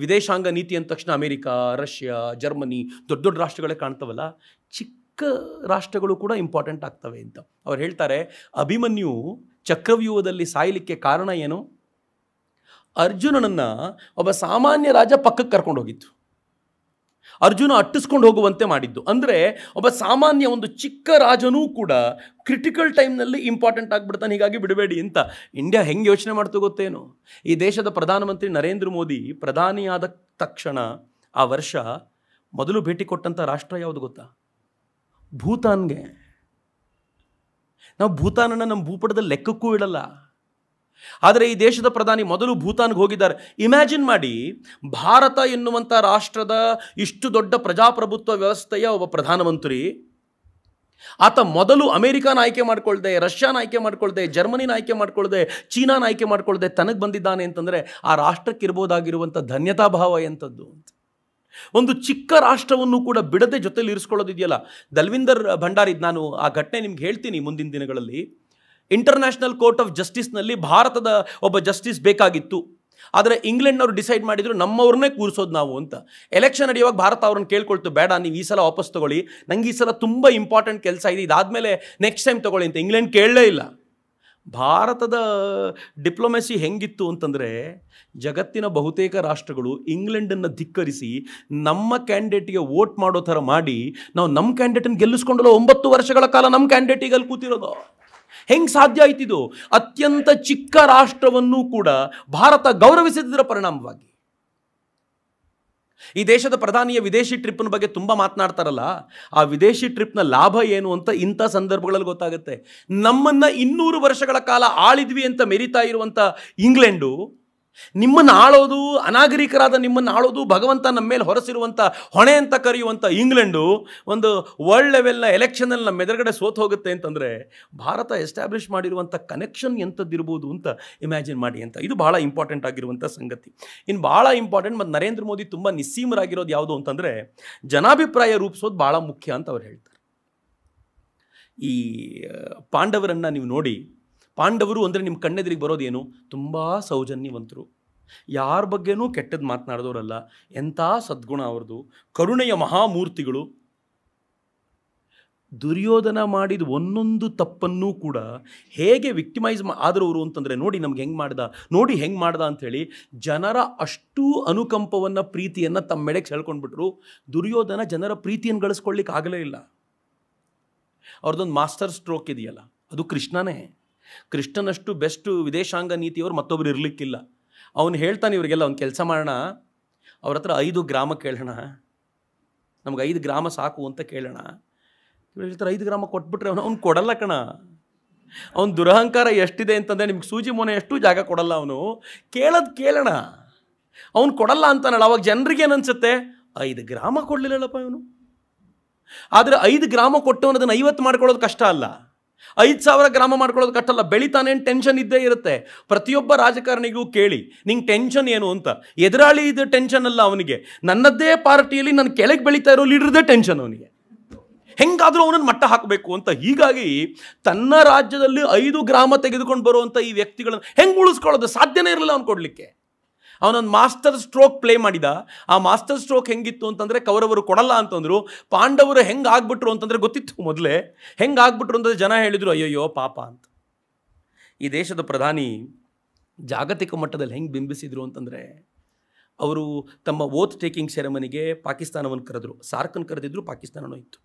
ವಿದೇಶಾಂಗ ನೀತಿ ಅಂದ ತಕ್ಷಣ ಅಮೇರಿಕಾ ರಷ್ಯಾ ಜರ್ಮನಿ ದೊಡ್ಡ ದೊಡ್ಡ ರಾಷ್ಟ್ರಗಳೇ ಕಾಣ್ತವಲ್ಲ ಚಿಕ್ಕ ರಾಷ್ಟ್ರಗಳು ಕೂಡ ಇಂಪಾರ್ಟೆಂಟ್ ಆಗ್ತವೆ ಅಂತ ಅವ್ರು ಹೇಳ್ತಾರೆ ಅಭಿಮನ್ಯು ಚಕ್ರವ್ಯೂಹದಲ್ಲಿ ಸಾಯಲಿಕ್ಕೆ ಕಾರಣ ಏನು ಅರ್ಜುನನನ್ನು ಒಬ್ಬ ಸಾಮಾನ್ಯ ರಾಜ ಪಕ್ಕಕ್ಕೆ ಕರ್ಕೊಂಡು ಹೋಗಿತ್ತು ಅರ್ಜುನ ಅಟ್ಟಿಸ್ಕೊಂಡು ಹೋಗುವಂತೆ ಮಾಡಿದ್ದು ಅಂದರೆ ಒಬ್ಬ ಸಾಮಾನ್ಯ ಒಂದು ಚಿಕ್ಕ ರಾಜನೂ ಕೂಡ ಕ್ರಿಟಿಕಲ್ ಟೈಮ್ನಲ್ಲಿ ಇಂಪಾರ್ಟೆಂಟ್ ಆಗಿಬಿಡ್ತಾನೆ ಹೀಗಾಗಿ ಬಿಡಬೇಡಿ ಅಂತ ಇಂಡಿಯಾ ಹೆಂಗೆ ಯೋಚನೆ ಮಾಡ್ತು ಗೊತ್ತೇನು ಈ ದೇಶದ ಪ್ರಧಾನಮಂತ್ರಿ ನರೇಂದ್ರ ಮೋದಿ ಪ್ರಧಾನಿಯಾದ ತಕ್ಷಣ ಆ ವರ್ಷ ಮೊದಲು ಭೇಟಿ ಕೊಟ್ಟಂಥ ರಾಷ್ಟ್ರ ಯಾವುದು ಗೊತ್ತಾ ಭೂತಾನ್ಗೆ ನಾವು ಭೂತಾನನ್ನು ನಮ್ಮ ಭೂಪಟದ ಲೆಕ್ಕಕ್ಕೂ ಇಡಲ್ಲ ಆದರೆ ಈ ದೇಶದ ಪ್ರಧಾನಿ ಮೊದಲು ಭೂತಾನ್ಗೆ ಹೋಗಿದ್ದಾರೆ ಇಮ್ಯಾಜಿನ್ ಮಾಡಿ ಭಾರತ ಎನ್ನುವಂಥ ರಾಷ್ಟ್ರದ ಇಷ್ಟು ದೊಡ್ಡ ಪ್ರಜಾಪ್ರಭುತ್ವ ವ್ಯವಸ್ಥೆಯ ಒಬ್ಬ ಪ್ರಧಾನಮಂತ್ರಿ ಆತ ಮೊದಲು ಅಮೆರಿಕಾನ ಆಯ್ಕೆ ಮಾಡ್ಕೊಳ್ಳದೆ ರಷ್ಯಾನ ಆಯ್ಕೆ ಮಾಡ್ಕೊಳ್ದೆ ಜರ್ಮನಿನ ಆಯ್ಕೆ ಮಾಡಿಕೊಳ್ಳದೆ ಚೀನಾನ ಆಯ್ಕೆ ಮಾಡ್ಕೊಳ್ಳದೆ ತನಗೆ ಬಂದಿದ್ದಾನೆ ಅಂತಂದರೆ ಆ ರಾಷ್ಟ್ರಕ್ಕಿರ್ಬೋದಾಗಿರುವಂಥ ಧನ್ಯತಾಭಾವ ಧನ್ಯತಾ ಎಂಥದ್ದು ಒಂದು ಚಿಕ್ಕ ರಾಷ್ಟ್ರವನ್ನು ಕೂಡ ಬಿಡದೆ ಜೊತೆಲಿ ಇರಿಸ್ಕೊಳ್ಳೋದಿದೆಯಲ್ಲ ದಲ್ವಿಂದರ್ ಭಂಡಾರಿದ್ ನಾನು ಆ ಘಟನೆ ನಿಮ್ಗೆ ಹೇಳ್ತೀನಿ ಮುಂದಿನ ದಿನಗಳಲ್ಲಿ ಇಂಟರ್ನ್ಯಾಷನಲ್ ಕೋರ್ಟ್ ಆಫ್ ಜಸ್ಟಿಸ್ನಲ್ಲಿ ಭಾರತದ ಒಬ್ಬ ಜಸ್ಟಿಸ್ ಬೇಕಾಗಿತ್ತು ಆದರೆ ಇಂಗ್ಲೆಂಡ್ನವರು ಡಿಸೈಡ್ ಮಾಡಿದ್ರು ನಮ್ಮವ್ರನ್ನೇ ಕೂರಿಸೋದು ನಾವು ಅಂತ ಎಲೆಕ್ಷನ್ ನಡೆಯುವಾಗ ಭಾರತ ಅವ್ರನ್ನ ಕೇಳ್ಕೊಳ್ತು ಬೇಡ ನೀವು ಈ ಸಲ ವಾಪಸ್ ತಗೊಳ್ಳಿ ನಂಗೆ ಈ ಸಲ ತುಂಬ ಇಂಪಾರ್ಟೆಂಟ್ ಕೆಲಸ ಇದೆ ಇದಾದಮೇಲೆ ನೆಕ್ಸ್ಟ್ ಟೈಮ್ ತಗೊಳ್ಳಿ ಅಂತ ಇಂಗ್ಲೆಂಡ್ ಕೇಳಲೇ ಇಲ್ಲ ಭಾರತದ ಡಿಪ್ಲೊಮೆಸಿ ಹೆಂಗಿತ್ತು ಅಂತಂದರೆ ಜಗತ್ತಿನ ಬಹುತೇಕ ರಾಷ್ಟ್ರಗಳು ಇಂಗ್ಲೆಂಡನ್ನು ಧಿಕ್ಕರಿಸಿ ನಮ್ಮ ಕ್ಯಾಂಡಿಡೇಟಿಗೆ ವೋಟ್ ಮಾಡೋ ಥರ ಮಾಡಿ ನಾವು ನಮ್ಮ ಕ್ಯಾಂಡಿಡೇಟನ್ನು ಗೆಲ್ಲಿಸ್ಕೊಂಡಲ್ಲ ಒಂಬತ್ತು ವರ್ಷಗಳ ಕಾಲ ನಮ್ಮ ಕ್ಯಾಂಡಿಡೇಟಿಗೆ ಅಲ್ಲಿ ಕೂತಿರೋದು ಹೆಂಗೆ ಸಾಧ್ಯ ಆಯ್ತಿದು ಅತ್ಯಂತ ಚಿಕ್ಕ ರಾಷ್ಟ್ರವನ್ನು ಕೂಡ ಭಾರತ ಗೌರವಿಸಿದ್ರ ಪರಿಣಾಮವಾಗಿ ಈ ದೇಶದ ಪ್ರಧಾನಿಯ ವಿದೇಶಿ ಟ್ರಿಪ್ನ ಬಗ್ಗೆ ತುಂಬ ಮಾತನಾಡ್ತಾರಲ್ಲ ಆ ವಿದೇಶಿ ಟ್ರಿಪ್ನ ಲಾಭ ಏನು ಅಂತ ಇಂಥ ಸಂದರ್ಭಗಳಲ್ಲಿ ಗೊತ್ತಾಗುತ್ತೆ ನಮ್ಮನ್ನು ಇನ್ನೂರು ವರ್ಷಗಳ ಕಾಲ ಆಳಿದ್ವಿ ಅಂತ ಮೆರಿತಾ ಇರುವಂಥ ಇಂಗ್ಲೆಂಡು ನಿಮ್ಮನ್ನು ಆಳೋದು ಅನಾಗರಿಕರಾದ ನಿಮ್ಮನ್ನು ಆಳೋದು ಭಗವಂತ ನಮ್ಮ ಮೇಲೆ ಹೊರಸಿರುವಂಥ ಹೊಣೆ ಅಂತ ಕರೆಯುವಂಥ ಇಂಗ್ಲೆಂಡು ಒಂದು ವರ್ಲ್ಡ್ ಲೆವೆಲ್ನ ಎಲೆಕ್ಷನಲ್ಲಿ ನಮ್ಮ ಎದುರುಗಡೆ ಸೋತು ಹೋಗುತ್ತೆ ಅಂತಂದರೆ ಭಾರತ ಎಸ್ಟಾಬ್ಲಿಷ್ ಮಾಡಿರುವಂಥ ಕನೆಕ್ಷನ್ ಎಂಥದ್ದಿರ್ಬೋದು ಅಂತ ಇಮ್ಯಾಜಿನ್ ಮಾಡಿ ಅಂತ ಇದು ಭಾಳ ಇಂಪಾರ್ಟೆಂಟ್ ಆಗಿರುವಂಥ ಸಂಗತಿ ಇನ್ನು ಭಾಳ ಇಂಪಾರ್ಟೆಂಟ್ ಮತ್ತು ನರೇಂದ್ರ ಮೋದಿ ತುಂಬ ನಿಸ್ಸೀಮರಾಗಿರೋದು ಯಾವುದು ಅಂತಂದರೆ ಜನಾಭಿಪ್ರಾಯ ರೂಪಿಸೋದು ಭಾಳ ಮುಖ್ಯ ಅಂತ ಅವ್ರು ಹೇಳ್ತಾರೆ ಈ ಪಾಂಡವರನ್ನು ನೀವು ನೋಡಿ ಪಾಂಡವರು ಅಂದರೆ ನಿಮ್ಮ ಕಣ್ಣೆದ್ರಿಗೆ ಬರೋದೇನು ತುಂಬ ಸೌಜನ್ಯವಂತರು ಯಾರ ಬಗ್ಗೆನೂ ಕೆಟ್ಟದ್ದು ಮಾತನಾಡಿದವರಲ್ಲ ಎಂಥ ಸದ್ಗುಣ ಅವ್ರದ್ದು ಕರುಣೆಯ ಮಹಾಮೂರ್ತಿಗಳು ದುರ್ಯೋಧನ ಮಾಡಿದ ಒಂದೊಂದು ತಪ್ಪನ್ನೂ ಕೂಡ ಹೇಗೆ ವಿಕ್ಟಿಮೈಸ್ ಆದರವರು ಅಂತಂದರೆ ನೋಡಿ ನಮ್ಗೆ ಹೆಂಗೆ ಮಾಡ್ದ ನೋಡಿ ಹೆಂಗೆ ಮಾಡ್ದ ಅಂಥೇಳಿ ಜನರ ಅಷ್ಟೂ ಅನುಕಂಪವನ್ನು ಪ್ರೀತಿಯನ್ನು ತಮ್ಮ ಮೆಡೆಗೆ ಸೆಳ್ಕೊಂಡ್ಬಿಟ್ರು ದುರ್ಯೋಧನ ಜನರ ಪ್ರೀತಿಯನ್ನು ಗಳಿಸ್ಕೊಳ್ಳಿಕ್ಕೆ ಆಗಲೇ ಇಲ್ಲ ಅವ್ರದ್ದೊಂದು ಮಾಸ್ಟರ್ ಸ್ಟ್ರೋಕ್ ಇದೆಯಲ್ಲ ಅದು ಕೃಷ್ಣನೇ ಕೃಷ್ಣನಷ್ಟು ಬೆಸ್ಟ್ ವಿದೇಶಾಂಗ ನೀತಿಯವರು ಮತ್ತೊಬ್ಬರು ಇರಲಿಕ್ಕಿಲ್ಲ ಅವನು ಹೇಳ್ತಾನೆ ಇವರಿಗೆಲ್ಲ ಒಂದು ಕೆಲಸ ಮಾಡೋಣ ಅವ್ರ ಹತ್ರ ಐದು ಗ್ರಾಮ ಕೇಳೋಣ ನಮ್ಗೆ ಐದು ಗ್ರಾಮ ಸಾಕು ಅಂತ ಕೇಳೋಣ ಇವ್ರು ಹೇಳ್ತಾರೆ ಐದು ಗ್ರಾಮ ಕೊಟ್ಬಿಟ್ರೆ ಅವನು ಅವ್ನು ಕೊಡಲ್ಲ ಕಣ ಅವನ ದುರಹಂಕಾರ ಎಷ್ಟಿದೆ ಅಂತಂದರೆ ನಿಮ್ಗೆ ಸೂಜಿ ಮೋನೆ ಎಷ್ಟು ಜಾಗ ಕೊಡಲ್ಲ ಅವನು ಕೇಳೋದು ಕೇಳೋಣ ಅವ್ನು ಕೊಡಲ್ಲ ಅಂತಾನಲ್ಲ ಅವಾಗ ಜನರಿಗೆ ಏನನ್ಸುತ್ತೆ ಐದು ಗ್ರಾಮ ಕೊಡಲಿಲ್ಲಪ್ಪ ಇವನು ಆದರೆ ಐದು ಗ್ರಾಮ ಕೊಟ್ಟು ಐವತ್ತು ಮಾಡ್ಕೊಳ್ಳೋದು ಕಷ್ಟ ಅಲ್ಲ ಐದು ಸಾವಿರ ಗ್ರಾಮ ಮಾಡ್ಕೊಳ್ಳೋದು ಕಟ್ಟಲ್ಲ ಏನು ಟೆನ್ಷನ್ ಇದ್ದೇ ಇರುತ್ತೆ ಪ್ರತಿಯೊಬ್ಬ ರಾಜಕಾರಣಿಗೂ ಕೇಳಿ ನಿಂಗೆ ಟೆನ್ಷನ್ ಏನು ಅಂತ ಎದುರಾಳಿ ಇದು ಟೆನ್ಷನ್ ಅಲ್ಲ ಅವನಿಗೆ ನನ್ನದೇ ಪಾರ್ಟಿಯಲ್ಲಿ ನನ್ನ ಕೆಳಗೆ ಬೆಳೀತಾ ಇರೋ ಲೀಡ್ರದೇ ಟೆನ್ಷನ್ ಅವನಿಗೆ ಹೆಂಗಾದರೂ ಅವನನ್ನು ಮಟ್ಟ ಹಾಕಬೇಕು ಅಂತ ಹೀಗಾಗಿ ತನ್ನ ರಾಜ್ಯದಲ್ಲಿ ಐದು ಗ್ರಾಮ ತೆಗೆದುಕೊಂಡು ಬರುವಂಥ ಈ ವ್ಯಕ್ತಿಗಳನ್ನು ಹೆಂಗೆ ಉಳಿಸ್ಕೊಳ್ಳೋದು ಸಾಧ್ಯನೇ ಇರಲಿಲ್ಲ ಅವ್ನು ಕೊಡಲಿಕ್ಕೆ ಅವನೊಂದು ಮಾಸ್ಟರ್ ಸ್ಟ್ರೋಕ್ ಪ್ಲೇ ಮಾಡಿದ ಆ ಮಾಸ್ಟರ್ ಸ್ಟ್ರೋಕ್ ಹೆಂಗಿತ್ತು ಅಂತಂದರೆ ಕೌರವರು ಕೊಡಲ್ಲ ಅಂತಂದರು ಪಾಂಡವರು ಹೆಂಗೆ ಆಗ್ಬಿಟ್ರು ಅಂತಂದರೆ ಗೊತ್ತಿತ್ತು ಮೊದಲೇ ಹೆಂಗೆ ಆಗ್ಬಿಟ್ರು ಅಂತಂದರೆ ಜನ ಹೇಳಿದರು ಅಯ್ಯಯ್ಯೋ ಪಾಪ ಅಂತ ಈ ದೇಶದ ಪ್ರಧಾನಿ ಜಾಗತಿಕ ಮಟ್ಟದಲ್ಲಿ ಹೆಂಗೆ ಬಿಂಬಿಸಿದರು ಅಂತಂದರೆ ಅವರು ತಮ್ಮ ಓತ್ ಟೇಕಿಂಗ್ ಸೆರೆಮನಿಗೆ ಪಾಕಿಸ್ತಾನವನ್ನು ಕರೆದರು ಸಾರ್ಕನ್ನು ಕರೆದಿದ್ರು ಪಾಕಿಸ್ತಾನನೂ ಇತ್ತು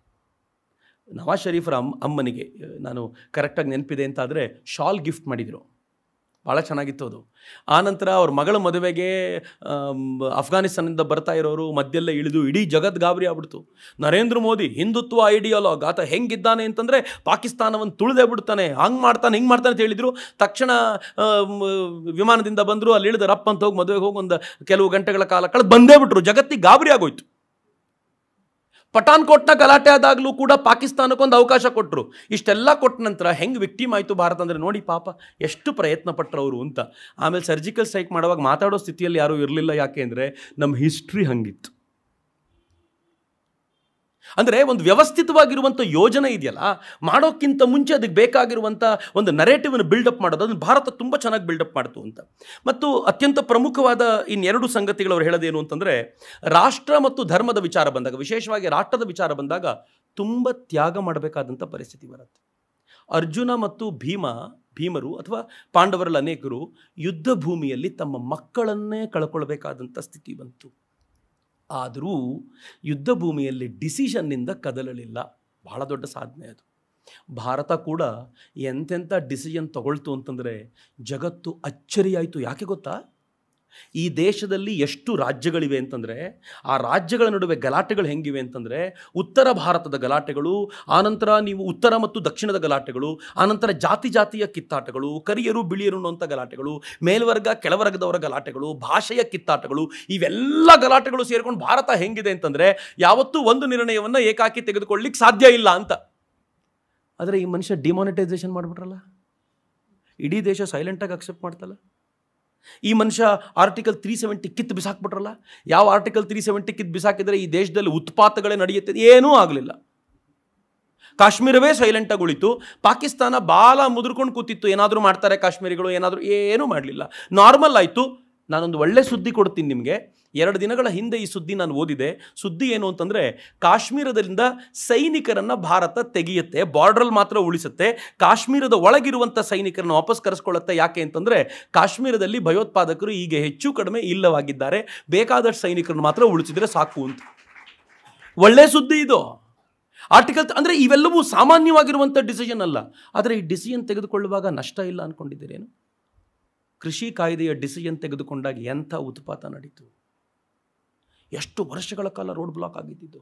ನವಾಜ್ ಶರೀಫರ ಅಮ್ಮ ಅಮ್ಮನಿಗೆ ನಾನು ಕರೆಕ್ಟಾಗಿ ನೆನಪಿದೆ ಅಂತಾದರೆ ಶಾಲ್ ಗಿಫ್ಟ್ ಮಾಡಿದರು ಭಾಳ ಚೆನ್ನಾಗಿತ್ತು ಅದು ಆನಂತರ ಅವ್ರ ಮಗಳ ಮದುವೆಗೆ ಅಫ್ಘಾನಿಸ್ತಾನದಿಂದ ಬರ್ತಾ ಇರೋರು ಮಧ್ಯೆಲ್ಲ ಇಳಿದು ಇಡೀ ಜಗತ್ ಗಾಬರಿ ಆಗ್ಬಿಡ್ತು ನರೇಂದ್ರ ಮೋದಿ ಹಿಂದುತ್ವ ಐಡಿಯಾಲಾಗ್ ಆತ ಹೆಂಗಿದ್ದಾನೆ ಅಂತಂದರೆ ಪಾಕಿಸ್ತಾನವನ್ನು ತುಳಿದೇ ಬಿಡ್ತಾನೆ ಹಂಗೆ ಮಾಡ್ತಾನೆ ಹಿಂಗೆ ಮಾಡ್ತಾನೆ ಅಂತ ಹೇಳಿದರು ತಕ್ಷಣ ವಿಮಾನದಿಂದ ಬಂದರು ಅಲ್ಲಿ ಇಳಿದ ರಪ್ಪ ಅಂತ ಹೋಗಿ ಮದುವೆಗೆ ಹೋಗಿ ಒಂದು ಕೆಲವು ಗಂಟೆಗಳ ಕಾಲ ಕಳೆದು ಬಂದೇ ಬಿಟ್ರು ಜಗತ್ತಿಗೆ ಗಾಬರಿ ಆಗೋಯ್ತು ಪಠಾನ್ಕೋಟ್ನ ಗಲಾಟೆ ಆದಾಗಲೂ ಕೂಡ ಪಾಕಿಸ್ತಾನಕ್ಕೊಂದು ಅವಕಾಶ ಕೊಟ್ಟರು ಇಷ್ಟೆಲ್ಲ ಕೊಟ್ಟ ನಂತರ ಹೆಂಗೆ ವಿಕ್ಟಿಮ್ ಆಯಿತು ಭಾರತ ಅಂದರೆ ನೋಡಿ ಪಾಪ ಎಷ್ಟು ಪ್ರಯತ್ನ ಪಟ್ಟರು ಅವರು ಅಂತ ಆಮೇಲೆ ಸರ್ಜಿಕಲ್ ಸ್ಟ್ರೈಕ್ ಮಾಡುವಾಗ ಮಾತಾಡೋ ಸ್ಥಿತಿಯಲ್ಲಿ ಯಾರೂ ಇರಲಿಲ್ಲ ಯಾಕೆ ಅಂದರೆ ನಮ್ಮ ಹಿಸ್ಟ್ರಿ ಹಂಗಿತ್ತು ಅಂದರೆ ಒಂದು ವ್ಯವಸ್ಥಿತವಾಗಿರುವಂಥ ಯೋಜನೆ ಇದೆಯಲ್ಲ ಮಾಡೋಕ್ಕಿಂತ ಮುಂಚೆ ಅದಕ್ಕೆ ಬೇಕಾಗಿರುವಂಥ ಒಂದು ನರೇಟಿವನ್ನು ಬಿಲ್ಡಪ್ ಮಾಡೋದು ಅದನ್ನು ಭಾರತ ತುಂಬ ಚೆನ್ನಾಗಿ ಬಿಲ್ಡಪ್ ಮಾಡ್ತು ಅಂತ ಮತ್ತು ಅತ್ಯಂತ ಪ್ರಮುಖವಾದ ಇನ್ನೆರಡು ಸಂಗತಿಗಳು ಅವ್ರು ಹೇಳೋದೇನು ಅಂತಂದರೆ ರಾಷ್ಟ್ರ ಮತ್ತು ಧರ್ಮದ ವಿಚಾರ ಬಂದಾಗ ವಿಶೇಷವಾಗಿ ರಾಷ್ಟ್ರದ ವಿಚಾರ ಬಂದಾಗ ತುಂಬ ತ್ಯಾಗ ಮಾಡಬೇಕಾದಂಥ ಪರಿಸ್ಥಿತಿ ಬರುತ್ತೆ ಅರ್ಜುನ ಮತ್ತು ಭೀಮ ಭೀಮರು ಅಥವಾ ಪಾಂಡವರಲ್ಲಿ ಅನೇಕರು ಯುದ್ಧ ಭೂಮಿಯಲ್ಲಿ ತಮ್ಮ ಮಕ್ಕಳನ್ನೇ ಕಳ್ಕೊಳ್ಬೇಕಾದಂಥ ಸ್ಥಿತಿ ಬಂತು ಆದರೂ ಯುದ್ಧ ಭೂಮಿಯಲ್ಲಿ ಡಿಸಿಷನ್ನಿಂದ ಕದಲಲಿಲ್ಲ ಬಹಳ ದೊಡ್ಡ ಸಾಧನೆ ಅದು ಭಾರತ ಕೂಡ ಎಂತೆಂಥ ಡಿಸಿಷನ್ ತಗೊಳ್ತು ಅಂತಂದರೆ ಜಗತ್ತು ಅಚ್ಚರಿಯಾಯಿತು ಯಾಕೆ ಗೊತ್ತಾ ಈ ದೇಶದಲ್ಲಿ ಎಷ್ಟು ರಾಜ್ಯಗಳಿವೆ ಅಂತಂದರೆ ಆ ರಾಜ್ಯಗಳ ನಡುವೆ ಗಲಾಟೆಗಳು ಹೆಂಗಿವೆ ಅಂತಂದರೆ ಉತ್ತರ ಭಾರತದ ಗಲಾಟೆಗಳು ಆನಂತರ ನೀವು ಉತ್ತರ ಮತ್ತು ದಕ್ಷಿಣದ ಗಲಾಟೆಗಳು ಆನಂತರ ಜಾತಿ ಜಾತಿಯ ಕಿತ್ತಾಟಗಳು ಕರಿಯರು ಬಿಳಿಯರು ಅನ್ನುವಂಥ ಗಲಾಟೆಗಳು ಮೇಲ್ವರ್ಗ ಕೆಳವರ್ಗದವರ ಗಲಾಟೆಗಳು ಭಾಷೆಯ ಕಿತ್ತಾಟಗಳು ಇವೆಲ್ಲ ಗಲಾಟೆಗಳು ಸೇರಿಕೊಂಡು ಭಾರತ ಹೆಂಗಿದೆ ಅಂತಂದರೆ ಯಾವತ್ತೂ ಒಂದು ನಿರ್ಣಯವನ್ನು ಏಕಾಕಿ ತೆಗೆದುಕೊಳ್ಳಿಕ್ಕೆ ಸಾಧ್ಯ ಇಲ್ಲ ಅಂತ ಆದರೆ ಈ ಮನುಷ್ಯ ಡಿಮಾನಿಟೈಸೇಷನ್ ಮಾಡಿಬಿಟ್ರಲ್ಲ ಇಡೀ ದೇಶ ಸೈಲೆಂಟಾಗಿ ಅಕ್ಸೆಪ್ಟ್ ಮಾಡ್ತಲ್ಲ ಈ ಮನುಷ್ಯ ಆರ್ಟಿಕಲ್ ತ್ರೀ ಸೆವೆಂಟಿ ಕಿತ್ತು ಬಿಸಾಕ್ಬಿಟ್ರಲ್ಲ ಯಾವ ಆರ್ಟಿಕಲ್ ತ್ರೀ ಸೆವೆಂಟಿ ಕಿತ್ತು ಬಿಸಾಕಿದರೆ ಈ ದೇಶದಲ್ಲಿ ಉತ್ಪಾತಗಳೇ ನಡೆಯುತ್ತೆ ಏನೂ ಆಗಲಿಲ್ಲ ಕಾಶ್ಮೀರವೇ ಸೈಲೆಂಟ್ ಉಳಿತು ಪಾಕಿಸ್ತಾನ ಬಾಲ ಮುದುರ್ಕೊಂಡು ಕೂತಿತ್ತು ಏನಾದರೂ ಮಾಡ್ತಾರೆ ಕಾಶ್ಮೀರಿಗಳು ಏನಾದರೂ ಏನೂ ಮಾಡಲಿಲ್ಲ ನಾರ್ಮಲ್ ಆಯಿತು ನಾನೊಂದು ಒಳ್ಳೆ ಸುದ್ದಿ ಕೊಡ್ತೀನಿ ನಿಮಗೆ ಎರಡು ದಿನಗಳ ಹಿಂದೆ ಈ ಸುದ್ದಿ ನಾನು ಓದಿದೆ ಸುದ್ದಿ ಏನು ಅಂತಂದರೆ ಕಾಶ್ಮೀರದಿಂದ ಸೈನಿಕರನ್ನು ಭಾರತ ತೆಗೆಯುತ್ತೆ ಬಾರ್ಡ್ರಲ್ಲಿ ಮಾತ್ರ ಉಳಿಸುತ್ತೆ ಕಾಶ್ಮೀರದ ಒಳಗಿರುವಂಥ ಸೈನಿಕರನ್ನು ವಾಪಸ್ ಕರೆಸ್ಕೊಳ್ಳುತ್ತೆ ಯಾಕೆ ಅಂತಂದರೆ ಕಾಶ್ಮೀರದಲ್ಲಿ ಭಯೋತ್ಪಾದಕರು ಈಗ ಹೆಚ್ಚು ಕಡಿಮೆ ಇಲ್ಲವಾಗಿದ್ದಾರೆ ಬೇಕಾದಷ್ಟು ಸೈನಿಕರನ್ನು ಮಾತ್ರ ಉಳಿಸಿದರೆ ಸಾಕು ಅಂತ ಒಳ್ಳೆ ಸುದ್ದಿ ಇದು ಆರ್ಟಿಕಲ್ ಅಂದರೆ ಇವೆಲ್ಲವೂ ಸಾಮಾನ್ಯವಾಗಿರುವಂಥ ಡಿಸಿಷನ್ ಅಲ್ಲ ಆದರೆ ಈ ಡಿಸಿಷನ್ ತೆಗೆದುಕೊಳ್ಳುವಾಗ ನಷ್ಟ ಇಲ್ಲ ಅಂದ್ಕೊಂಡಿದ್ದೀರೇನು ಕೃಷಿ ಕಾಯ್ದೆಯ ಡಿಸಿಷನ್ ತೆಗೆದುಕೊಂಡಾಗ ಎಂಥ ಉತ್ಪಾತ ನಡೀತು ಎಷ್ಟು ವರ್ಷಗಳ ಕಾಲ ರೋಡ್ ಬ್ಲಾಕ್ ಆಗಿದ್ದಿದ್ದು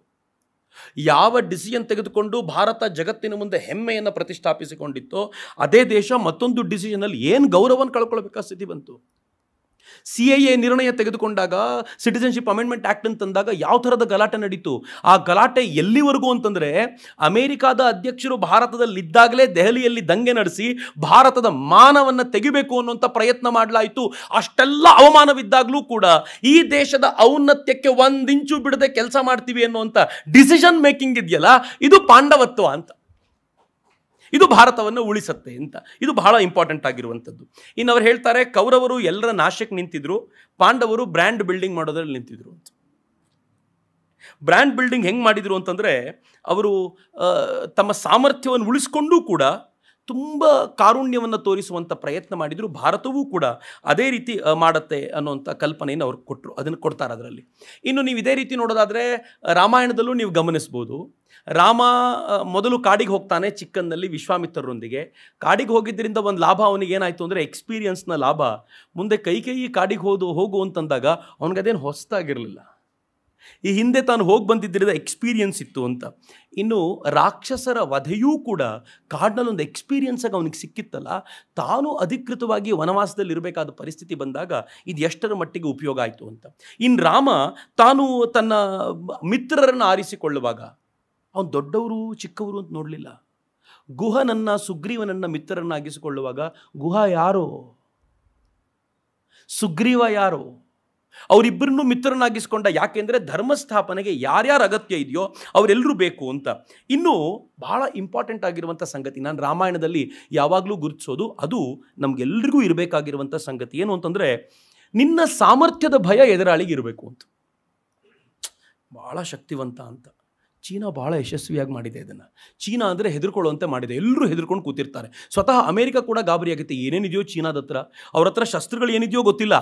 ಯಾವ ಡಿಸಿಷನ್ ತೆಗೆದುಕೊಂಡು ಭಾರತ ಜಗತ್ತಿನ ಮುಂದೆ ಹೆಮ್ಮೆಯನ್ನು ಪ್ರತಿಷ್ಠಾಪಿಸಿಕೊಂಡಿತ್ತೋ ಅದೇ ದೇಶ ಮತ್ತೊಂದು ಡಿಸಿಷನಲ್ಲಿ ಏನು ಗೌರವನ್ನ ಕಳ್ಕೊಳ್ಬೇಕಾದ ಸ್ಥಿತಿ ಬಂತು ಸಿ ಐ ಎ ನಿರ್ಣಯ ತೆಗೆದುಕೊಂಡಾಗ ಸಿಟಿಸನ್ಶಿಪ್ ಅಮೆಂಡ್ಮೆಂಟ್ ಆ್ಯಕ್ಟ್ ಅಂತ ತಂದಾಗ ಯಾವ ಥರದ ಗಲಾಟೆ ನಡೀತು ಆ ಗಲಾಟೆ ಎಲ್ಲಿವರೆಗೂ ಅಂತಂದರೆ ಅಮೆರಿಕಾದ ಅಧ್ಯಕ್ಷರು ಭಾರತದಲ್ಲಿದ್ದಾಗಲೇ ದೆಹಲಿಯಲ್ಲಿ ದಂಗೆ ನಡೆಸಿ ಭಾರತದ ಮಾನವನ್ನು ತೆಗಿಬೇಕು ಅನ್ನುವಂಥ ಪ್ರಯತ್ನ ಮಾಡಲಾಯಿತು ಅಷ್ಟೆಲ್ಲ ಅವಮಾನವಿದ್ದಾಗಲೂ ಕೂಡ ಈ ದೇಶದ ಔನ್ನತ್ಯಕ್ಕೆ ಒಂದಿಂಚು ಬಿಡದೆ ಕೆಲಸ ಮಾಡ್ತೀವಿ ಅನ್ನುವಂಥ ಡಿಸಿಷನ್ ಮೇಕಿಂಗ್ ಇದೆಯಲ್ಲ ಇದು ಪಾಂಡವತ್ವ ಅಂತ ಇದು ಭಾರತವನ್ನು ಉಳಿಸುತ್ತೆ ಅಂತ ಇದು ಬಹಳ ಇಂಪಾರ್ಟೆಂಟ್ ಆಗಿರುವಂಥದ್ದು ಇನ್ನು ಅವ್ರು ಹೇಳ್ತಾರೆ ಕೌರವರು ಎಲ್ಲರ ನಾಶಕ್ಕೆ ನಿಂತಿದ್ರು ಪಾಂಡವರು ಬ್ರ್ಯಾಂಡ್ ಬಿಲ್ಡಿಂಗ್ ಮಾಡೋದ್ರಲ್ಲಿ ನಿಂತಿದ್ರು ಅಂತ ಬ್ರ್ಯಾಂಡ್ ಬಿಲ್ಡಿಂಗ್ ಹೆಂಗೆ ಮಾಡಿದರು ಅಂತಂದರೆ ಅವರು ತಮ್ಮ ಸಾಮರ್ಥ್ಯವನ್ನು ಉಳಿಸ್ಕೊಂಡೂ ಕೂಡ ತುಂಬ ಕಾರುಣ್ಯವನ್ನು ತೋರಿಸುವಂಥ ಪ್ರಯತ್ನ ಮಾಡಿದರು ಭಾರತವೂ ಕೂಡ ಅದೇ ರೀತಿ ಮಾಡುತ್ತೆ ಅನ್ನೋಂಥ ಕಲ್ಪನೆಯನ್ನು ಅವ್ರು ಕೊಟ್ಟರು ಅದನ್ನು ಕೊಡ್ತಾರೆ ಅದರಲ್ಲಿ ಇನ್ನು ನೀವು ಇದೇ ರೀತಿ ನೋಡೋದಾದರೆ ರಾಮಾಯಣದಲ್ಲೂ ನೀವು ಗಮನಿಸ್ಬೋದು ರಾಮ ಮೊದಲು ಕಾಡಿಗೆ ಹೋಗ್ತಾನೆ ಚಿಕ್ಕಂದಲ್ಲಿ ವಿಶ್ವಾಮಿತ್ರರೊಂದಿಗೆ ಕಾಡಿಗೆ ಹೋಗಿದ್ದರಿಂದ ಒಂದು ಲಾಭ ಅವನಿಗೆ ಏನಾಯಿತು ಅಂದರೆ ಎಕ್ಸ್ಪೀರಿಯನ್ಸ್ನ ಲಾಭ ಮುಂದೆ ಕೈ ಕೈ ಕಾಡಿಗೆ ಹೋದು ಹೋಗು ಅಂತಂದಾಗ ಅವನಿಗೆ ಅದೇನು ಹೊಸದಾಗಿರಲಿಲ್ಲ ಈ ಹಿಂದೆ ತಾನು ಹೋಗಿ ಬಂದಿದ್ದರಿಂದ ಎಕ್ಸ್ಪೀರಿಯನ್ಸ್ ಇತ್ತು ಅಂತ ಇನ್ನು ರಾಕ್ಷಸರ ವಧೆಯೂ ಕೂಡ ಕಾಡಿನಲ್ಲಿ ಒಂದು ಎಕ್ಸ್ಪೀರಿಯನ್ಸಾಗಿ ಅವನಿಗೆ ಸಿಕ್ಕಿತ್ತಲ್ಲ ತಾನು ಅಧಿಕೃತವಾಗಿ ವನವಾಸದಲ್ಲಿ ಇರಬೇಕಾದ ಪರಿಸ್ಥಿತಿ ಬಂದಾಗ ಇದು ಎಷ್ಟರ ಮಟ್ಟಿಗೆ ಉಪಯೋಗ ಆಯಿತು ಅಂತ ಇನ್ನು ರಾಮ ತಾನು ತನ್ನ ಮಿತ್ರರನ್ನು ಆರಿಸಿಕೊಳ್ಳುವಾಗ ಅವನು ದೊಡ್ಡವರು ಚಿಕ್ಕವರು ಅಂತ ನೋಡಲಿಲ್ಲ ಗುಹನನ್ನು ಸುಗ್ರೀವನನ್ನು ಮಿತ್ರರನ್ನಾಗಿಸಿಕೊಳ್ಳುವಾಗ ಗುಹ ಯಾರೋ ಸುಗ್ರೀವ ಯಾರೋ ಅವರಿಬ್ಬರನ್ನೂ ಮಿತ್ರರನ್ನಾಗಿಸಿಕೊಂಡ ಯಾಕೆಂದರೆ ಧರ್ಮಸ್ಥಾಪನೆಗೆ ಯಾರ್ಯಾರು ಅಗತ್ಯ ಇದೆಯೋ ಅವರೆಲ್ಲರೂ ಬೇಕು ಅಂತ ಇನ್ನೂ ಬಹಳ ಇಂಪಾರ್ಟೆಂಟ್ ಆಗಿರುವಂಥ ಸಂಗತಿ ನಾನು ರಾಮಾಯಣದಲ್ಲಿ ಯಾವಾಗಲೂ ಗುರುತಿಸೋದು ಅದು ನಮಗೆಲ್ರಿಗೂ ಇರಬೇಕಾಗಿರುವಂಥ ಸಂಗತಿ ಏನು ಅಂತಂದರೆ ನಿನ್ನ ಸಾಮರ್ಥ್ಯದ ಭಯ ಎದುರಾಳಿಗೆ ಇರಬೇಕು ಅಂತ ಭಾಳ ಶಕ್ತಿವಂತ ಅಂತ ಚೀನಾ ಭಾಳ ಯಶಸ್ವಿಯಾಗಿ ಮಾಡಿದೆ ಇದನ್ನು ಚೀನಾ ಅಂದರೆ ಹೆದರ್ಕೊಳ್ಳುವಂತೆ ಮಾಡಿದೆ ಎಲ್ಲರೂ ಹೆದರ್ಕೊಂಡು ಕೂತಿರ್ತಾರೆ ಸ್ವತಃ ಅಮೇರಿಕ ಕೂಡ ಗಾಬರಿಯಾಗುತ್ತೆ ಏನೇನಿದೆಯೋ ಚೀನಾದ ಹತ್ರ ಅವ್ರ ಹತ್ರ ಶಸ್ತ್ರಗಳು ಏನಿದೆಯೋ ಗೊತ್ತಿಲ್ಲ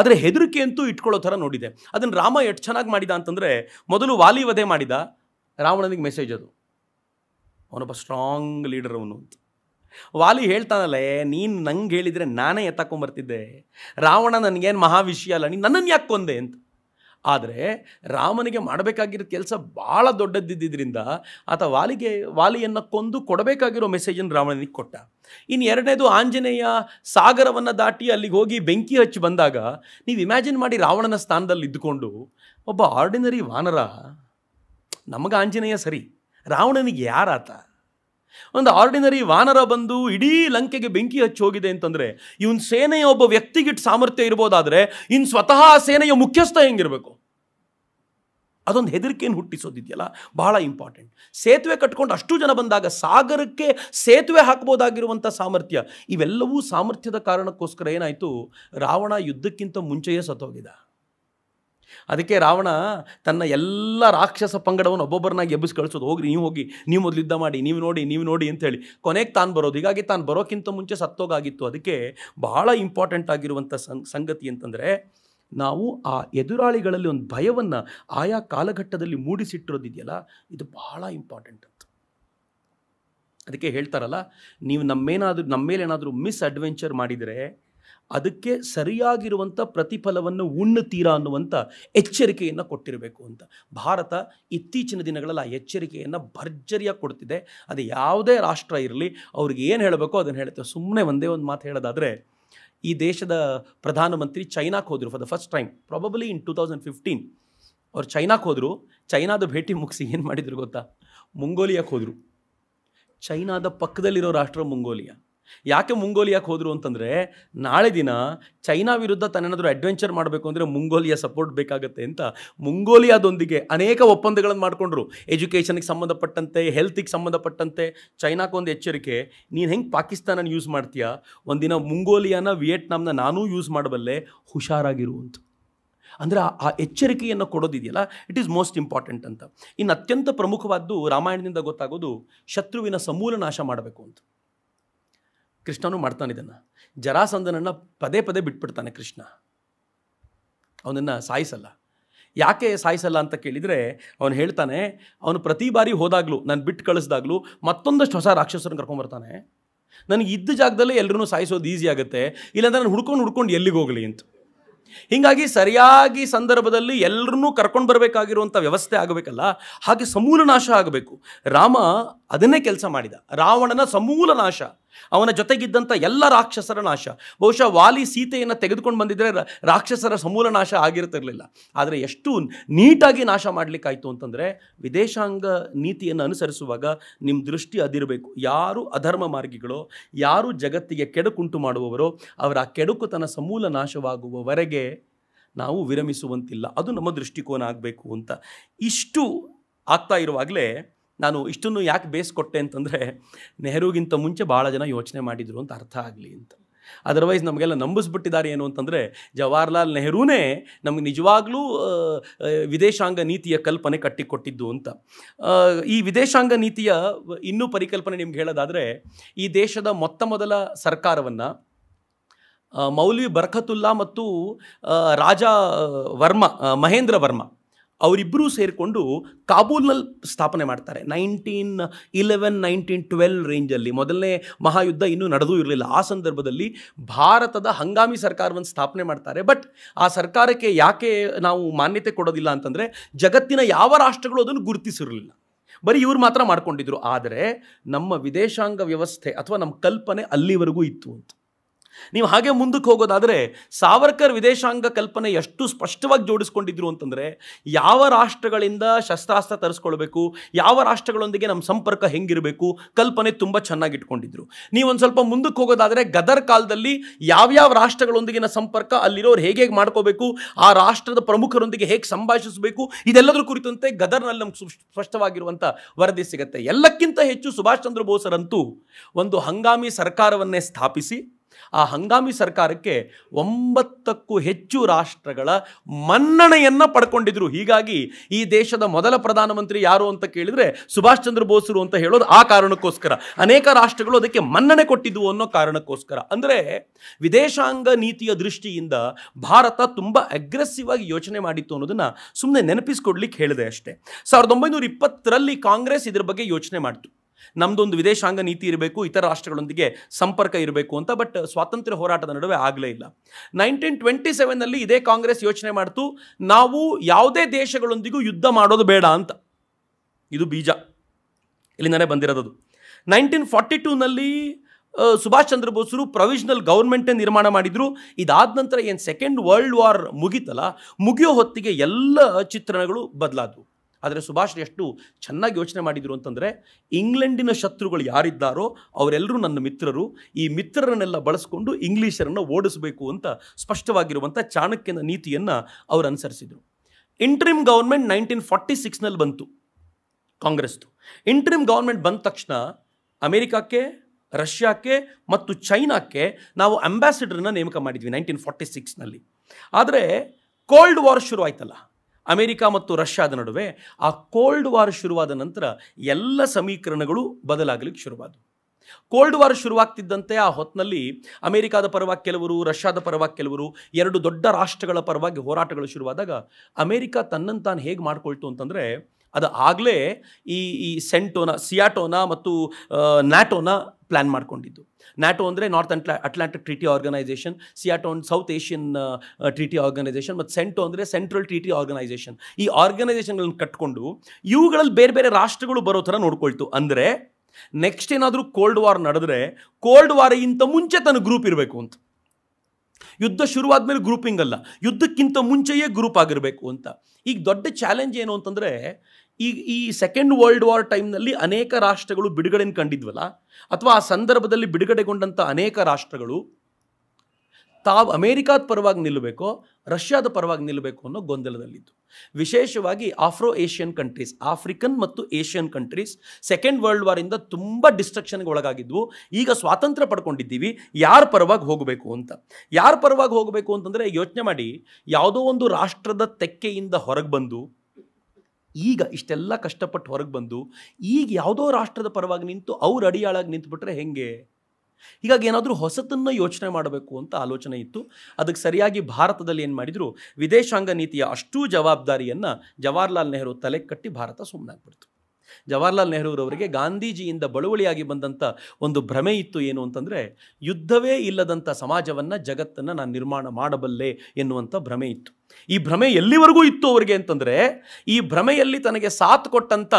ಆದರೆ ಹೆದರಿಕೆ ಅಂತೂ ಇಟ್ಕೊಳ್ಳೋ ಥರ ನೋಡಿದೆ ಅದನ್ನು ರಾಮ ಎಷ್ಟು ಚೆನ್ನಾಗಿ ಮಾಡಿದ ಅಂತಂದರೆ ಮೊದಲು ವಾಲಿ ವಧೆ ಮಾಡಿದ ರಾವಣನಿಗೆ ಮೆಸೇಜ್ ಅದು ಅವನೊಬ್ಬ ಸ್ಟ್ರಾಂಗ್ ಲೀಡರ್ ಅವನು ಅಂತ ವಾಲಿ ಹೇಳ್ತಾನಲ್ಲ ನೀನು ನಂಗೆ ಹೇಳಿದರೆ ನಾನೇ ಎತ್ತಾಕೊಂಬರ್ತಿದ್ದೆ ರಾವಣ ನನಗೇನು ಮಹಾವಿಷಯ ಅಲ್ಲ ನೀನು ನನ್ನನ್ನು ಯಾಕೆ ಕೊಂದೆ ಅಂತ ಆದರೆ ರಾಮನಿಗೆ ಮಾಡಬೇಕಾಗಿರೋ ಕೆಲಸ ಭಾಳ ದೊಡ್ಡದಿದ್ದರಿಂದ ಆತ ವಾಲಿಗೆ ವಾಲಿಯನ್ನು ಕೊಂದು ಕೊಡಬೇಕಾಗಿರೋ ಮೆಸೇಜನ್ನು ರಾವಣನಿಗೆ ಕೊಟ್ಟ ಇನ್ನು ಎರಡನೇದು ಆಂಜನೇಯ ಸಾಗರವನ್ನು ದಾಟಿ ಅಲ್ಲಿಗೆ ಹೋಗಿ ಬೆಂಕಿ ಹಚ್ಚಿ ಬಂದಾಗ ನೀವು ಇಮ್ಯಾಜಿನ್ ಮಾಡಿ ರಾವಣನ ಸ್ಥಾನದಲ್ಲಿ ಇದ್ದುಕೊಂಡು ಒಬ್ಬ ಆರ್ಡಿನರಿ ವಾನರ ನಮಗೆ ಆಂಜನೇಯ ಸರಿ ರಾವಣನಿಗೆ ಯಾರಾತ ಒಂದು ಆರ್ಡಿನರಿ ವಾನರ ಬಂದು ಇಡೀ ಲಂಕೆಗೆ ಬೆಂಕಿ ಹಚ್ಚಿ ಹೋಗಿದೆ ಅಂತಂದರೆ ಇವನ್ ಸೇನೆಯ ಒಬ್ಬ ವ್ಯಕ್ತಿಗಿಟ್ಟು ಸಾಮರ್ಥ್ಯ ಇರ್ಬೋದಾದರೆ ಇನ್ ಸ್ವತಃ ಸೇನೆಯ ಮುಖ್ಯಸ್ಥ ಹೆಂಗಿರಬೇಕು ಅದೊಂದು ಹೆದರಿಕೆಯನ್ನು ಹುಟ್ಟಿಸೋದಿದೆಯಲ್ಲ ಬಹಳ ಇಂಪಾರ್ಟೆಂಟ್ ಸೇತುವೆ ಕಟ್ಕೊಂಡು ಅಷ್ಟು ಜನ ಬಂದಾಗ ಸಾಗರಕ್ಕೆ ಸೇತುವೆ ಹಾಕ್ಬೋದಾಗಿರುವಂಥ ಸಾಮರ್ಥ್ಯ ಇವೆಲ್ಲವೂ ಸಾಮರ್ಥ್ಯದ ಕಾರಣಕ್ಕೋಸ್ಕರ ಏನಾಯಿತು ರಾವಣ ಯುದ್ಧಕ್ಕಿಂತ ಮುಂಚೆಯೇ ಸತ್ತೋಗಿದೆ ಅದಕ್ಕೆ ರಾವಣ ತನ್ನ ಎಲ್ಲ ರಾಕ್ಷಸ ಪಂಗಡವನ್ನು ಒಬ್ಬೊಬ್ಬರನ್ನಾಗಿ ಎಬ್ಬಿಸಿ ಕಳಿಸೋದು ಹೋಗ್ರಿ ನೀವು ಹೋಗಿ ನೀವು ಮೊದಲು ಯುದ್ಧ ಮಾಡಿ ನೀವು ನೋಡಿ ನೀವು ನೋಡಿ ಅಂತೇಳಿ ಕೊನೆಗೆ ತಾನು ಬರೋದು ಹೀಗಾಗಿ ತಾನು ಬರೋಕ್ಕಿಂತ ಮುಂಚೆ ಸತ್ತೋಗಾಗಿತ್ತು ಅದಕ್ಕೆ ಬಹಳ ಇಂಪಾರ್ಟೆಂಟ್ ಆಗಿರುವಂಥ ಸಂಗತಿ ಅಂತಂದರೆ ನಾವು ಆ ಎದುರಾಳಿಗಳಲ್ಲಿ ಒಂದು ಭಯವನ್ನು ಆಯಾ ಕಾಲಘಟ್ಟದಲ್ಲಿ ಮೂಡಿಸಿಟ್ಟಿರೋದಿದೆಯಲ್ಲ ಇದು ಬಹಳ ಇಂಪಾರ್ಟೆಂಟ್ ಅಂತ ಅದಕ್ಕೆ ಹೇಳ್ತಾರಲ್ಲ ನೀವು ನಮ್ಮೇನಾದರೂ ನಮ್ಮ ಮೇಲೆ ಏನಾದರೂ ಮಿಸ್ ಅಡ್ವೆಂಚರ್ ಮಾಡಿದರೆ ಅದಕ್ಕೆ ಸರಿಯಾಗಿರುವಂಥ ಪ್ರತಿಫಲವನ್ನು ಉಣ್ಣುತ್ತೀರಾ ಅನ್ನುವಂಥ ಎಚ್ಚರಿಕೆಯನ್ನು ಕೊಟ್ಟಿರಬೇಕು ಅಂತ ಭಾರತ ಇತ್ತೀಚಿನ ದಿನಗಳಲ್ಲಿ ಆ ಎಚ್ಚರಿಕೆಯನ್ನು ಭರ್ಜರಿಯಾಗಿ ಕೊಡ್ತಿದೆ ಅದು ಯಾವುದೇ ರಾಷ್ಟ್ರ ಇರಲಿ ಅವ್ರಿಗೆ ಏನು ಹೇಳಬೇಕೋ ಅದನ್ನು ಹೇಳುತ್ತೆ ಸುಮ್ಮನೆ ಒಂದೇ ಒಂದು ಮಾತು ಹೇಳೋದಾದರೆ ಈ ದೇಶದ ಪ್ರಧಾನಮಂತ್ರಿ ಚೈನಾಕ್ಕೆ ಹೋದರು for the first time probably in two thousand fifteen ಅವ್ರು ಚೈನಾಕ್ಕೆ ಹೋದರು ಚೈನಾದ ಭೇಟಿ ಮುಗಿಸಿ ಏನು ಮಾಡಿದ್ರು ಗೊತ್ತಾ ಮುಂಗೋಲಿಯಾಕ್ಕೆ ಹೋದರು ಚೈನಾದ ಪಕ್ಕದಲ್ಲಿರೋ ರಾಷ್ಟ್ರ ಮುಂಗೋಲಿಯಾ ಯಾಕೆ ಮುಂಗೋಲಿಯಾಕೆ ಹೋದರು ಅಂತಂದರೆ ನಾಳೆ ದಿನ ಚೈನಾ ವಿರುದ್ಧ ತಾನೇನಾದರೂ ಅಡ್ವೆಂಚರ್ ಮಾಡಬೇಕು ಅಂದರೆ ಮುಂಗೋಲಿಯಾ ಸಪೋರ್ಟ್ ಬೇಕಾಗುತ್ತೆ ಅಂತ ಮುಂಗೋಲಿಯಾದೊಂದಿಗೆ ಅನೇಕ ಒಪ್ಪಂದಗಳನ್ನು ಮಾಡಿಕೊಂಡ್ರು ಎಜುಕೇಷನ್ಗೆ ಸಂಬಂಧಪಟ್ಟಂತೆ ಹೆಲ್ತಿಗೆ ಸಂಬಂಧಪಟ್ಟಂತೆ ಚೈನಾಕ್ಕೊಂದು ಎಚ್ಚರಿಕೆ ನೀನು ಹೆಂಗೆ ಪಾಕಿಸ್ತಾನನ ಯೂಸ್ ಮಾಡ್ತೀಯಾ ಒಂದಿನ ಮುಂಗೋಲಿಯಾನ ವಿಯೆಟ್ನಾಮ್ನ ನಾನೂ ಯೂಸ್ ಮಾಡಬಲ್ಲೆ ಹುಷಾರಾಗಿರುವಂಥ ಅಂದರೆ ಆ ಎಚ್ಚರಿಕೆಯನ್ನು ಕೊಡೋದಿದೆಯಲ್ಲ ಇಟ್ ಈಸ್ ಮೋಸ್ಟ್ ಇಂಪಾರ್ಟೆಂಟ್ ಅಂತ ಇನ್ನು ಅತ್ಯಂತ ಪ್ರಮುಖವಾದ್ದು ರಾಮಾಯಣದಿಂದ ಗೊತ್ತಾಗೋದು ಶತ್ರುವಿನ ಸಮೂಲ ನಾಶ ಮಾಡಬೇಕು ಅಂತ ಕೃಷ್ಣನೂ ಮಾಡ್ತಾನೆ ಇದನ್ನು ಜರಾಸಂಧನನ್ನು ಪದೇ ಪದೇ ಬಿಟ್ಬಿಡ್ತಾನೆ ಕೃಷ್ಣ ಅವನನ್ನು ಸಾಯಿಸಲ್ಲ ಯಾಕೆ ಸಾಯಿಸಲ್ಲ ಅಂತ ಕೇಳಿದರೆ ಅವನು ಹೇಳ್ತಾನೆ ಅವನು ಪ್ರತಿ ಬಾರಿ ಹೋದಾಗಲೂ ನಾನು ಬಿಟ್ಟು ಕಳಿಸ್ದಾಗಲೂ ಮತ್ತೊಂದಷ್ಟು ಹೊಸ ರಾಕ್ಷಸರನ್ನು ಕರ್ಕೊಂಬರ್ತಾನೆ ನನಗೆ ಇದ್ದ ಜಾಗದಲ್ಲೇ ಎಲ್ಲರೂ ಸಾಯಿಸೋದು ಈಸಿ ಆಗುತ್ತೆ ಇಲ್ಲಾಂದ್ರೆ ನಾನು ಹುಡ್ಕೊಂಡು ಹುಡ್ಕೊಂಡು ಎಲ್ಲಿಗೆ ಹೋಗಲಿ ಅಂತ ಹೀಗಾಗಿ ಸರಿಯಾಗಿ ಸಂದರ್ಭದಲ್ಲಿ ಎಲ್ಲರನ್ನೂ ಕರ್ಕೊಂಡು ಬರಬೇಕಾಗಿರುವಂಥ ವ್ಯವಸ್ಥೆ ಆಗಬೇಕಲ್ಲ ಹಾಗೆ ಸಮೂಲ ನಾಶ ಆಗಬೇಕು ರಾಮ ಅದನ್ನೇ ಕೆಲಸ ಮಾಡಿದ ರಾವಣನ ಸಮೂಲ ನಾಶ ಅವನ ಜೊತೆಗಿದ್ದಂಥ ಎಲ್ಲ ರಾಕ್ಷಸರ ನಾಶ ಬಹುಶಃ ವಾಲಿ ಸೀತೆಯನ್ನು ತೆಗೆದುಕೊಂಡು ಬಂದಿದ್ದರೆ ರಾಕ್ಷಸರ ಸಮೂಲ ನಾಶ ಆಗಿರ್ತಿರಲಿಲ್ಲ ಆದರೆ ಎಷ್ಟು ನೀಟಾಗಿ ನಾಶ ಮಾಡಲಿಕ್ಕಾಯಿತು ಅಂತಂದರೆ ವಿದೇಶಾಂಗ ನೀತಿಯನ್ನು ಅನುಸರಿಸುವಾಗ ನಿಮ್ಮ ದೃಷ್ಟಿ ಅದಿರಬೇಕು ಯಾರು ಅಧರ್ಮ ಮಾರ್ಗಿಗಳೋ ಯಾರು ಜಗತ್ತಿಗೆ ಕೆಡುಕುಂಟು ಮಾಡುವವರೋ ಅವರ ಕೆಡುಕುತನ ಸಮೂಲ ನಾಶವಾಗುವವರೆಗೆ ನಾವು ವಿರಮಿಸುವಂತಿಲ್ಲ ಅದು ನಮ್ಮ ದೃಷ್ಟಿಕೋನ ಆಗಬೇಕು ಅಂತ ಇಷ್ಟು ಆಗ್ತಾ ಇರುವಾಗಲೇ ನಾನು ಇಷ್ಟನ್ನು ಯಾಕೆ ಬೇಸ್ಕೊಟ್ಟೆ ಅಂತಂದರೆ ನೆಹರುಗಿಂತ ಮುಂಚೆ ಭಾಳ ಜನ ಯೋಚನೆ ಮಾಡಿದರು ಅಂತ ಅರ್ಥ ಆಗಲಿ ಅಂತ ಅದರ್ವೈಸ್ ನಮಗೆಲ್ಲ ನಂಬಿಸ್ಬಿಟ್ಟಿದ್ದಾರೆ ಏನು ಅಂತಂದರೆ ಜವಾಹರ್ಲಾಲ್ ನೆಹರೂನೇ ನಮಗೆ ನಿಜವಾಗ್ಲೂ ವಿದೇಶಾಂಗ ನೀತಿಯ ಕಲ್ಪನೆ ಕಟ್ಟಿಕೊಟ್ಟಿದ್ದು ಅಂತ ಈ ವಿದೇಶಾಂಗ ನೀತಿಯ ಇನ್ನೂ ಪರಿಕಲ್ಪನೆ ನಿಮ್ಗೆ ಹೇಳೋದಾದರೆ ಈ ದೇಶದ ಮೊತ್ತ ಮೊದಲ ಸರ್ಕಾರವನ್ನು ಮೌಲ್ವಿ ಬರ್ಖತುಲ್ಲಾ ಮತ್ತು ರಾಜ ವರ್ಮ ಮಹೇಂದ್ರ ವರ್ಮ ಅವರಿಬ್ಬರೂ ಸೇರಿಕೊಂಡು ಕಾಬೂಲ್ನಲ್ಲಿ ಸ್ಥಾಪನೆ ಮಾಡ್ತಾರೆ ನೈನ್ಟೀನ್ ಇಲೆವೆನ್ ನೈನ್ಟೀನ್ ಟ್ವೆಲ್ ರೇಂಜಲ್ಲಿ ಮೊದಲನೇ ಮಹಾಯುದ್ಧ ಇನ್ನೂ ನಡೆದೂ ಇರಲಿಲ್ಲ ಆ ಸಂದರ್ಭದಲ್ಲಿ ಭಾರತದ ಹಂಗಾಮಿ ಸರ್ಕಾರವನ್ನು ಸ್ಥಾಪನೆ ಮಾಡ್ತಾರೆ ಬಟ್ ಆ ಸರ್ಕಾರಕ್ಕೆ ಯಾಕೆ ನಾವು ಮಾನ್ಯತೆ ಕೊಡೋದಿಲ್ಲ ಅಂತಂದರೆ ಜಗತ್ತಿನ ಯಾವ ರಾಷ್ಟ್ರಗಳು ಅದನ್ನು ಗುರುತಿಸಿರಲಿಲ್ಲ ಬರೀ ಇವ್ರು ಮಾತ್ರ ಮಾಡ್ಕೊಂಡಿದ್ರು ಆದರೆ ನಮ್ಮ ವಿದೇಶಾಂಗ ವ್ಯವಸ್ಥೆ ಅಥವಾ ನಮ್ಮ ಕಲ್ಪನೆ ಅಲ್ಲಿವರೆಗೂ ಇತ್ತು ಅಂತ ನೀವು ಹಾಗೆ ಮುಂದಕ್ಕೆ ಹೋಗೋದಾದರೆ ಸಾವರ್ಕರ್ ವಿದೇಶಾಂಗ ಕಲ್ಪನೆ ಎಷ್ಟು ಸ್ಪಷ್ಟವಾಗಿ ಜೋಡಿಸ್ಕೊಂಡಿದ್ರು ಅಂತಂದರೆ ಯಾವ ರಾಷ್ಟ್ರಗಳಿಂದ ಶಸ್ತ್ರಾಸ್ತ್ರ ತರಿಸ್ಕೊಳ್ಬೇಕು ಯಾವ ರಾಷ್ಟ್ರಗಳೊಂದಿಗೆ ನಮ್ಮ ಸಂಪರ್ಕ ಹೆಂಗಿರಬೇಕು ಕಲ್ಪನೆ ತುಂಬ ಚೆನ್ನಾಗಿಟ್ಕೊಂಡಿದ್ರು ನೀವು ಒಂದು ಸ್ವಲ್ಪ ಮುಂದಕ್ಕೆ ಹೋಗೋದಾದರೆ ಗದರ್ ಕಾಲದಲ್ಲಿ ಯಾವ್ಯಾವ ರಾಷ್ಟ್ರಗಳೊಂದಿಗಿನ ಸಂಪರ್ಕ ಅಲ್ಲಿರೋರು ಹೇಗೆ ಹೇಗೆ ಮಾಡ್ಕೋಬೇಕು ಆ ರಾಷ್ಟ್ರದ ಪ್ರಮುಖರೊಂದಿಗೆ ಹೇಗೆ ಸಂಭಾಷಿಸಬೇಕು ಇದೆಲ್ಲದರ ಕುರಿತಂತೆ ಗದರ್ನಲ್ಲಿ ನಮ್ಗೆ ಸ್ಪಷ್ಟವಾಗಿರುವಂಥ ವರದಿ ಸಿಗುತ್ತೆ ಎಲ್ಲಕ್ಕಿಂತ ಹೆಚ್ಚು ಸುಭಾಷ್ ಚಂದ್ರ ಬೋಸರಂತೂ ಒಂದು ಹಂಗಾಮಿ ಸರ್ಕಾರವನ್ನೇ ಸ್ಥಾಪಿಸಿ ಆ ಹಂಗಾಮಿ ಸರ್ಕಾರಕ್ಕೆ ಒಂಬತ್ತಕ್ಕೂ ಹೆಚ್ಚು ರಾಷ್ಟ್ರಗಳ ಮನ್ನಣೆಯನ್ನು ಪಡ್ಕೊಂಡಿದ್ರು ಹೀಗಾಗಿ ಈ ದೇಶದ ಮೊದಲ ಪ್ರಧಾನಮಂತ್ರಿ ಯಾರು ಅಂತ ಕೇಳಿದರೆ ಸುಭಾಷ್ ಚಂದ್ರ ಬೋಸರು ಅಂತ ಹೇಳೋದು ಆ ಕಾರಣಕ್ಕೋಸ್ಕರ ಅನೇಕ ರಾಷ್ಟ್ರಗಳು ಅದಕ್ಕೆ ಮನ್ನಣೆ ಕೊಟ್ಟಿದ್ವು ಅನ್ನೋ ಕಾರಣಕ್ಕೋಸ್ಕರ ಅಂದರೆ ವಿದೇಶಾಂಗ ನೀತಿಯ ದೃಷ್ಟಿಯಿಂದ ಭಾರತ ತುಂಬ ಅಗ್ರೆಸಿವ್ ಆಗಿ ಯೋಚನೆ ಮಾಡಿತ್ತು ಅನ್ನೋದನ್ನು ಸುಮ್ಮನೆ ನೆನಪಿಸ್ಕೊಡ್ಲಿಕ್ಕೆ ಹೇಳಿದೆ ಅಷ್ಟೇ ಸಾವಿರದ ಒಂಬೈನೂರ ಇಪ್ಪತ್ತರಲ್ಲಿ ಕಾಂಗ್ರೆಸ್ ಇದ್ರ ಬಗ್ಗೆ ಯೋಚನೆ ಮಾಡಿತು ನಮ್ಮದೊಂದು ವಿದೇಶಾಂಗ ನೀತಿ ಇರಬೇಕು ಇತರ ರಾಷ್ಟ್ರಗಳೊಂದಿಗೆ ಸಂಪರ್ಕ ಇರಬೇಕು ಅಂತ ಬಟ್ ಸ್ವಾತಂತ್ರ್ಯ ಹೋರಾಟದ ನಡುವೆ ಆಗಲೇ ಇಲ್ಲ ನೈನ್ಟೀನ್ ಟ್ವೆಂಟಿ ಸೆವೆನ್ನಲ್ಲಿ ಇದೇ ಕಾಂಗ್ರೆಸ್ ಯೋಚನೆ ಮಾಡ್ತು ನಾವು ಯಾವುದೇ ದೇಶಗಳೊಂದಿಗೂ ಯುದ್ಧ ಮಾಡೋದು ಬೇಡ ಅಂತ ಇದು ಬೀಜ ಇಲ್ಲಿಂದನೇ ಬಂದಿರೋದು ನೈನ್ಟೀನ್ ಫಾರ್ಟಿ ಟೂನಲ್ಲಿ ಸುಭಾಷ್ ಚಂದ್ರ ಬೋಸರು ಪ್ರೊವಿಷನಲ್ ಗೌರ್ಮೆಂಟೇ ನಿರ್ಮಾಣ ಮಾಡಿದರು ಇದಾದ ನಂತರ ಏನು ಸೆಕೆಂಡ್ ವರ್ಲ್ಡ್ ವಾರ್ ಮುಗೀತಲ್ಲ ಮುಗಿಯೋ ಹೊತ್ತಿಗೆ ಎಲ್ಲ ಚಿತ್ರಣಗಳು ಬದಲಾದವು ಆದರೆ ಸುಭಾಷ್ ಎಷ್ಟು ಚೆನ್ನಾಗಿ ಯೋಚನೆ ಮಾಡಿದರು ಅಂತಂದರೆ ಇಂಗ್ಲೆಂಡಿನ ಶತ್ರುಗಳು ಯಾರಿದ್ದಾರೋ ಅವರೆಲ್ಲರೂ ನನ್ನ ಮಿತ್ರರು ಈ ಮಿತ್ರರನ್ನೆಲ್ಲ ಬಳಸ್ಕೊಂಡು ಇಂಗ್ಲೀಷರನ್ನು ಓಡಿಸಬೇಕು ಅಂತ ಸ್ಪಷ್ಟವಾಗಿರುವಂಥ ಚಾಣಕ್ಯನ ನೀತಿಯನ್ನು ಅವರು ಅನುಸರಿಸಿದರು ಇಂಟ್ರಿಮ್ ಗೌರ್ಮೆಂಟ್ ನೈನ್ಟೀನ್ ಫಾರ್ಟಿ ಸಿಕ್ಸ್ನಲ್ಲಿ ಬಂತು ಕಾಂಗ್ರೆಸ್ದು ಇಂಟ್ರಿಮ್ ಗೌರ್ಮೆಂಟ್ ಬಂದ ತಕ್ಷಣ ಅಮೇರಿಕಾಕ್ಕೆ ರಷ್ಯಾಕ್ಕೆ ಮತ್ತು ಚೈನಾಕ್ಕೆ ನಾವು ಅಂಬಾಸಿಡರ್ನ ನೇಮಕ ಮಾಡಿದ್ವಿ ನೈನ್ಟೀನ್ ಫಾರ್ಟಿ ಸಿಕ್ಸ್ನಲ್ಲಿ ಆದರೆ ಕೋಲ್ಡ್ ವಾರ್ ಶುರು ಆಯ್ತಲ್ಲ ಅಮೆರಿಕ ಮತ್ತು ರಷ್ಯಾದ ನಡುವೆ ಆ ಕೋಲ್ಡ್ ವಾರ್ ಶುರುವಾದ ನಂತರ ಎಲ್ಲ ಸಮೀಕರಣಗಳು ಬದಲಾಗಲಿಕ್ಕೆ ಶುರುವಾದವು ಕೋಲ್ಡ್ ವಾರ್ ಶುರುವಾಗ್ತಿದ್ದಂತೆ ಆ ಹೊತ್ತಿನಲ್ಲಿ ಅಮೆರಿಕಾದ ಪರವಾಗಿ ಕೆಲವರು ರಷ್ಯಾದ ಪರವಾಗಿ ಕೆಲವರು ಎರಡು ದೊಡ್ಡ ರಾಷ್ಟ್ರಗಳ ಪರವಾಗಿ ಹೋರಾಟಗಳು ಶುರುವಾದಾಗ ಅಮೆರಿಕ ತನ್ನನ್ನು ತಾನು ಹೇಗೆ ಮಾಡಿಕೊಳ್ತು ಅಂತಂದರೆ ಅದು ಆಗಲೇ ಈ ಈ ಸೆಂಟೋನ ಸಿಯಾಟೋನ ಮತ್ತು ನ್ಯಾಟೋನ ಪ್ಲ್ಯಾನ್ ಮಾಡ್ಕೊಂಡಿದ್ದು ನ್ಯಾಟೋ ಅಂದರೆ ನಾರ್ತ್ ಅಂಟ್ಲಾ Atlantic Treaty Organisation SEATO and South Asian Treaty Organisation ಮತ್ತು ಸೆಂಟೋ ಅಂದರೆ ಸೆಂಟ್ರಲ್ ಟ್ರೀಟಿ ಆರ್ಗನೈಸೇಷನ್ ಈ ಆರ್ಗನೈಸೇಷನ್ಗಳನ್ನು ಕಟ್ಕೊಂಡು ಇವುಗಳಲ್ಲಿ ಬೇರೆ ಬೇರೆ ರಾಷ್ಟ್ರಗಳು ಬರೋ ಥರ ನೋಡ್ಕೊಳ್ತು ಅಂದರೆ ನೆಕ್ಸ್ಟ್ ಏನಾದರೂ ಕೋಲ್ಡ್ ವಾರ್ ನಡೆದ್ರೆ ಕೋಲ್ಡ್ ಇಂತ ಮುಂಚೆ ತನ್ನ ಗ್ರೂಪ್ ಇರಬೇಕು ಅಂತ ಯುದ್ಧ ಶುರುವಾದ ಮೇಲೆ ಗ್ರೂಪಿಂಗ್ ಅಲ್ಲ ಯುದ್ಧಕ್ಕಿಂತ ಮುಂಚೆಯೇ ಗ್ರೂಪ್ ಆಗಿರಬೇಕು ಅಂತ ಈಗ ದೊಡ್ಡ ಚಾಲೆಂಜ್ ಏನು ಅಂತಂದರೆ ಈ ಈ ಸೆಕೆಂಡ್ ವರ್ಲ್ಡ್ ವಾರ್ ಟೈಮ್ನಲ್ಲಿ ಅನೇಕ ರಾಷ್ಟ್ರಗಳು ಬಿಡುಗಡೆಯನ್ನು ಕಂಡಿದ್ವಲ್ಲ ಅಥವಾ ಆ ಸಂದರ್ಭದಲ್ಲಿ ಬಿಡುಗಡೆಗೊಂಡಂಥ ಅನೇಕ ರಾಷ್ಟ್ರಗಳು ತಾವು ಅಮೇರಿಕಾದ ಪರವಾಗಿ ನಿಲ್ಲಬೇಕೋ ರಷ್ಯಾದ ಪರವಾಗಿ ನಿಲ್ಲಬೇಕು ಅನ್ನೋ ಗೊಂದಲದಲ್ಲಿದ್ದು ವಿಶೇಷವಾಗಿ ಆಫ್ರೋ ಏಷ್ಯನ್ ಕಂಟ್ರೀಸ್ ಆಫ್ರಿಕನ್ ಮತ್ತು ಏಷ್ಯನ್ ಕಂಟ್ರೀಸ್ ಸೆಕೆಂಡ್ ವರ್ಲ್ಡ್ ವಾರಿಂದ ತುಂಬ ಡಿಸ್ಟ್ರಕ್ಷನ್ಗೆ ಒಳಗಾಗಿದ್ವು ಈಗ ಸ್ವಾತಂತ್ರ್ಯ ಪಡ್ಕೊಂಡಿದ್ದೀವಿ ಯಾರ ಪರವಾಗಿ ಹೋಗಬೇಕು ಅಂತ ಯಾರ ಪರವಾಗಿ ಹೋಗಬೇಕು ಅಂತಂದರೆ ಯೋಚನೆ ಮಾಡಿ ಯಾವುದೋ ಒಂದು ರಾಷ್ಟ್ರದ ತೆಕ್ಕೆಯಿಂದ ಹೊರಗೆ ಬಂದು ಈಗ ಇಷ್ಟೆಲ್ಲ ಕಷ್ಟಪಟ್ಟು ಹೊರಗೆ ಬಂದು ಈಗ ಯಾವುದೋ ರಾಷ್ಟ್ರದ ಪರವಾಗಿ ನಿಂತು ಅವ್ರು ಅಡಿಯಾಳಾಗಿ ನಿಂತುಬಿಟ್ರೆ ಹೆಂಗೆ ಹೀಗಾಗಿ ಏನಾದರೂ ಹೊಸತನ್ನು ಯೋಚನೆ ಮಾಡಬೇಕು ಅಂತ ಆಲೋಚನೆ ಇತ್ತು ಅದಕ್ಕೆ ಸರಿಯಾಗಿ ಭಾರತದಲ್ಲಿ ಏನು ಮಾಡಿದರು ವಿದೇಶಾಂಗ ನೀತಿಯ ಅಷ್ಟೂ ಜವಾಬ್ದಾರಿಯನ್ನು ಜವಾಹರ್ಲಾಲ್ ನೆಹರು ತಲೆ ಕಟ್ಟಿ ಭಾರತ ಸುಮ್ಮನಾಗ್ಬಿಡ್ತು ಜವಾಹರ್ಲಾಲ್ ನೆಹರೂರವರಿಗೆ ಗಾಂಧೀಜಿಯಿಂದ ಬಳುವಳಿಯಾಗಿ ಬಂದಂಥ ಒಂದು ಭ್ರಮೆ ಇತ್ತು ಏನು ಅಂತಂದರೆ ಯುದ್ಧವೇ ಇಲ್ಲದಂಥ ಸಮಾಜವನ್ನು ಜಗತ್ತನ್ನು ನಾನು ನಿರ್ಮಾಣ ಮಾಡಬಲ್ಲೆ ಎನ್ನುವಂಥ ಭ್ರಮೆ ಇತ್ತು ಈ ಭ್ರಮೆ ಎಲ್ಲಿವರೆಗೂ ಇತ್ತು ಅವರಿಗೆ ಅಂತಂದರೆ ಈ ಭ್ರಮೆಯಲ್ಲಿ ತನಗೆ ಸಾಥ್ ಕೊಟ್ಟಂಥ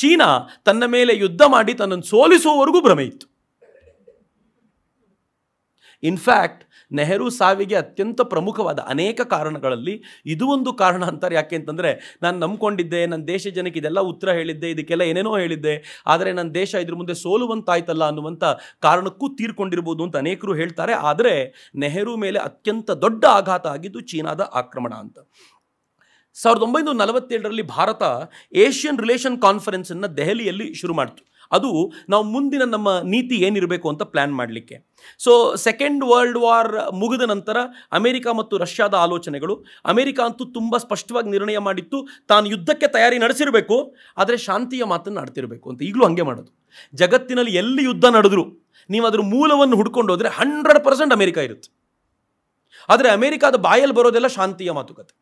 ಚೀನಾ ತನ್ನ ಮೇಲೆ ಯುದ್ಧ ಮಾಡಿ ತನ್ನನ್ನು ಸೋಲಿಸುವವರೆಗೂ ಭ್ರಮೆ ಇತ್ತು ಇನ್ಫ್ಯಾಕ್ಟ್ ನೆಹರು ಸಾವಿಗೆ ಅತ್ಯಂತ ಪ್ರಮುಖವಾದ ಅನೇಕ ಕಾರಣಗಳಲ್ಲಿ ಇದು ಒಂದು ಕಾರಣ ಅಂತಾರೆ ಯಾಕೆ ಅಂತಂದರೆ ನಾನು ನಂಬ್ಕೊಂಡಿದ್ದೆ ನನ್ನ ದೇಶ ಜನಕ್ಕೆ ಇದೆಲ್ಲ ಉತ್ತರ ಹೇಳಿದ್ದೆ ಇದಕ್ಕೆಲ್ಲ ಏನೇನೋ ಹೇಳಿದ್ದೆ ಆದರೆ ನನ್ನ ದೇಶ ಇದ್ರ ಮುಂದೆ ಸೋಲುವಂತಾಯ್ತಲ್ಲ ಅನ್ನುವಂಥ ಕಾರಣಕ್ಕೂ ತೀರ್ಕೊಂಡಿರ್ಬೋದು ಅಂತ ಅನೇಕರು ಹೇಳ್ತಾರೆ ಆದರೆ ನೆಹರು ಮೇಲೆ ಅತ್ಯಂತ ದೊಡ್ಡ ಆಘಾತ ಆಗಿದ್ದು ಚೀನಾದ ಆಕ್ರಮಣ ಅಂತ ಸಾವಿರದ ಒಂಬೈನೂರ ನಲವತ್ತೇಳರಲ್ಲಿ ಭಾರತ ಏಷ್ಯನ್ ರಿಲೇಷನ್ ಕಾನ್ಫರೆನ್ಸನ್ನು ದೆಹಲಿಯಲ್ಲಿ ಶುರು ಮಾಡಿತು ಅದು ನಾವು ಮುಂದಿನ ನಮ್ಮ ನೀತಿ ಏನಿರಬೇಕು ಅಂತ ಪ್ಲ್ಯಾನ್ ಮಾಡಲಿಕ್ಕೆ ಸೊ ಸೆಕೆಂಡ್ ವರ್ಲ್ಡ್ ವಾರ್ ಮುಗಿದ ನಂತರ ಅಮೆರಿಕ ಮತ್ತು ರಷ್ಯಾದ ಆಲೋಚನೆಗಳು ಅಮೆರಿಕ ಅಂತೂ ತುಂಬ ಸ್ಪಷ್ಟವಾಗಿ ನಿರ್ಣಯ ಮಾಡಿತ್ತು ತಾನು ಯುದ್ಧಕ್ಕೆ ತಯಾರಿ ನಡೆಸಿರಬೇಕು ಆದರೆ ಶಾಂತಿಯ ಮಾತನ್ನು ಆಡ್ತಿರಬೇಕು ಅಂತ ಈಗಲೂ ಹಾಗೆ ಮಾಡೋದು ಜಗತ್ತಿನಲ್ಲಿ ಎಲ್ಲಿ ಯುದ್ಧ ನಡೆದರೂ ನೀವು ಅದರ ಮೂಲವನ್ನು ಹುಡ್ಕೊಂಡು ಹೋದರೆ ಹಂಡ್ರೆಡ್ ಪರ್ಸೆಂಟ್ ಅಮೆರಿಕ ಇರುತ್ತೆ ಆದರೆ ಅಮೆರಿಕಾದ ಬಾಯಲ್ಲಿ ಬರೋದೆಲ್ಲ ಶಾಂತಿಯ ಮಾತುಕತೆ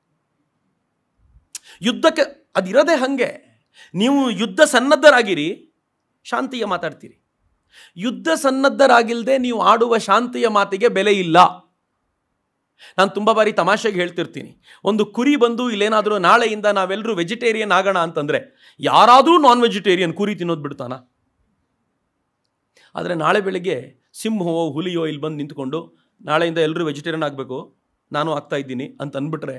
ಯುದ್ಧಕ್ಕೆ ಅದಿರದೆ ಹಾಗೆ ನೀವು ಯುದ್ಧ ಸನ್ನದ್ಧರಾಗಿರಿ ಶಾಂತಿಯ ಮಾತಾಡ್ತೀರಿ ಯುದ್ಧ ಸನ್ನದ್ಧರಾಗಿಲ್ಲದೆ ನೀವು ಆಡುವ ಶಾಂತಿಯ ಮಾತಿಗೆ ಬೆಲೆ ಇಲ್ಲ ನಾನು ತುಂಬ ಬಾರಿ ತಮಾಷೆಗೆ ಹೇಳ್ತಿರ್ತೀನಿ ಒಂದು ಕುರಿ ಬಂದು ಇಲ್ಲೇನಾದರೂ ನಾಳೆಯಿಂದ ನಾವೆಲ್ಲರೂ ವೆಜಿಟೇರಿಯನ್ ಆಗೋಣ ಅಂತಂದರೆ ಯಾರಾದರೂ ನಾನ್ ವೆಜಿಟೇರಿಯನ್ ಕುರಿ ತಿನ್ನೋದು ಬಿಡ್ತಾನ ಆದರೆ ನಾಳೆ ಬೆಳಿಗ್ಗೆ ಸಿಂಹವೋ ಹುಲಿಯೋ ಇಲ್ಲಿ ಬಂದು ನಿಂತ್ಕೊಂಡು ನಾಳೆಯಿಂದ ಎಲ್ಲರೂ ವೆಜಿಟೇರಿಯನ್ ಆಗಬೇಕು ನಾನು ಆಗ್ತಾ ಇದ್ದೀನಿ ಅಂತ ಅಂದ್ಬಿಟ್ರೆ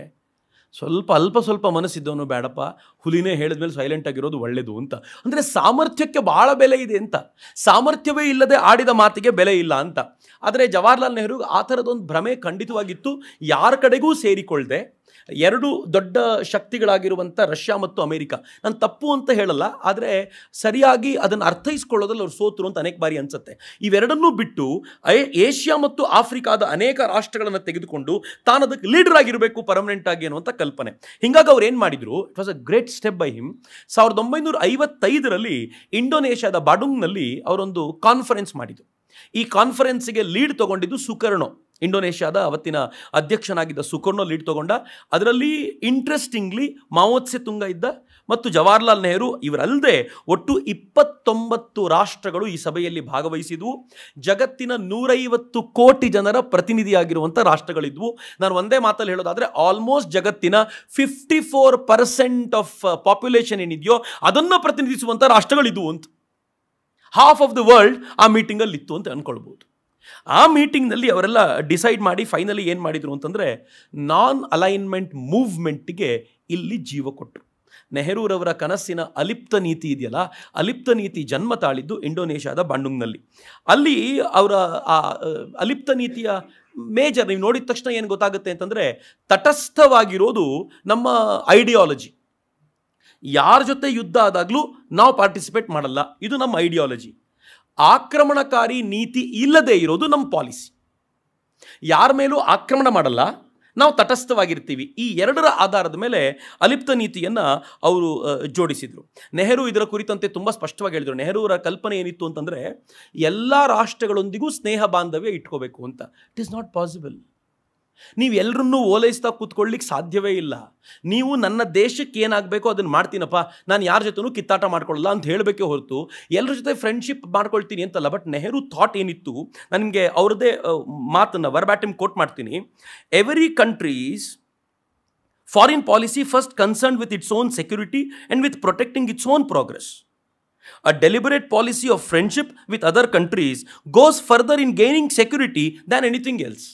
ಸ್ವಲ್ಪ ಅಲ್ಪ ಸ್ವಲ್ಪ ಮನಸ್ಸಿದ್ದವನು ಬೇಡಪ್ಪ ಹುಲಿನೇ ಹೇಳಿದ್ಮೇಲೆ ಸೈಲೆಂಟ್ ಆಗಿರೋದು ಒಳ್ಳೆಯದು ಅಂತ ಅಂದರೆ ಸಾಮರ್ಥ್ಯಕ್ಕೆ ಭಾಳ ಬೆಲೆ ಇದೆ ಅಂತ ಸಾಮರ್ಥ್ಯವೇ ಇಲ್ಲದೆ ಆಡಿದ ಮಾತಿಗೆ ಬೆಲೆ ಇಲ್ಲ ಅಂತ ಆದರೆ ಜವಾಹರ್ಲಾಲ್ ನೆಹರು ಆ ಥರದೊಂದು ಭ್ರಮೆ ಖಂಡಿತವಾಗಿತ್ತು ಯಾರ ಕಡೆಗೂ ಸೇರಿಕೊಳ್ಳದೆ ಎರಡು ದೊಡ್ಡ ಶಕ್ತಿಗಳಾಗಿರುವಂಥ ರಷ್ಯಾ ಮತ್ತು ಅಮೇರಿಕಾ ನಾನು ತಪ್ಪು ಅಂತ ಹೇಳಲ್ಲ ಆದರೆ ಸರಿಯಾಗಿ ಅದನ್ನು ಅರ್ಥೈಸ್ಕೊಳ್ಳೋದ್ರಲ್ಲಿ ಅವ್ರು ಸೋತರು ಅಂತ ಅನೇಕ ಬಾರಿ ಅನಿಸುತ್ತೆ ಇವೆರಡನ್ನೂ ಬಿಟ್ಟು ಏಷ್ಯಾ ಮತ್ತು ಆಫ್ರಿಕಾದ ಅನೇಕ ರಾಷ್ಟ್ರಗಳನ್ನು ತೆಗೆದುಕೊಂಡು ತಾನು ಅದಕ್ಕೆ ಲೀಡರ್ ಆಗಿರಬೇಕು ಪರ್ಮನೆಂಟ್ ಆಗಿ ಅನ್ನುವಂಥ ಕಲ್ಪನೆ ಹಿಂಗಾಗಿ ಅವ್ರು ಏನು ಮಾಡಿದರು it was a great step by him ಸಾವಿರದ ಒಂಬೈನೂರ ಐವತ್ತೈದರಲ್ಲಿ ಇಂಡೋನೇಷ್ಯಾದ ಬಾಡುಂಗ್ನಲ್ಲಿ ಅವರೊಂದು ಕಾನ್ಫರೆನ್ಸ್ ಮಾಡಿದರು ಈ ಕಾನ್ಫರೆನ್ಸಿಗೆ ಲೀಡ್ ತಗೊಂಡಿದ್ದು ಸುಕರ್ಣೋ ಇಂಡೋನೇಷ್ಯಾದ ಅವತ್ತಿನ ಅಧ್ಯಕ್ಷನಾಗಿದ್ದ ಸುಕರ್ಣೋ ಲೀಡ್ ತಗೊಂಡ ಅದರಲ್ಲಿ ಇಂಟ್ರೆಸ್ಟಿಂಗ್ಲಿ ಮಾವೋತ್ಸೆ ತುಂಗ ಇದ್ದ ಮತ್ತು ಜವಾಹರ್ಲಾಲ್ ನೆಹರು ಇವರಲ್ಲದೆ ಒಟ್ಟು ಇಪ್ಪತ್ತೊಂಬತ್ತು ರಾಷ್ಟ್ರಗಳು ಈ ಸಭೆಯಲ್ಲಿ ಭಾಗವಹಿಸಿದ್ವು ಜಗತ್ತಿನ ನೂರೈವತ್ತು ಕೋಟಿ ಜನರ ಪ್ರತಿನಿಧಿಯಾಗಿರುವಂಥ ರಾಷ್ಟ್ರಗಳಿದ್ವು ನಾನು ಒಂದೇ ಮಾತಲ್ಲಿ ಹೇಳೋದಾದರೆ ಆಲ್ಮೋಸ್ಟ್ ಜಗತ್ತಿನ fifty four percent of population uh, ಏನಿದೆಯೋ ಅದನ್ನು ಪ್ರತಿನಿಧಿಸುವಂಥ ರಾಷ್ಟ್ರಗಳಿದ್ವು ಅಂತ ಹಾಫ್ ಆಫ್ ದ ವರ್ಲ್ಡ್ ಆ ಮೀಟಿಂಗಲ್ಲಿತ್ತು ಅಂತ ಅಂದ್ಕೊಳ್ಬೋದು ಆ ಮೀಟಿಂಗ್ನಲ್ಲಿ ಅವರೆಲ್ಲ ಡಿಸೈಡ್ ಮಾಡಿ ಫೈನಲಿ ಏನು ಮಾಡಿದರು ಅಂತಂದರೆ ನಾನ್ ಅಲೈನ್ಮೆಂಟ್ ಮೂವ್ಮೆಂಟ್ಗೆ ಇಲ್ಲಿ ಜೀವ ಕೊಟ್ಟರು ನೆಹರೂರವರ ಕನಸಿನ ಅಲಿಪ್ತ ನೀತಿ ಇದೆಯಲ್ಲ ಅಲಿಪ್ತ ನೀತಿ ಜನ್ಮ ತಾಳಿದ್ದು ಇಂಡೋನೇಷ್ಯಾದ ಬಾಂಡುಂಗ್ನಲ್ಲಿ ಅಲ್ಲಿ ಅವರ ಆ ಅಲಿಪ್ತ ನೀತಿಯ ಮೇಜರ್ ನೀವು ನೋಡಿದ ತಕ್ಷಣ ಏನು ಗೊತ್ತಾಗುತ್ತೆ ಅಂತಂದರೆ ತಟಸ್ಥವಾಗಿರೋದು ನಮ್ಮ ಐಡಿಯಾಲಜಿ ಯಾರ ಜೊತೆ ಯುದ್ಧ ಆದಾಗಲೂ ನಾವು ಪಾರ್ಟಿಸಿಪೇಟ್ ಮಾಡಲ್ಲ ಇದು ನಮ್ಮ ಐಡಿಯಾಲಜಿ ಆಕ್ರಮಣಕಾರಿ ನೀತಿ ಇಲ್ಲದೆ ಇರೋದು ನಮ್ಮ ಪಾಲಿಸಿ ಯಾರ ಮೇಲೂ ಆಕ್ರಮಣ ಮಾಡಲ್ಲ ನಾವು ತಟಸ್ಥವಾಗಿರ್ತೀವಿ ಈ ಎರಡರ ಆಧಾರದ ಮೇಲೆ ಅಲಿಪ್ತ ನೀತಿಯನ್ನು ಅವರು ಜೋಡಿಸಿದರು ನೆಹರು ಇದರ ಕುರಿತಂತೆ ತುಂಬ ಸ್ಪಷ್ಟವಾಗಿ ಹೇಳಿದರು ನೆಹರೂರ ಕಲ್ಪನೆ ಏನಿತ್ತು ಅಂತಂದರೆ ಎಲ್ಲ ರಾಷ್ಟ್ರಗಳೊಂದಿಗೂ ಸ್ನೇಹ ಬಾಂಧವ್ಯ ಇಟ್ಕೋಬೇಕು ಅಂತ ಇಟ್ ಈಸ್ ನಾಟ್ ಪಾಸಿಬಲ್ ನೀವು ಓಲೈಸ್ತಾ ಕೂತ್ಕೊಳ್ಳಿಕ್ಕೆ ಸಾಧ್ಯವೇ ಇಲ್ಲ ನೀವು ನನ್ನ ದೇಶಕ್ಕೆ ಏನಾಗಬೇಕು ಅದನ್ನು ಮಾಡ್ತೀನಪ್ಪ ನಾನು ಯಾರ ಜೊತೆನೂ ಕಿತ್ತಾಟ ಮಾಡ್ಕೊಳ್ಳಲ್ಲ ಅಂತ ಹೇಳಬೇಕೇ ಹೊರತು ಎಲ್ಲರ ಜೊತೆ ಫ್ರೆಂಡ್ಶಿಪ್ ಮಾಡ್ಕೊಳ್ತೀನಿ ಅಂತಲ್ಲ ಬಟ್ ನೆಹರು ಥಾಟ್ ಏನಿತ್ತು ನನಗೆ ನಿಮಗೆ ಅವ್ರದ್ದೇ ಮಾತನ್ನು ವರ್ಬ್ಯಾಟಿಮ್ ಕೋಟ್ ಮಾಡ್ತೀನಿ every country's foreign policy first concern with its own security and with protecting its own progress a deliberate policy of friendship with other countries goes further in gaining security than anything else.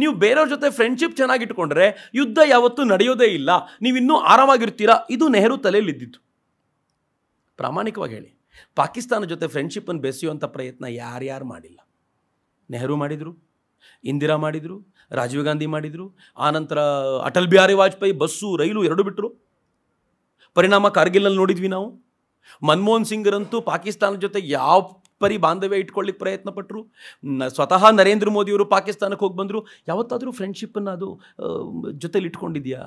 ನೀವು ಬೇರೆಯವ್ರ ಜೊತೆ friendship ಚೆನ್ನಾಗಿಟ್ಕೊಂಡ್ರೆ ಯುದ್ಧ ಯಾವತ್ತೂ ನಡೆಯೋದೇ ಇಲ್ಲ ನೀವಿನ್ನೂ ಆರಾಮಾಗಿರ್ತೀರಾ ಇದು ನೆಹರು ತಲೆಯಲ್ಲಿದ್ದಿದ್ದು ಪ್ರಾಮಾಣಿಕವಾಗಿ ಹೇಳಿ ಪಾಕಿಸ್ತಾನ ಜೊತೆ ಫ್ರೆಂಡ್ಶಿಪ್ಪನ್ನು ಬೆಸೆಯುವಂಥ ಪ್ರಯತ್ನ ಯಾರ್ಯಾರು ಮಾಡಿಲ್ಲ ನೆಹರು ಮಾಡಿದರು ಇಂದಿರಾ ಮಾಡಿದರು ರಾಜೀವ್ ಗಾಂಧಿ ಮಾಡಿದರು ಆನಂತರ ಅಟಲ್ ಬಿಹಾರಿ ವಾಜಪೇಯಿ ಬಸ್ಸು ರೈಲು ಎರಡು ಬಿಟ್ಟರು ಪರಿಣಾಮ ಕಾರ್ಗಿಲ್ನಲ್ಲಿ ನೋಡಿದ್ವಿ ನಾವು ಮನಮೋಹನ್ ಸಿಂಗ್ರಂತೂ ಪಾಕಿಸ್ತಾನ ಜೊತೆ ಯಾವ ಪರಿ ಬಾಂಧವ್ಯ ಇಟ್ಕೊಳ್ಳಿಕ್ಕೆ ಪ್ರಯತ್ನ ಪಟ್ಟರು ಸ್ವತಃ ನರೇಂದ್ರ ಮೋದಿಯವರು ಪಾಕಿಸ್ತಾನಕ್ಕೆ ಹೋಗಿ ಬಂದರು ಯಾವತ್ತಾದರೂ ಫ್ರೆಂಡ್ಶಿಪ್ಪನ್ನು ಅದು ಜೊತೇಲಿ ಇಟ್ಕೊಂಡಿದೆಯಾ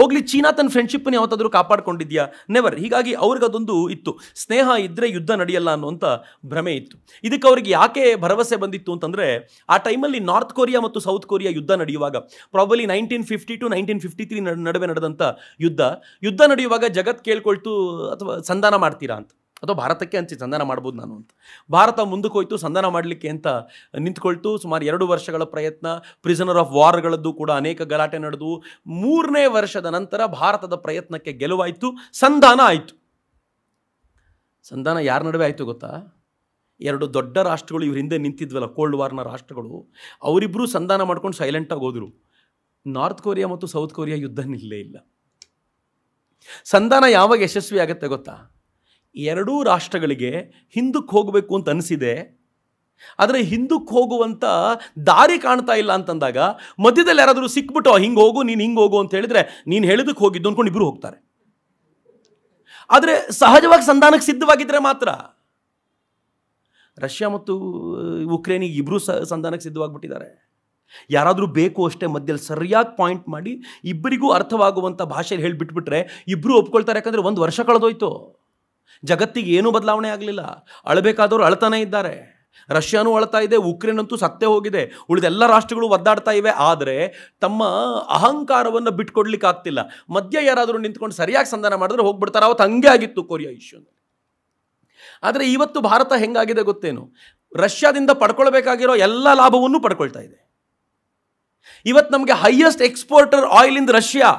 ಹೋಗ್ಲಿ ಚೀನಾ ತನ್ನ ಫ್ರೆಂಡ್ಶಿಪ್ಪನ್ನು ಯಾವತ್ತಾದರೂ ಕಾಪಾಡ್ಕೊಂಡಿದ್ಯಾ ನೆವರ್ ಹೀಗಾಗಿ ಅವ್ರಿಗೆ ಅದೊಂದು ಇತ್ತು ಸ್ನೇಹ ಇದ್ದರೆ ಯುದ್ಧ ನಡೆಯಲ್ಲ ಅನ್ನುವಂಥ ಭ್ರಮೆ ಇತ್ತು ಇದಕ್ಕೆ ಅವ್ರಿಗೆ ಯಾಕೆ ಭರವಸೆ ಬಂದಿತ್ತು ಅಂತಂದರೆ ಆ ಟೈಮಲ್ಲಿ ನಾರ್ತ್ ಕೊರಿಯಾ ಮತ್ತು ಸೌತ್ ಕೊರಿಯಾ ಯುದ್ಧ ನಡೆಯುವಾಗ probably nineteen fifty to nineteen fifty three ನಡುವೆ ನಡೆದಂಥ ಯುದ್ಧ ಯುದ್ಧ ನಡೆಯುವಾಗ ಜಗತ್ ಕೇಳ್ಕೊಳ್ತು ಅಥವಾ ಸಂಧಾನ ಮಾಡ್ತೀರಾ ಅಂತ ಅಥವಾ ಭಾರತಕ್ಕೆ ಹಂಚಿ ಸಂಧಾನ ಮಾಡ್ಬೋದು ನಾನು ಅಂತ ಭಾರತ ಮುಂದಕ್ಕೆ ಹೋಯ್ತು ಸಂಧಾನ ಮಾಡಲಿಕ್ಕೆ ಅಂತ ನಿಂತ್ಕೊಳ್ತು ಸುಮಾರು ಎರಡು ವರ್ಷಗಳ ಪ್ರಯತ್ನ ಪ್ರಿಸನರ್ ಆಫ್ ವಾರ್ಗಳದ್ದು ಕೂಡ ಅನೇಕ ಗಲಾಟೆ ನಡೆದು ಮೂರನೇ ವರ್ಷದ ನಂತರ ಭಾರತದ ಪ್ರಯತ್ನಕ್ಕೆ ಗೆಲುವಾಯಿತು ಸಂಧಾನ ಆಯಿತು ಸಂಧಾನ ಯಾರ ನಡುವೆ ಆಯಿತು ಗೊತ್ತಾ ಎರಡು ದೊಡ್ಡ ರಾಷ್ಟ್ರಗಳು ಇವ್ರ ಹಿಂದೆ ನಿಂತಿದ್ವಲ್ಲ ಕೋಲ್ಡ್ ವಾರ್ನ ರಾಷ್ಟ್ರಗಳು ಅವರಿಬ್ಬರೂ ಸಂಧಾನ ಮಾಡ್ಕೊಂಡು ಸೈಲೆಂಟಾಗಿ ಹೋದರು ನಾರ್ತ್ ಕೊರಿಯಾ ಮತ್ತು ಸೌತ್ ಕೊರಿಯಾ ಯುದ್ಧ ನಿಲ್ಲೇ ಇಲ್ಲ ಸಂಧಾನ ಯಾವಾಗ ಯಶಸ್ವಿ ಆಗುತ್ತೆ ಗೊತ್ತಾ ಎರಡೂ ರಾಷ್ಟ್ರಗಳಿಗೆ ಹಿಂದಕ್ಕೆ ಹೋಗಬೇಕು ಅಂತ ಅನಿಸಿದೆ ಆದರೆ ಹಿಂದಕ್ಕೆ ಹೋಗುವಂಥ ದಾರಿ ಕಾಣ್ತಾ ಇಲ್ಲ ಅಂತಂದಾಗ ಮಧ್ಯದಲ್ಲಿ ಯಾರಾದರೂ ಸಿಕ್ಬಿಟ್ಟು ಹಿಂಗೆ ಹೋಗು ನೀನು ಹಿಂಗೆ ಹೋಗು ಅಂತ ಹೇಳಿದ್ರೆ ನೀನು ಹೇಳಿದಕ್ಕೆ ಹೋಗಿದ್ದು ಅಂದ್ಕೊಂಡು ಇಬ್ಬರು ಹೋಗ್ತಾರೆ ಆದರೆ ಸಹಜವಾಗಿ ಸಂಧಾನಕ್ಕೆ ಸಿದ್ಧವಾಗಿದ್ದರೆ ಮಾತ್ರ ರಷ್ಯಾ ಮತ್ತು ಉಕ್ರೇನಿಗೆ ಇಬ್ಬರು ಸ ಸಂಧಾನಕ್ಕೆ ಸಿದ್ಧವಾಗಿಬಿಟ್ಟಿದ್ದಾರೆ ಯಾರಾದರೂ ಬೇಕು ಅಷ್ಟೇ ಮಧ್ಯದಲ್ಲಿ ಸರಿಯಾಗಿ ಪಾಯಿಂಟ್ ಮಾಡಿ ಇಬ್ಬರಿಗೂ ಅರ್ಥವಾಗುವಂಥ ಭಾಷೆಯಲ್ಲಿ ಹೇಳಿಬಿಟ್ಬಿಟ್ರೆ ಇಬ್ಬರು ಒಪ್ಕೊಳ್ತಾರೆ ಯಾಕಂದರೆ ಒಂದು ವರ್ಷ ಕಳೆದೋಯ್ತು ಜಗತ್ತಿಗೆ ಏನೂ ಬದಲಾವಣೆ ಆಗಲಿಲ್ಲ ಅಳಬೇಕಾದವರು ಅಳ್ತಾನೆ ಇದ್ದಾರೆ ರಷ್ಯಾನೂ ಅಳ್ತಾ ಇದೆ ಉಕ್ರೇನ್ ಅಂತೂ ಸತ್ತೇ ಹೋಗಿದೆ ಉಳಿದೆಲ್ಲ ರಾಷ್ಟ್ರಗಳು ಒದ್ದಾಡ್ತಾ ಇವೆ ಆದರೆ ತಮ್ಮ ಅಹಂಕಾರವನ್ನು ಬಿಟ್ಕೊಡ್ಲಿಕ್ಕೆ ಆಗ್ತಿಲ್ಲ ಮಧ್ಯ ಯಾರಾದರೂ ನಿಂತ್ಕೊಂಡು ಸರಿಯಾಗಿ ಸಂಧಾನ ಮಾಡಿದ್ರೆ ಹೋಗ್ಬಿಡ್ತಾರೆ ಅವತ್ತು ಹಂಗೆ ಆಗಿತ್ತು ಕೊರಿಯಾ ಇಶ್ಯೂ ಆದರೆ ಇವತ್ತು ಭಾರತ ಹೆಂಗಾಗಿದೆ ಗೊತ್ತೇನು ರಷ್ಯಾದಿಂದ ಪಡ್ಕೊಳ್ಬೇಕಾಗಿರೋ ಎಲ್ಲ ಲಾಭವನ್ನು ಪಡ್ಕೊಳ್ತಾ ಇದೆ ಇವತ್ತು ನಮಗೆ highest exporter oil in Russia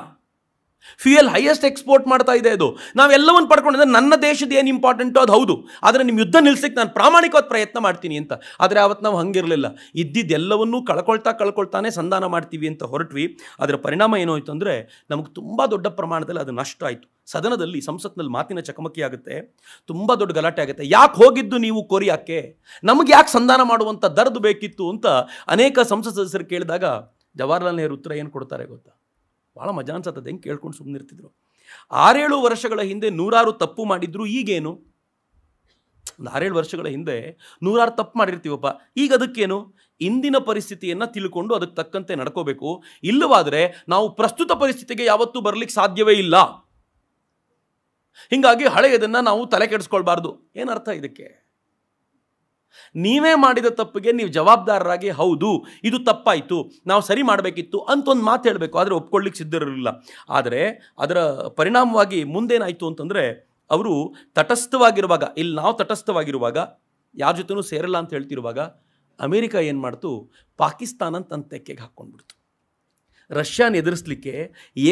fuel highest export ಮಾಡ್ತಾ ಇದೆ ಅದು ನಾವೆಲ್ಲವನ್ನು ಪಡ್ಕೊಂಡ್ರೆ ನನ್ನ ದೇಶದ ಏನು ಇಂಪಾರ್ಟೆಂಟು ಅದು ಹೌದು ಆದರೆ ನಿಮ್ಮ ಯುದ್ಧ ನಿಲ್ಸಕ್ಕೆ ನಾನು ಪ್ರಾಮಾಣಿಕವಾದ ಪ್ರಯತ್ನ ಮಾಡ್ತೀನಿ ಅಂತ ಆದರೆ ಅವತ್ತು ನಾವು ಹಂಗಿರಲಿಲ್ಲ ಇದ್ದಿದ್ದೆಲ್ಲವನ್ನೂ ಕಳ್ಕೊಳ್ತಾ ಕಳ್ಕೊಳ್ತಾನೆ ಸಂಧಾನ ಮಾಡ್ತೀವಿ ಅಂತ ಹೊರಟ್ವಿ ಅದರ ಪರಿಣಾಮ ಏನೋಯ್ತು ಅಂದರೆ ನಮಗೆ ತುಂಬ ದೊಡ್ಡ ಪ್ರಮಾಣದಲ್ಲಿ ಅದು ನಷ್ಟ ಆಯಿತು ಸದನದಲ್ಲಿ ಸಂಸತ್ನಲ್ಲಿ ಮಾತಿನ ಚಕಮಕಿ ಆಗುತ್ತೆ ತುಂಬ ದೊಡ್ಡ ಗಲಾಟೆ ಆಗುತ್ತೆ ಯಾಕೆ ಹೋಗಿದ್ದು ನೀವು ಕೊರಿಯಾಕ್ಕೆ ನಮಗೆ ಯಾಕೆ ಸಂಧಾನ ಮಾಡುವಂಥ ದರ್ದು ಬೇಕಿತ್ತು ಅಂತ ಅನೇಕ ಸಂಸತ್ ಸದಸ್ಯರು ಕೇಳಿದಾಗ ಜವಾಹರ್ಲಾಲ್ ನೆಹರು ಉತ್ತರ ಏನು ಕೊಡ್ತಾರೆ ಗೊತ್ತಾ ಭಾಳ ಮಜಾ ಅನ್ಸತ್ತದೆ ಹೆಂಗೆ ಕೇಳ್ಕೊಂಡು ಸುಮ್ಮನಿರ್ತಿದ್ರು ಆರೇಳು ವರ್ಷಗಳ ಹಿಂದೆ ನೂರಾರು ತಪ್ಪು ಮಾಡಿದ್ರು ಈಗೇನು ಒಂದು ಆರೇಳು ವರ್ಷಗಳ ಹಿಂದೆ ನೂರಾರು ತಪ್ಪು ಮಾಡಿರ್ತೀವಪ್ಪ ಈಗ ಅದಕ್ಕೇನು ಇಂದಿನ ಪರಿಸ್ಥಿತಿಯನ್ನು ತಿಳ್ಕೊಂಡು ಅದಕ್ಕೆ ತಕ್ಕಂತೆ ನಡ್ಕೋಬೇಕು ಇಲ್ಲವಾದರೆ ನಾವು ಪ್ರಸ್ತುತ ಪರಿಸ್ಥಿತಿಗೆ ಯಾವತ್ತೂ ಬರಲಿಕ್ಕೆ ಸಾಧ್ಯವೇ ಇಲ್ಲ ಹೀಗಾಗಿ ಹಳೆಯದನ್ನು ನಾವು ತಲೆ ಕೆಡಿಸ್ಕೊಳ್ಬಾರ್ದು ಏನರ್ಥ ಇದಕ್ಕೆ ನೀವೇ ಮಾಡಿದ ತಪ್ಪಿಗೆ ನೀವು ಜವಾಬ್ದಾರರಾಗಿ ಹೌದು ಇದು ತಪ್ಪಾಯಿತು ನಾವು ಸರಿ ಮಾಡಬೇಕಿತ್ತು ಅಂತ ಒಂದು ಮಾತು ಹೇಳಬೇಕು ಆದರೆ ಒಪ್ಕೊಳ್ಳಿಕ್ಕೆ ಸಿದ್ಧರಿರಲಿಲ್ಲ ಆದರೆ ಅದರ ಪರಿಣಾಮವಾಗಿ ಮುಂದೇನಾಯಿತು ಅಂತಂದರೆ ಅವರು ತಟಸ್ಥವಾಗಿರುವಾಗ ಇಲ್ಲಿ ನಾವು ತಟಸ್ಥವಾಗಿರುವಾಗ ಯಾರ ಜೊತೆನೂ ಸೇರಲ್ಲ ಅಂತ ಹೇಳ್ತಿರುವಾಗ ಅಮೇರಿಕಾ ಏನು ಮಾಡ್ತು ಪಾಕಿಸ್ತಾನ ತನ್ನ ತೆಕ್ಕೆಗೆ ಹಾಕ್ಕೊಂಡ್ಬಿಡ್ತು ರಷ್ಯಾನ ಎದುರಿಸಲಿಕ್ಕೆ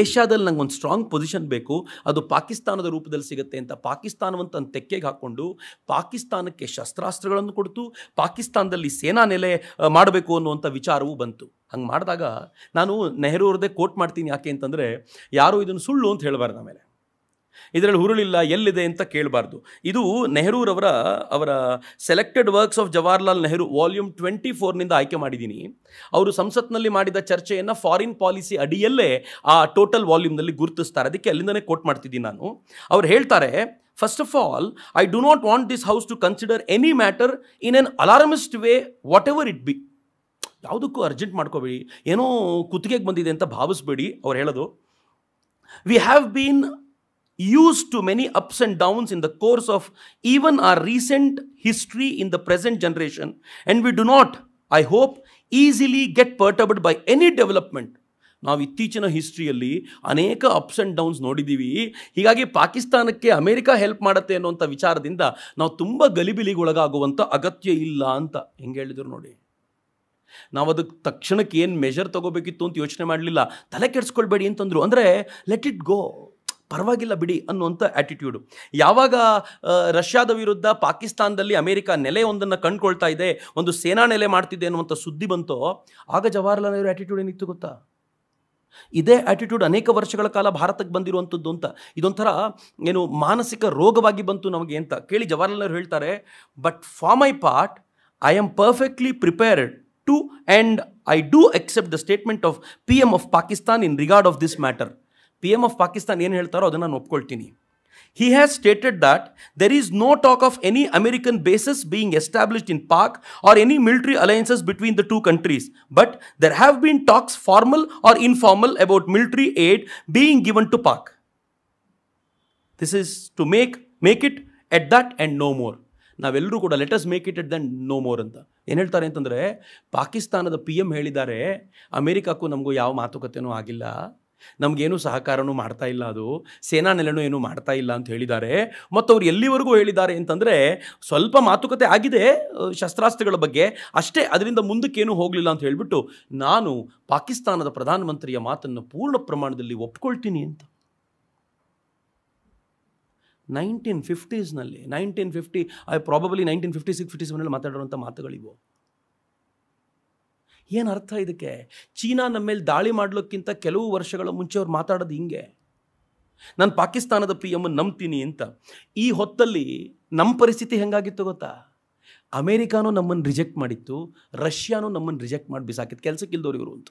ಏಷ್ಯಾದಲ್ಲಿ ನಂಗೆ ಒಂದು ಸ್ಟ್ರಾಂಗ್ ಪೊಸಿಷನ್ ಬೇಕು ಅದು ಪಾಕಿಸ್ತಾನದ ರೂಪದಲ್ಲಿ ಸಿಗುತ್ತೆ ಅಂತ ಪಾಕಿಸ್ತಾನವಂತ ತೆಕ್ಕೆಗೆ ಹಾಕ್ಕೊಂಡು ಪಾಕಿಸ್ತಾನಕ್ಕೆ ಶಸ್ತ್ರಾಸ್ತ್ರಗಳನ್ನು ಕೊಡ್ತು ಪಾಕಿಸ್ತಾನದಲ್ಲಿ ಸೇನಾ ನೆಲೆ ಮಾಡಬೇಕು ಅನ್ನುವಂಥ ವಿಚಾರವೂ ಬಂತು ಹಂಗೆ ಮಾಡಿದಾಗ ನಾನು ನೆಹರು ಅವ್ರದ್ದೇ ಕೋಟ್ ಮಾಡ್ತೀನಿ ಯಾಕೆ ಅಂತಂದರೆ ಯಾರೂ ಇದನ್ನು ಸುಳ್ಳು ಅಂತ ಹೇಳಬಾರ್ದು ಆಮೇಲೆ ಇದರಲ್ಲಿ ಹುರುಳಿಲ್ಲ ಎಲ್ಲಿದೆ ಅಂತ ಕೇಳಬಾರ್ದು ಇದು ನೆಹರೂರವರ ಅವರ selected works of Jawaharlal Nehru volume twenty ಫೋರ್ನಿಂದ ಆಯ್ಕೆ ಮಾಡಿದ್ದೀನಿ ಅವರು ಸಂಸತ್ನಲ್ಲಿ ಮಾಡಿದ ಚರ್ಚೆಯನ್ನು ಫಾರಿನ್ ಪಾಲಿಸಿ ಅಡಿಯಲ್ಲೇ ಆ ಟೋಟಲ್ ವಾಲ್ಯೂಮ್ನಲ್ಲಿ ಗುರುತಿಸ್ತಾರೆ ಅದಕ್ಕೆ ಅಲ್ಲಿಂದನೇ ಕೋಟ್ ಮಾಡ್ತಿದ್ದೀನಿ ನಾನು ಅವ್ರು ಹೇಳ್ತಾರೆ first of all I do not want this house to consider any matter in an alarmist way whatever it be ಯಾವುದಕ್ಕೂ ಅರ್ಜೆಂಟ್ ಮಾಡ್ಕೋಬೇಡಿ ಏನೋ ಕುತ್ತಿಗೆಗೆ ಬಂದಿದೆ ಅಂತ ಭಾವಿಸ್ಬೇಡಿ ಅವ್ರು ಹೇಳೋದು we have been used to many ups and downs in the course of even our recent history in the present generation, and we do not, I hope, easily get perturbed by any development ನಾವು ಇತ್ತೀಚಿನ ಹಿಸ್ಟ್ರಿಯಲ್ಲಿ ಅನೇಕ ups and downs ನೋಡಿದ್ದೀವಿ ಹೀಗಾಗಿ ಪಾಕಿಸ್ತಾನಕ್ಕೆ America help ಮಾಡುತ್ತೆ ಅನ್ನೋಂಥ ವಿಚಾರದಿಂದ ನಾವು ತುಂಬ ಗಲಿಬಿಲಿಗೊಳಗಾಗುವಂಥ ಅಗತ್ಯ ಇಲ್ಲ ಅಂತ ಹೆಂಗೆ ಹೇಳಿದ್ರು ನೋಡಿ ನಾವು ಅದಕ್ಕೆ ತಕ್ಷಣಕ್ಕೆ ಏನು ಮೆಷರ್ ತೊಗೋಬೇಕಿತ್ತು ಅಂತ ಯೋಚನೆ ಮಾಡಲಿಲ್ಲ ತಲೆ ಕೆಡಿಸ್ಕೊಳ್ಬೇಡಿ ಅಂತಂದರು ಅಂದರೆ ಲೆಟ್ ಇಟ್ ಗೋ ಪರವಾಗಿಲ್ಲ ಬಿಡಿ ಅನ್ನುವಂಥ ಆ್ಯಟಿಟ್ಯೂಡು ಯಾವಾಗ ರಷ್ಯಾದ ವಿರುದ್ಧ ಪಾಕಿಸ್ತಾನದಲ್ಲಿ ಅಮೆರಿಕ ಒಂದನ್ನು ಕಂಡುಕೊಳ್ತಾ ಇದೆ ಒಂದು ಸೇನಾ ನೆಲೆ ಮಾಡ್ತಿದೆ ಅನ್ನುವಂಥ ಸುದ್ದಿ ಬಂತೋ ಆಗ ಜವಾಹರ್ಲಾಲ್ ನೆಹರು ಆ್ಯಟಿಟ್ಯೂಡ್ ಏನಿತ್ತು ಗೊತ್ತಾ ಇದೇ ಆ್ಯಟಿಟ್ಯೂಡ್ ಅನೇಕ ವರ್ಷಗಳ ಕಾಲ ಭಾರತಕ್ಕೆ ಬಂದಿರುವಂಥದ್ದು ಅಂತ ಇದೊಂಥರ ಏನು ಮಾನಸಿಕ ರೋಗವಾಗಿ ಬಂತು ನಮಗೆ ಅಂತ ಕೇಳಿ ಜವಾಹರ್ಲಾಲ್ ನೆಹರು ಹೇಳ್ತಾರೆ but for my part I am perfectly prepared to and I do accept the statement of P M of Pakistan in regard of this matter P M of Pakistan ಏನು ಹೇಳ್ತಾರೋ ಅದನ್ನು ಒಪ್ಕೊಳ್ತೀನಿ he has stated that there is no talk of any American bases being established in Pak or any military alliances between the two countries but there have been talks formal or informal about military aid being given to Pak this is to make make it at that and no more ನಾವೆಲ್ಲರೂ ಕೂಡ let us make it at then no more ಅಂತ ಏನು ಹೇಳ್ತಾರೆ ಅಂತಂದರೆ ಪಾಕಿಸ್ತಾನದ P M ಹೇಳಿದ್ದಾರೆ ಅಮೆರಿಕಕ್ಕೂ ನಮಗೂ ಯಾವ ಮಾತುಕತೆನೂ ಆಗಿಲ್ಲ ನಮಗೇನು ಸಹಕಾರನೂ ಮಾಡ್ತಾ ಇಲ್ಲ ಅದು ಸೇನಾ ನೆಲೆನೂ ಏನು ಮಾಡ್ತಾ ಇಲ್ಲ ಅಂತ ಹೇಳಿದ್ದಾರೆ ಮತ್ತು ಅವ್ರು ಎಲ್ಲಿವರೆಗೂ ಹೇಳಿದ್ದಾರೆ ಅಂತಂದರೆ ಸ್ವಲ್ಪ ಮಾತುಕತೆ ಆಗಿದೆ ಶಸ್ತ್ರಾಸ್ತ್ರಗಳ ಬಗ್ಗೆ ಅಷ್ಟೇ ಅದರಿಂದ ಮುಂದಕ್ಕೇನು ಹೋಗಲಿಲ್ಲ ಅಂತ ಹೇಳಿಬಿಟ್ಟು ನಾನು ಪಾಕಿಸ್ತಾನದ ಪ್ರಧಾನಮಂತ್ರಿಯ ಮಾತನ್ನು ಪೂರ್ಣ ಪ್ರಮಾಣದಲ್ಲಿ ಒಪ್ಕೊಳ್ತೀನಿ ಅಂತ ನೈನ್ಟೀನ್ ಫಿಫ್ಟೀಸ್ನಲ್ಲಿ nineteen fifty I probably nineteen fifty six fifty ಸೆವೆನಲ್ಲಿ ಮಾತಾಡುವಂಥ ಮಾತುಗಳಿವು ಏನು ಅರ್ಥ ಇದಕ್ಕೆ ಚೀನಾ ನಮ್ಮ ಮೇಲೆ ದಾಳಿ ಮಾಡಲಿಕ್ಕಿಂತ ಕೆಲವು ವರ್ಷಗಳ ಮುಂಚೆ ಅವ್ರು ಮಾತಾಡೋದು ಹಿಂಗೆ ನಾನು ಪಾಕಿಸ್ತಾನದ ಪಿ ಎಮ್ ನಂಬ್ತೀನಿ ಅಂತ ಈ ಹೊತ್ತಲ್ಲಿ ನಮ್ಮ ಪರಿಸ್ಥಿತಿ ಹೆಂಗಾಗಿತ್ತು ಗೊತ್ತಾ ಅಮೇರಿಕಾನೂ ನಮ್ಮನ್ನು ರಿಜೆಕ್ಟ್ ಮಾಡಿತ್ತು ರಷ್ಯಾನೂ ನಮ್ಮನ್ನು ರಿಜೆಕ್ಟ್ ಮಾಡಿ ಬಿಸಾಕಿತ್ತು ಕೆಲಸಕ್ಕಿಲ್ದವ್ರು ಇವರು ಅಂತ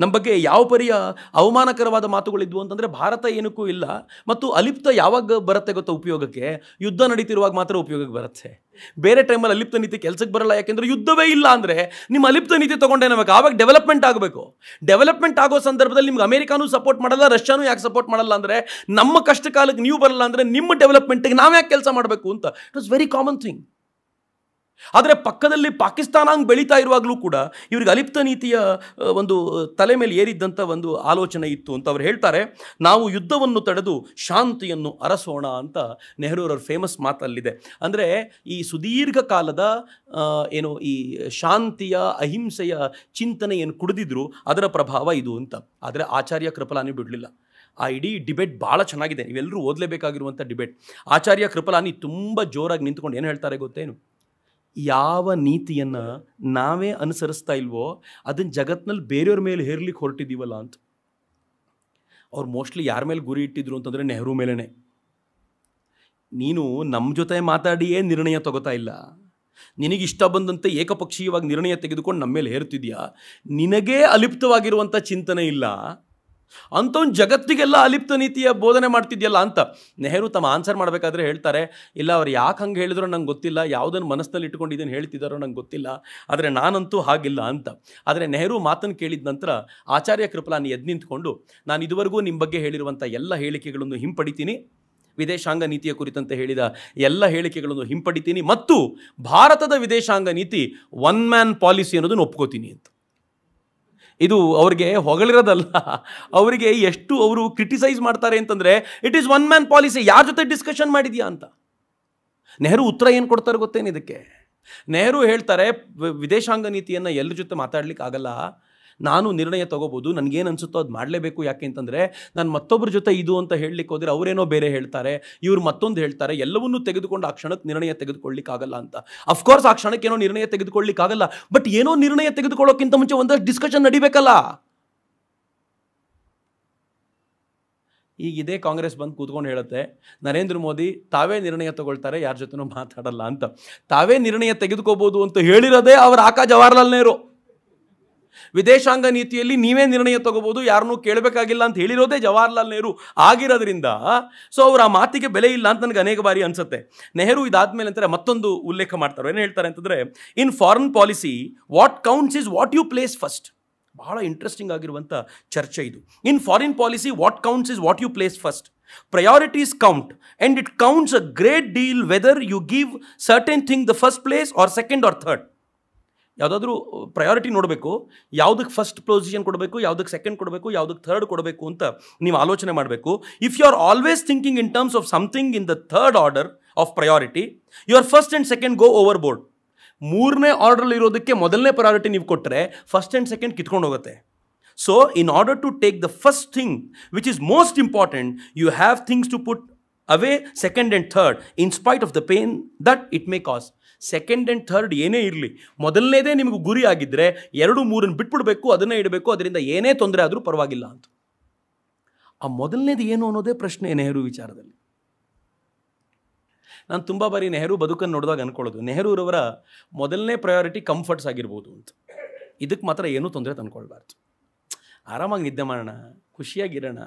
ನಮ್ಮ ಬಗ್ಗೆ ಯಾವ ಪರಿಯ ಅವಮಾನಕರವಾದ ಮಾತುಗಳಿದ್ವು ಅಂತಂದರೆ ಭಾರತ ಏನಕ್ಕೂ ಇಲ್ಲ ಮತ್ತು ಅಲಿಪ್ತ ಯಾವಾಗ ಬರುತ್ತೆ ಗೊತ್ತಾ ಉಪಯೋಗಕ್ಕೆ ಯುದ್ಧ ನಡೀತಿರುವಾಗ ಮಾತ್ರ ಉಪಯೋಗಕ್ಕೆ ಬರುತ್ತೆ ಬೇರೆ ಟೈಮಲ್ಲಿ ಅಲಿಪ್ತ ನೀತಿ ಕೆಲಸಕ್ಕೆ ಬರಲ್ಲ ಯಾಕೆಂದರೆ ಯುದ್ಧವೇ ಇಲ್ಲ ಅಂದರೆ ನಿಮ್ಮ ಅಲಿಪ್ತ ನೀತಿ ತೊಗೊಂಡೇನಬೇಕು ಆವಾಗ ಡೆವಲಪ್ಮೆಂಟ್ ಆಗಬೇಕು ಡೆವಲಪ್ಮೆಂಟ್ ಆಗೋ ಸಂದರ್ಭದಲ್ಲಿ ನಿಮ್ಗೆ ಅಮೆರಿಕಾನೂ ಸಪೋರ್ಟ್ ಮಾಡಲ್ಲ ರಷ್ಯಾನೂ ಯಾಕೆ ಸಪೋರ್ಟ್ ಮಾಡಲ್ಲ ಅಂದರೆ ನಮ್ಮ ಕಷ್ಟ ಕಾಲಕ್ಕೆ ನೀವು ಬರಲ್ಲ ಅಂದರೆ ನಿಮ್ಮ ಡೆವಲಪ್ಮೆಂಟಿಗೆ ನಾವು ಯಾಕೆ ಕೆಲಸ ಮಾಡಬೇಕು ಅಂತ it was very common thing ಆದರೆ ಪಕ್ಕದಲ್ಲಿ ಪಾಕಿಸ್ತಾನ ಹಂಗೆ ಬೆಳೀತಾ ಇರುವಾಗಲೂ ಕೂಡ ಇವ್ರಿಗೆ ಅಲಿಪ್ತ ನೀತಿಯ ಒಂದು ತಲೆ ಮೇಲೆ ಏರಿದ್ದಂಥ ಒಂದು ಆಲೋಚನೆ ಇತ್ತು ಅಂತ ಅವ್ರು ಹೇಳ್ತಾರೆ ನಾವು ಯುದ್ಧವನ್ನು ತಡೆದು ಶಾಂತಿಯನ್ನು ಅರಸೋಣ ಅಂತ ನೆಹರೂರವ್ರ ಫೇಮಸ್ ಮಾತಲ್ಲಿದೆ ಅಂದರೆ ಈ ಸುದೀರ್ಘ ಕಾಲದ ಏನು ಈ ಶಾಂತಿಯ ಅಹಿಂಸೆಯ ಚಿಂತನೆ ಏನು ಕುಡಿದಿದ್ರು ಅದರ ಪ್ರಭಾವ ಇದು ಅಂತ ಆದರೆ ಆಚಾರ್ಯ ಕೃಪಲಾನಿ ಬಿಡಲಿಲ್ಲ ಆ ಇಡೀ ಡಿಬೇಟ್ ಭಾಳ ಚೆನ್ನಾಗಿದೆ ನೀವೆಲ್ಲರೂ ಓದಲೇಬೇಕಾಗಿರುವಂಥ ಡಿಬೇಟ್ ಆಚಾರ್ಯ ಕೃಪಲಾನಿ ತುಂಬ ಜೋರಾಗಿ ನಿಂತ್ಕೊಂಡು ಏನು ಹೇಳ್ತಾರೆ ಗೊತ್ತೇನು ಯಾವ ನೀತಿಯನ್ನು ನಾವೇ ಅನುಸರಿಸ್ತಾ ಇಲ್ವೋ ಅದನ್ನು ಜಗತ್ತಿನಲ್ಲಿ ಬೇರೆಯವ್ರ ಮೇಲೆ ಹೇರ್ಲಿಕ್ಕೆ ಹೊರಟಿದ್ದೀವಲ್ಲ ಅಂತ ಅವ್ರು ಮೋಸ್ಟ್ಲಿ ಯಾರ ಮೇಲೆ ಗುರಿ ಇಟ್ಟಿದ್ರು ಅಂತಂದರೆ ನೆಹರು ಮೇಲೇ ನೀನು ನಮ್ಮ ಜೊತೆ ಮಾತಾಡಿಯೇ ನಿರ್ಣಯ ತಗೋತಾ ಇಲ್ಲ ನಿನಗಿಷ್ಟ ಬಂದಂತೆ ಏಕಪಕ್ಷೀಯವಾಗಿ ನಿರ್ಣಯ ತೆಗೆದುಕೊಂಡು ನಮ್ಮ ಮೇಲೆ ಹೇರ್ತಿದ್ಯಾ ನಿನಗೇ ಅಲಿಪ್ತವಾಗಿರುವಂಥ ಚಿಂತನೆ ಇಲ್ಲ ಅಂಥವ್ನು ಜಗತ್ತಿಗೆಲ್ಲ ಅಲಿಪ್ತ ನೀತಿಯ ಬೋಧನೆ ಮಾಡ್ತಿದ್ಯಲ್ಲ ಅಂತ ನೆಹರು ತಮ್ಮ ಆನ್ಸರ್ ಮಾಡಬೇಕಾದ್ರೆ ಹೇಳ್ತಾರೆ ಇಲ್ಲ ಅವ್ರು ಯಾಕೆ ಹಂಗೆ ಹೇಳಿದ್ರು ನಂಗೆ ಗೊತ್ತಿಲ್ಲ ಯಾವುದನ್ನು ಮನಸ್ಸಲ್ಲಿ ಇಟ್ಕೊಂಡು ಇದನ್ನು ಹೇಳ್ತಿದ್ದಾರೋ ನಂಗೆ ಗೊತ್ತಿಲ್ಲ ಆದರೆ ನಾನಂತೂ ಹಾಗಿಲ್ಲ ಅಂತ ಆದರೆ ನೆಹರು ಮಾತನ್ನು ಕೇಳಿದ ನಂತರ ಆಚಾರ್ಯ ಕೃಪಲಾನಿ ಎದ್ದು ನಿಂತ್ಕೊಂಡು ನಾನು ಇದುವರೆಗೂ ನಿಮ್ಮ ಬಗ್ಗೆ ಹೇಳಿರುವಂಥ ಎಲ್ಲ ಹೇಳಿಕೆಗಳನ್ನು ಹಿಂಪಡಿತೀನಿ ವಿದೇಶಾಂಗ ನೀತಿಯ ಕುರಿತಂತೆ ಹೇಳಿದ ಎಲ್ಲ ಹೇಳಿಕೆಗಳನ್ನು ಹಿಂಪಡಿತೀನಿ ಮತ್ತು ಭಾರತದ ವಿದೇಶಾಂಗ ನೀತಿ ಒನ್ ಮ್ಯಾನ್ ಪಾಲಿಸಿ ಅನ್ನೋದನ್ನು ಒಪ್ಕೋತೀನಿ ಅಂತ ಇದು ಅವ್ರಿಗೆ ಹೊಗಳಿರೋದಲ್ಲ ಅವರಿಗೆ ಎಷ್ಟು ಅವರು ಕ್ರಿಟಿಸೈಸ್ ಮಾಡ್ತಾರೆ ಅಂತಂದರೆ it is one man policy ಯಾರ ಜೊತೆ ಡಿಸ್ಕಷನ್ ಮಾಡಿದ್ಯಾ ಅಂತ ನೆಹರು ಉತ್ತರ ಏನು ಕೊಡ್ತಾರೆ ಗೊತ್ತೇನು ಇದಕ್ಕೆ ನೆಹರು ಹೇಳ್ತಾರೆ ವಿದೇಶಾಂಗ ನೀತಿಯನ್ನು ಎಲ್ಲರ ಜೊತೆ ಮಾತಾಡ್ಲಿಕ್ಕೆ ಆಗಲ್ಲ ನಾನು ನಿರ್ಣಯ ತೊಗೋಬೋದು ನನಗೇನು ಅನಿಸುತ್ತೋ ಅದು ಮಾಡಲೇಬೇಕು ಯಾಕೆ ಅಂತಂದರೆ ನಾನು ಮತ್ತೊಬ್ಬರ ಜೊತೆ ಇದು ಅಂತ ಹೇಳಲಿಕ್ಕೆ ಹೋದರೆ ಅವರೇನೋ ಬೇರೆ ಹೇಳ್ತಾರೆ ಇವರು ಮತ್ತೊಂದು ಹೇಳ್ತಾರೆ ಎಲ್ಲವನ್ನೂ ತೆಗೆದುಕೊಂಡು ಆ ಕ್ಷಣಕ್ಕೆ ನಿರ್ಣಯ ತೆಗೆದುಕೊಳ್ಳಿಕ್ಕಾಗಲ್ಲ ಅಂತ ಅಫ್ಕೋರ್ಸ್ ಆ ಕ್ಷಣಕ್ಕೆ ಏನೋ ನಿರ್ಣಯ ತೆಗೆದುಕೊಳ್ಳಿಕ್ಕಾಗಲ್ಲ ಬಟ್ ಏನೋ ನಿರ್ಣಯ ತೆಗೆದುಕೊಳ್ಳೋಕ್ಕಿಂತ ಮುಂಚೆ ಒಂದಷ್ಟು ಡಿಸ್ಕಷನ್ ನಡಿಬೇಕಲ್ಲ ಈಗ ಇದೇ ಕಾಂಗ್ರೆಸ್ ಬಂದು ಕೂತ್ಕೊಂಡು ಹೇಳುತ್ತೆ ನರೇಂದ್ರ ಮೋದಿ ತಾವೇ ನಿರ್ಣಯ ತಗೊಳ್ತಾರೆ ಯಾರ ಜೊತೆನೂ ಮಾತಾಡಲ್ಲ ಅಂತ ತಾವೇ ನಿರ್ಣಯ ತೆಗೆದುಕೋಬೋದು ಅಂತ ಹೇಳಿರೋದೇ ಅವರ ಆಕಾ ಜವಾಹರ್ಲಾಲ್ ನೆಹರು ವಿದೇಶಾಂಗ ನೀತಿಯಲ್ಲಿ ನೀವೇ ನಿರ್ಣಯ ತಗೋಬೋದು ಯಾರನ್ನೂ ಕೇಳಬೇಕಾಗಿಲ್ಲ ಅಂತ ಹೇಳಿರೋದೇ ಜವಾಹರ್ಲಾಲ್ ನೆಹರು ಆಗಿರೋದ್ರಿಂದ ಸೊ ಅವ್ರ ಆ ಮಾತಿಗೆ ಬೆಲೆ ಇಲ್ಲ ಅಂತ ನನಗೆ ಅನೇಕ ಬಾರಿ ಅನಿಸುತ್ತೆ ನೆಹರು ಇದಾದ್ಮೇಲೆ ಅಂತಾರೆ ಮತ್ತೊಂದು ಉಲ್ಲೇಖ ಮಾಡ್ತಾರೆ ಏನು ಹೇಳ್ತಾರೆ ಅಂತಂದರೆ in foreign policy what counts is what you place first ಬಹಳ ಇಂಟ್ರೆಸ್ಟಿಂಗ್ ಆಗಿರುವಂಥ ಚರ್ಚೆ ಇದು in foreign policy what counts is what you place first priorities count and it counts a great deal whether you give certain thing the first place or second or third ಯಾವುದಾದ್ರೂ priority ನೋಡಬೇಕು ಯಾವುದಕ್ಕೆ first position ಕೊಡಬೇಕು ಯಾವುದಕ್ಕೆ second ಕೊಡಬೇಕು ಯಾವುದಕ್ಕೆ third ಕೊಡಬೇಕು ಅಂತ ನೀವು ಆಲೋಚನೆ ಮಾಡಬೇಕು if you are always thinking in terms of something in the third order of priority you are first and second go overboard ಮೂರನೇ ಆರ್ಡ್ರಲ್ಲಿ ಇರೋದಕ್ಕೆ ಮೊದಲನೇ ಪ್ರಯಾರಿಟಿ ನೀವು ಕೊಟ್ಟರೆ ಫಸ್ಟ್ ಆ್ಯಂಡ್ ಸೆಕೆಂಡ್ ಕಿತ್ಕೊಂಡು ಹೋಗುತ್ತೆ so in order to take the first thing which is most important you have things to put away second and third in spite of the pain that it may cause second and third ಏನೇ ಇರಲಿ ಮೊದಲನೇದೇ ನಿಮಗೆ ಗುರಿ ಆಗಿದ್ದರೆ ಎರಡು ಮೂರನ್ನು ಬಿಟ್ಬಿಡಬೇಕು ಅದನ್ನೇ ಇಡಬೇಕು ಅದರಿಂದ ಏನೇ ತೊಂದರೆ ಆದರೂ ಪರವಾಗಿಲ್ಲ ಅಂತ ಆ ಮೊದಲನೇದು ಏನು ಅನ್ನೋದೇ ಪ್ರಶ್ನೆ ನೆಹರು ವಿಚಾರದಲ್ಲಿ ನಾನು ತುಂಬ ಬಾರಿ ನೆಹರು ಬದುಕನ್ನು ನೋಡಿದಾಗ ಅಂದ್ಕೊಳ್ಳೋದು ನೆಹರೂರವರ ಮೊದಲನೇ ಪ್ರಯಾರಿಟಿ ಕಂಫರ್ಟ್ಸ್ ಆಗಿರ್ಬೋದು ಅಂತ ಇದಕ್ಕೆ ಮಾತ್ರ ಏನೂ ತೊಂದರೆ ತಂದ್ಕೊಳ್ಬಾರ್ದು ಆರಾಮಾಗಿ ನಿದ್ದೆ ಮಾಡೋಣ ಖುಷಿಯಾಗಿರೋಣ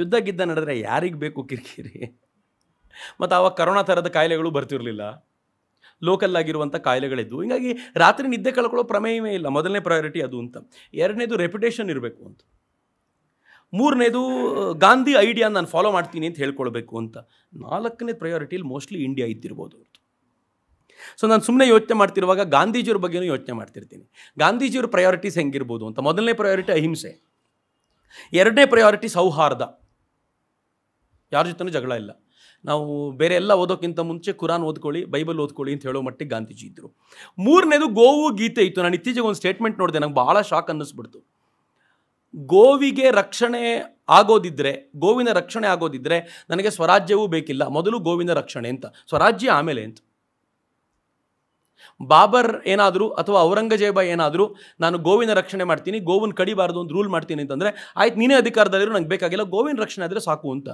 ಯುದ್ಧ ಗಿದ್ದ ನಡೆದ್ರೆ ಯಾರಿಗೆ ಬೇಕು ಕಿರಿಕಿರಿ ಮತ್ತು ಆವಾಗ ಕರೋನಾ ಥರದ ಕಾಯಿಲೆಗಳು ಬರ್ತಿರಲಿಲ್ಲ ಲೋಕಲ್ ಆಗಿರುವಂಥ ಕಾಯಿಲೆಗಳಿದ್ವು ಹೀಗಾಗಿ ರಾತ್ರಿ ನಿದ್ದೆ ಕಳ್ಕೊಳ್ಳೋ ಪ್ರಮೇಯವೇ ಇಲ್ಲ ಮೊದಲನೇ ಪ್ರಯಾರಿಟಿ ಅದು ಅಂತ ಎರಡನೇದು ರೆಪ್ಯುಟೇಷನ್ ಇರಬೇಕು ಅಂತ ಮೂರನೇದು ಗಾಂಧಿ ಐಡಿಯಾ ನಾನು ಫಾಲೋ ಮಾಡ್ತೀನಿ ಅಂತ ಹೇಳ್ಕೊಳ್ಬೇಕು ಅಂತ ನಾಲ್ಕನೇ ಪ್ರಯಾರಿಟಿಲಿ ಮೋಸ್ಟ್ಲಿ ಇಂಡಿಯಾ ಇದ್ದಿರ್ಬೋದು ಅವ್ರದ್ದು ಸೊ ನಾನು ಸುಮ್ಮನೆ ಯೋಚನೆ ಮಾಡ್ತಿರುವಾಗ ಗಾಂಧೀಜಿಯವ್ರ ಬಗ್ಗೆನೂ ಯೋಚನೆ ಮಾಡ್ತಿರ್ತೀನಿ ಗಾಂಧೀಜಿಯವ್ರ ಪ್ರಯಾರಿಟೀಸ್ ಹೆಂಗಿರ್ಬೋದು ಅಂತ ಮೊದಲನೇ ಪ್ರಯಾರಿಟಿ ಅಹಿಂಸೆ ಎರಡನೇ ಪ್ರಯಾರಿಟಿ ಸೌಹಾರ್ದ ಯಾರ ಜೊತೆನೂ ಜಗಳ ಇಲ್ಲ ನಾವು ಬೇರೆ ಎಲ್ಲ ಓದೋಕ್ಕಿಂತ ಮುಂಚೆ ಕುರಾನ್ ಓದ್ಕೊಳ್ಳಿ ಬೈಬಲ್ ಓದ್ಕೊಳ್ಳಿ ಅಂತ ಹೇಳೋ ಮಟ್ಟಿಗೆ ಗಾಂಧೀಜಿ ಇದ್ದರು ಮೂರನೇದು ಗೋವು ಗೀತೆ ಇತ್ತು ನಾನು ಇತ್ತೀಚೆಗೆ ಒಂದು ಸ್ಟೇಟ್ಮೆಂಟ್ ನೋಡಿದೆ ನಂಗೆ ಭಾಳ ಶಾಕ್ ಅನ್ನಿಸ್ಬಿಡ್ತು ಗೋವಿಗೆ ರಕ್ಷಣೆ ಆಗೋದಿದ್ದರೆ ಗೋವಿನ ರಕ್ಷಣೆ ಆಗೋದಿದ್ದರೆ ನನಗೆ ಸ್ವರಾಜ್ಯವೂ ಬೇಕಿಲ್ಲ ಮೊದಲು ಗೋವಿನ ರಕ್ಷಣೆ ಅಂತ ಸ್ವರಾಜ್ಯ ಆಮೇಲೆ ಅಂತ ಬಾಬರ್ ಏನಾದರೂ ಅಥವಾ ಔರಂಗಜೇಬ ಏನಾದರೂ ನಾನು ಗೋವಿನ ರಕ್ಷಣೆ ಮಾಡ್ತೀನಿ ಗೋವಿನ ಕಡಿಬಾರ್ದು ಒಂದು ರೂಲ್ ಮಾಡ್ತೀನಿ ಅಂತಂದರೆ ಆಯ್ತು ನೀನೇ ಅಧಿಕಾರದಲ್ಲಿರೋ ನಂಗೆ ಬೇಕಾಗಿಲ್ಲ ಗೋವಿನ ರಕ್ಷಣೆ ಆದರೆ ಸಾಕು ಅಂತ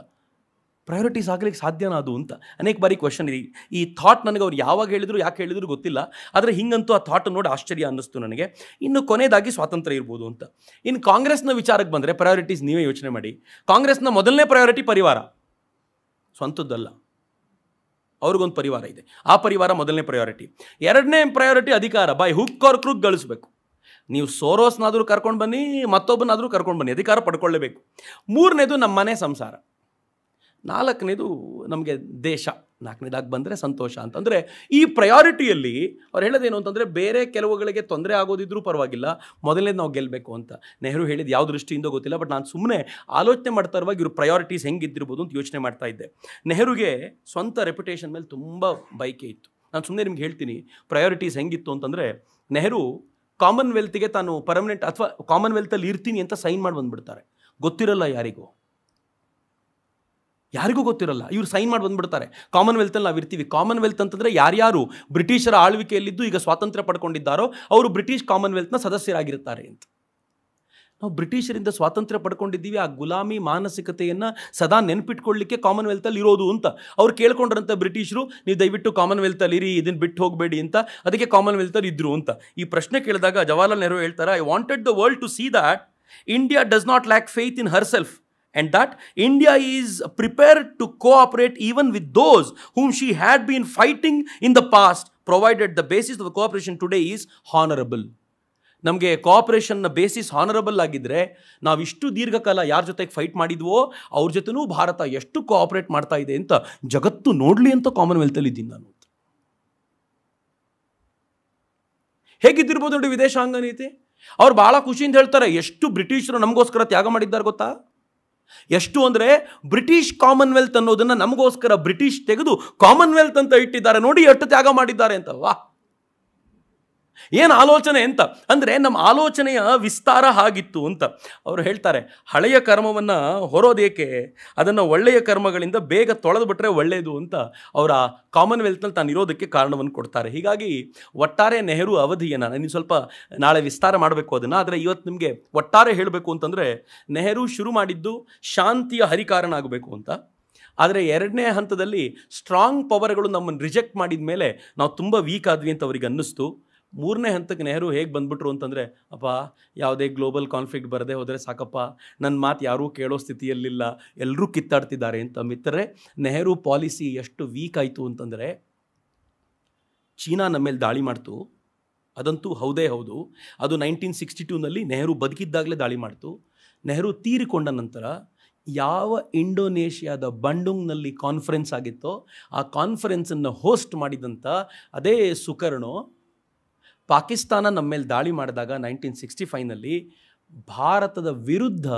ಪ್ರಯಾರಿಟೀಸ್ ಆಗಲಿಕ್ಕೆ ಸಾಧ್ಯನಾ ಅದು ಅಂತ ಅನೇಕ ಬಾರಿ ಕ್ವಶನ್ ಇದೆ ಈ ಥಾಟ್ ನನಗೆ ಅವ್ರು ಯಾವಾಗ ಹೇಳಿದ್ರು ಯಾಕೆ ಹೇಳಿದ್ರು ಗೊತ್ತಿಲ್ಲ ಆದರೆ ಹಿಂಗಂತೂ ಆ ಥಾಟ್ ನೋಡಿ ಆಶ್ಚರ್ಯ ಅನ್ನಿಸ್ತು ನನಗೆ ಇನ್ನು ಕೊನೆಯದಾಗಿ ಸ್ವಾತಂತ್ರ್ಯ ಇರ್ಬೋದು ಅಂತ ಇನ್ನು ಕಾಂಗ್ರೆಸ್ನ ವಿಚಾರಕ್ಕೆ ಬಂದರೆ ಪ್ರಯಾರಿಟೀಸ್ ನೀವೇ ಯೋಚನೆ ಮಾಡಿ ಕಾಂಗ್ರೆಸ್ನ ಮೊದಲನೇ ಪ್ರಯಾರಿಟಿ ಪರಿವಾರ ಸ್ವಂತದ್ದಲ್ಲ ಅವ್ರಿಗೊಂದು ಪರಿವಾರ ಇದೆ ಆ ಪರಿವಾರ ಮೊದಲನೇ ಪ್ರಯಾರಿಟಿ ಎರಡನೇ ಪ್ರಯಾರಿಟಿ ಅಧಿಕಾರ ಬೈ ಹುಕ್ ಅವ್ರ ಕ್ರುಕ್ ಗಳಿಸ್ಬೇಕು ನೀವು ಸೋರೋಸ್ನಾದರೂ ಕರ್ಕೊಂಡು ಬನ್ನಿ ಮತ್ತೊಬ್ಬನಾದರೂ ಕರ್ಕೊಂಡು ಬನ್ನಿ ಅಧಿಕಾರ ಪಡ್ಕೊಳ್ಳೇಬೇಕು ಮೂರನೇದು ನಮ್ಮ ಮನೆ ಸಂಸಾರ ನಾಲ್ಕನೇದು ನಮಗೆ ದೇಶ ನಾಲ್ಕನೇದಾಗಿ ಬಂದರೆ ಸಂತೋಷ ಅಂತಂದರೆ ಈ ಪ್ರಯಾರಿಟಿಯಲ್ಲಿ ಅವ್ರು ಹೇಳೋದೇನು ಅಂತಂದರೆ ಬೇರೆ ಕೆಲವುಗಳಿಗೆ ತೊಂದರೆ ಆಗೋದಿದ್ರೂ ಪರವಾಗಿಲ್ಲ ಮೊದಲನೇದು ನಾವು ಗೆಲ್ಲಬೇಕು ಅಂತ ನೆಹರು ಹೇಳಿದ ಯಾವ ದೃಷ್ಟಿಯಿಂದ ಗೊತ್ತಿಲ್ಲ ಬಟ್ ನಾನು ಸುಮ್ಮನೆ ಆಲೋಚನೆ ಮಾಡ್ತಾ ಇರುವಾಗ ಇವರು ಪ್ರಯಾರಿಟೀಸ್ ಹೆಂಗಿದ್ದಿರ್ಬೋದು ಅಂತ ಯೋಚನೆ ಮಾಡ್ತಾ ಇದ್ದೆ ನೆಹರುಗೆ ಸ್ವಂತ ರೆಪ್ಯುಟೇಷನ್ ಮೇಲೆ ತುಂಬ ಬೈಕೆ ಇತ್ತು ನಾನು ಸುಮ್ಮನೆ ನಿಮ್ಗೆ ಹೇಳ್ತೀನಿ ಪ್ರಯಾರಿಟೀಸ್ ಹೆಂಗಿತ್ತು ಅಂತಂದರೆ ನೆಹರು ಕಾಮನ್ವೆಲ್ತ್ಗೆ ತಾನು ಪರ್ಮನೆಂಟ್ ಅಥವಾ ಕಾಮನ್ವೆಲ್ತಲ್ಲಿ ಇರ್ತೀನಿ ಅಂತ ಸೈನ್ ಮಾಡಿ ಬಂದುಬಿಡ್ತಾರೆ ಗೊತ್ತಿರಲ್ಲ ಯಾರಿಗೂ ಯಾರಿಗೂ ಗೊತ್ತಿರಲ್ಲ ಇವರು ಸೈನ್ ಮಾಡಿ ಬಂದ್ಬಿಡ್ತಾರೆ ಕಾಮನ್ವೆಲ್ತಲ್ಲಿ ನಾವು ಇರ್ತೀವಿ ಕಾಮನ್ವೆಲ್ತ್ ಅಂತಂದರೆ ಯಾರ್ಯಾರು ಬ್ರಿಟಿಷರ ಆಳ್ವಿಕೆಯಲ್ಲಿದ್ದು ಈಗ ಸ್ವಾತಂತ್ರ್ಯ ಪಡ್ಕೊಂಡಿದ್ದಾರೋ ಅವರು ಬ್ರಿಟಿಷ್ ಕಾಮನ್ವೆಲ್ತ್ನ ಸದಸ್ಯರಾಗಿರ್ತಾರೆ ಅಂತ ನಾವು ಬ್ರಿಟಿಷರಿಂದ ಸ್ವಾತಂತ್ರ್ಯ ಪಡ್ಕೊಂಡಿದ್ದೀವಿ ಆ ಗುಲಾಮಿ ಮಾನಸಿಕತೆಯನ್ನು ಸದಾ ನೆನಪಿಟ್ಕೊಳ್ಳಿಕ್ಕೆ ಕಾಮನ್ವೆಲ್ತಲ್ಲಿ ಇರೋದು ಅಂತ ಅವ್ರು ಕೇಳ್ಕೊಂಡ್ರಂತ ಬ್ರಿಟಿಷರು ನೀವು ದಯವಿಟ್ಟು ಕಾಮನ್ವೆಲ್ತಲ್ಲಿ ಇರಿ ಇದನ್ನು ಬಿಟ್ಟು ಹೋಗಬೇಡಿ ಅಂತ ಅದಕ್ಕೆ ಕಾಮನ್ವೆಲ್ತಲ್ಲಿ ಇದ್ರು ಅಂತ ಈ ಪ್ರಶ್ನೆ ಕೇಳಿದಾಗ ಜವಾಹರ್ಲಾಲ್ ನೆಹರು ಹೇಳ್ತಾರೆ I wanted the world to see that India does not lack faith in herself and that India is prepared to cooperate even with those whom she had been fighting in the past, provided the basis of the cooperation today is honorable. ನಮಗೆ ಕೋಆಪರೇಷನ್ನ basis honourable ಆಗಿದ್ದರೆ ನಾವು ಇಷ್ಟು ದೀರ್ಘಕಾಲ ಯಾರ ಜೊತೆಗೆ fight ಮಾಡಿದ್ವೋ ಅವ್ರ ಜೊತೆನೂ ಭಾರತ ಎಷ್ಟು ಕೋಆಪರೇಟ್ ಮಾಡ್ತಾ ಇದೆ ಅಂತ ಜಗತ್ತು ನೋಡಲಿ ಅಂತ ಕಾಮನ್ವೆಲ್ತಲ್ಲಿ ಇದ್ದೀನಿ ನಾನು ಹೇಗಿದ್ದಿರ್ಬೋದು ನೋಡಿ ವಿದೇಶಾಂಗ ನೀತಿ ಅವ್ರು ಭಾಳ ಖುಷಿಯಿಂದ ಹೇಳ್ತಾರೆ ಎಷ್ಟು ಬ್ರಿಟಿಷರು ನಮಗೋಸ್ಕರ ತ್ಯಾಗ ಮಾಡಿದ್ದಾರೆ ಗೊತ್ತಾ ಎಷ್ಟು ಅಂದರೆ ಬ್ರಿಟಿಷ್ ಕಾಮನ್ವೆಲ್ತ್ ಅನ್ನೋದನ್ನು ನಮಗೋಸ್ಕರ ಬ್ರಿಟಿಷ್ ತೆಗೆದು ಕಾಮನ್ವೆಲ್ತ್ ಅಂತ ಇಟ್ಟಿದ್ದಾರೆ ನೋಡಿ ಎಷ್ಟು ತ್ಯಾಗ ಮಾಡಿದ್ದಾರೆ ಅಂತಲ್ವಾ ಏನು ಆಲೋಚನೆ ಅಂತ ಅಂದರೆ ನಮ್ಮ ಆಲೋಚನೆಯ ವಿಸ್ತಾರ ಆಗಿತ್ತು ಅಂತ ಅವರು ಹೇಳ್ತಾರೆ ಹಳೆಯ ಕರ್ಮವನ್ನು ಹೊರೋದೇಕೆ ಅದನ್ನು ಒಳ್ಳೆಯ ಕರ್ಮಗಳಿಂದ ಬೇಗ ತೊಳೆದು ಬಿಟ್ಟರೆ ಒಳ್ಳೆಯದು ಅಂತ ಅವರ ಕಾಮನ್ವೆಲ್ತ್ನಲ್ಲಿ ತಾನು ಇರೋದಕ್ಕೆ ಕಾರಣವನ್ನು ಕೊಡ್ತಾರೆ ಹೀಗಾಗಿ ಒಟ್ಟಾರೆ ನೆಹರು ಅವಧಿಯನ್ನು ನಾನು ಸ್ವಲ್ಪ ನಾಳೆ ವಿಸ್ತಾರ ಮಾಡಬೇಕು ಅದನ್ನು ಆದರೆ ಇವತ್ತು ನಿಮಗೆ ಒಟ್ಟಾರೆ ಹೇಳಬೇಕು ಅಂತಂದರೆ ನೆಹರು ಶುರು ಮಾಡಿದ್ದು ಶಾಂತಿಯ ಹರಿಕಾರಣ ಆಗಬೇಕು ಅಂತ ಆದರೆ ಎರಡನೇ ಹಂತದಲ್ಲಿ ಸ್ಟ್ರಾಂಗ್ ಪವರ್ಗಳು ನಮ್ಮನ್ನು ರಿಜೆಕ್ಟ್ ಮಾಡಿದ ಮೇಲೆ ನಾವು ತುಂಬ ವೀಕ್ ಆದ್ವಿ ಅಂತ ಅವರಿಗೆ ಅನ್ನಿಸ್ತು ಮೂರನೇ ಹಂತಕ್ಕೆ ನೆಹರು ಹೇಗೆ ಬಂದ್ಬಿಟ್ರು ಅಂತಂದರೆ ಅಪ್ಪ ಯಾವುದೇ ಗ್ಲೋಬಲ್ ಕಾನ್ಫ್ಲಿಕ್ಟ್ ಬರದೇ ಹೋದರೆ ಸಾಕಪ್ಪ ನನ್ನ ಮಾತು ಯಾರೂ ಕೇಳೋ ಸ್ಥಿತಿಯಲ್ಲಿಲ್ಲ ಎಲ್ಲರೂ ಕಿತ್ತಾಡ್ತಿದ್ದಾರೆ ಅಂತ ಮಿತ್ರರೆ ನೆಹರು ಪಾಲಿಸಿ ಎಷ್ಟು ವೀಕ್ ಆಯಿತು ಅಂತಂದರೆ ಚೀನಾ ನಮ್ಮ ಮೇಲೆ ದಾಳಿ ಮಾಡ್ತು ಅದಂತೂ ಹೌದೇ ಹೌದು ಅದು ನೈನ್ಟೀನ್ ಸಿಕ್ಸ್ಟಿ ಟೂನಲ್ಲಿ ನೆಹರು ಬದುಕಿದ್ದಾಗಲೇ ದಾಳಿ ಮಾಡ್ತು ನೆಹರು ತೀರಿಕೊಂಡ ನಂತರ ಯಾವ ಇಂಡೋನೇಷ್ಯಾದ ಬಂಡುಂಗ್ನಲ್ಲಿ ಕಾನ್ಫರೆನ್ಸ್ ಆಗಿತ್ತೋ ಆ ಕಾನ್ಫರೆನ್ಸನ್ನು ಹೋಸ್ಟ್ ಮಾಡಿದಂಥ ಅದೇ ಸುಕರ್ಣೋ ಪಾಕಿಸ್ತಾನ ನಮ್ಮ ಮೇಲೆ ದಾಳಿ ಮಾಡಿದಾಗ ನೈನ್ಟೀನ್ ಸಿಕ್ಸ್ಟಿ ಫೈವ್ನಲ್ಲಿ ಭಾರತದ ವಿರುದ್ಧ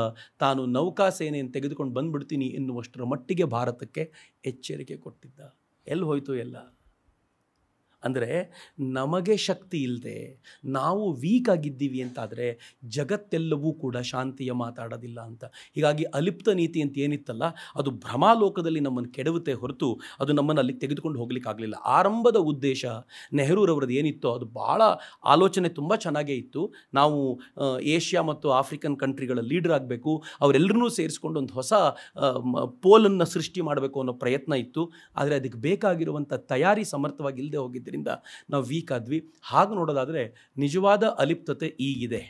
ತಾನು ನೌಕಾ ಸೇನೆಯನ್ನು ತೆಗೆದುಕೊಂಡು ಬಂದ್ಬಿಡ್ತೀನಿ ಎನ್ನುವಷ್ಟರ ಮಟ್ಟಿಗೆ ಭಾರತಕ್ಕೆ ಎಚ್ಚರಿಕೆ ಕೊಟ್ಟಿದ್ದ ಎಲ್ಲಿ ಹೋಯಿತು ಎಲ್ಲ ಅಂದರೆ ನಮಗೆ ಶಕ್ತಿ ಇಲ್ಲದೆ ನಾವು ವೀಕ್ ಆಗಿದ್ದೀವಿ ಅಂತಾದರೆ ಜಗತ್ತೆಲ್ಲವೂ ಕೂಡ ಶಾಂತಿಯ ಮಾತಾಡೋದಿಲ್ಲ ಅಂತ ಹೀಗಾಗಿ ಅಲಿಪ್ತ ನೀತಿ ಅಂತ ಏನಿತ್ತಲ್ಲ ಅದು ಭ್ರಮಾಲೋಕದಲ್ಲಿ ನಮ್ಮನ್ನು ಕೆಡವುತ್ತೆ ಹೊರತು ಅದು ನಮ್ಮನ್ನು ಅಲ್ಲಿ ತೆಗೆದುಕೊಂಡು ಹೋಗ್ಲಿಕ್ಕಾಗಲಿಲ್ಲ ಆರಂಭದ ಉದ್ದೇಶ ನೆಹರೂರವ್ರದ್ದು ಏನಿತ್ತೋ ಅದು ಭಾಳ ಆಲೋಚನೆ ತುಂಬ ಚೆನ್ನಾಗೇ ಇತ್ತು ನಾವು ಏಷ್ಯಾ ಮತ್ತು ಆಫ್ರಿಕನ್ ಕಂಟ್ರಿಗಳ ಲೀಡರ್ ಆಗಬೇಕು ಅವರೆಲ್ಲರನ್ನೂ ಸೇರಿಸ್ಕೊಂಡು ಒಂದು ಹೊಸ ಪೋಲನ್ನು ಸೃಷ್ಟಿ ಮಾಡಬೇಕು ಅನ್ನೋ ಪ್ರಯತ್ನ ಇತ್ತು ಆದರೆ ಅದಕ್ಕೆ ಬೇಕಾಗಿರುವಂಥ ತಯಾರಿ ಸಮರ್ಥವಾಗಿ ಇಲ್ಲದೆ ಹೋಗಿದ್ದೆ ನಾವು ವೀಕ್ ಆದ್ವಿ ಹಾಗೆ ನೋಡೋದಾದರೆ ನಿಜವಾದ ಅಲಿಪ್ತತೆ ಈಗಿದೆ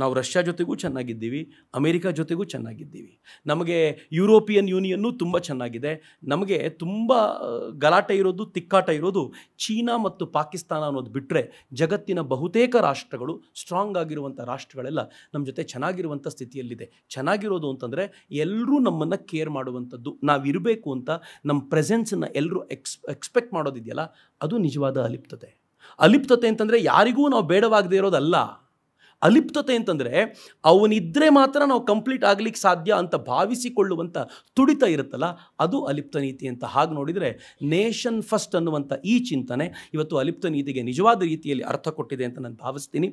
ನಾವು ರಷ್ಯಾ ಜೊತೆಗೂ ಚೆನ್ನಾಗಿದ್ದೀವಿ ಅಮೇರಿಕಾ ಜೊತೆಗೂ ಚೆನ್ನಾಗಿದ್ದೀವಿ ನಮಗೆ ಯುರೋಪಿಯನ್ ಯೂನಿಯನ್ನು ತುಂಬ ಚೆನ್ನಾಗಿದೆ ನಮಗೆ ತುಂಬ ಗಲಾಟೆ ಇರೋದು ತಿಕ್ಕಾಟ ಇರೋದು ಚೀನಾ ಮತ್ತು ಪಾಕಿಸ್ತಾನ ಅನ್ನೋದು ಬಿಟ್ಟರೆ ಜಗತ್ತಿನ ಬಹುತೇಕ ರಾಷ್ಟ್ರಗಳು ಸ್ಟ್ರಾಂಗ್ ಆಗಿರುವಂಥ ರಾಷ್ಟ್ರಗಳೆಲ್ಲ ನಮ್ಮ ಜೊತೆ ಚೆನ್ನಾಗಿರುವಂಥ ಸ್ಥಿತಿಯಲ್ಲಿದೆ ಚೆನ್ನಾಗಿರೋದು ಅಂತಂದರೆ ಎಲ್ಲರೂ ನಮ್ಮನ್ನು ಕೇರ್ ಮಾಡುವಂಥದ್ದು ನಾವಿರಬೇಕು ಅಂತ ನಮ್ಮ ಪ್ರೆಸೆನ್ಸನ್ನು ಎಲ್ಲರೂ ಎಕ್ಸ್ ಎಕ್ಸ್ಪೆಕ್ಟ್ ಮಾಡೋದಿದೆಯಲ್ಲ ಅದು ನಿಜವಾದ ಅಲಿಪ್ತತೆ ಅಲಿಪ್ತತೆ ಅಂತಂದರೆ ಯಾರಿಗೂ ನಾವು ಬೇಡವಾಗದೇ ಇರೋದಲ್ಲ ಅಲಿಪ್ತತೆ ಅಂತಂದರೆ ಅವನಿದ್ರೆ ಮಾತ್ರ ನಾವು ಕಂಪ್ಲೀಟ್ ಆಗಲಿಕ್ಕೆ ಸಾಧ್ಯ ಅಂತ ಭಾವಿಸಿಕೊಳ್ಳುವಂಥ ತುಡಿತ ಇರುತ್ತಲ್ಲ ಅದು ಅಲಿಪ್ತ ನೀತಿ ಅಂತ ಹಾಗೆ ನೋಡಿದರೆ ನೇಷನ್ ಫಸ್ಟ್ ಅನ್ನುವಂಥ ಈ ಚಿಂತನೆ ಇವತ್ತು ಅಲಿಪ್ತ ನೀತಿಗೆ ನಿಜವಾದ ರೀತಿಯಲ್ಲಿ ಅರ್ಥ ಕೊಟ್ಟಿದೆ ಅಂತ ನಾನು ಭಾವಿಸ್ತೀನಿ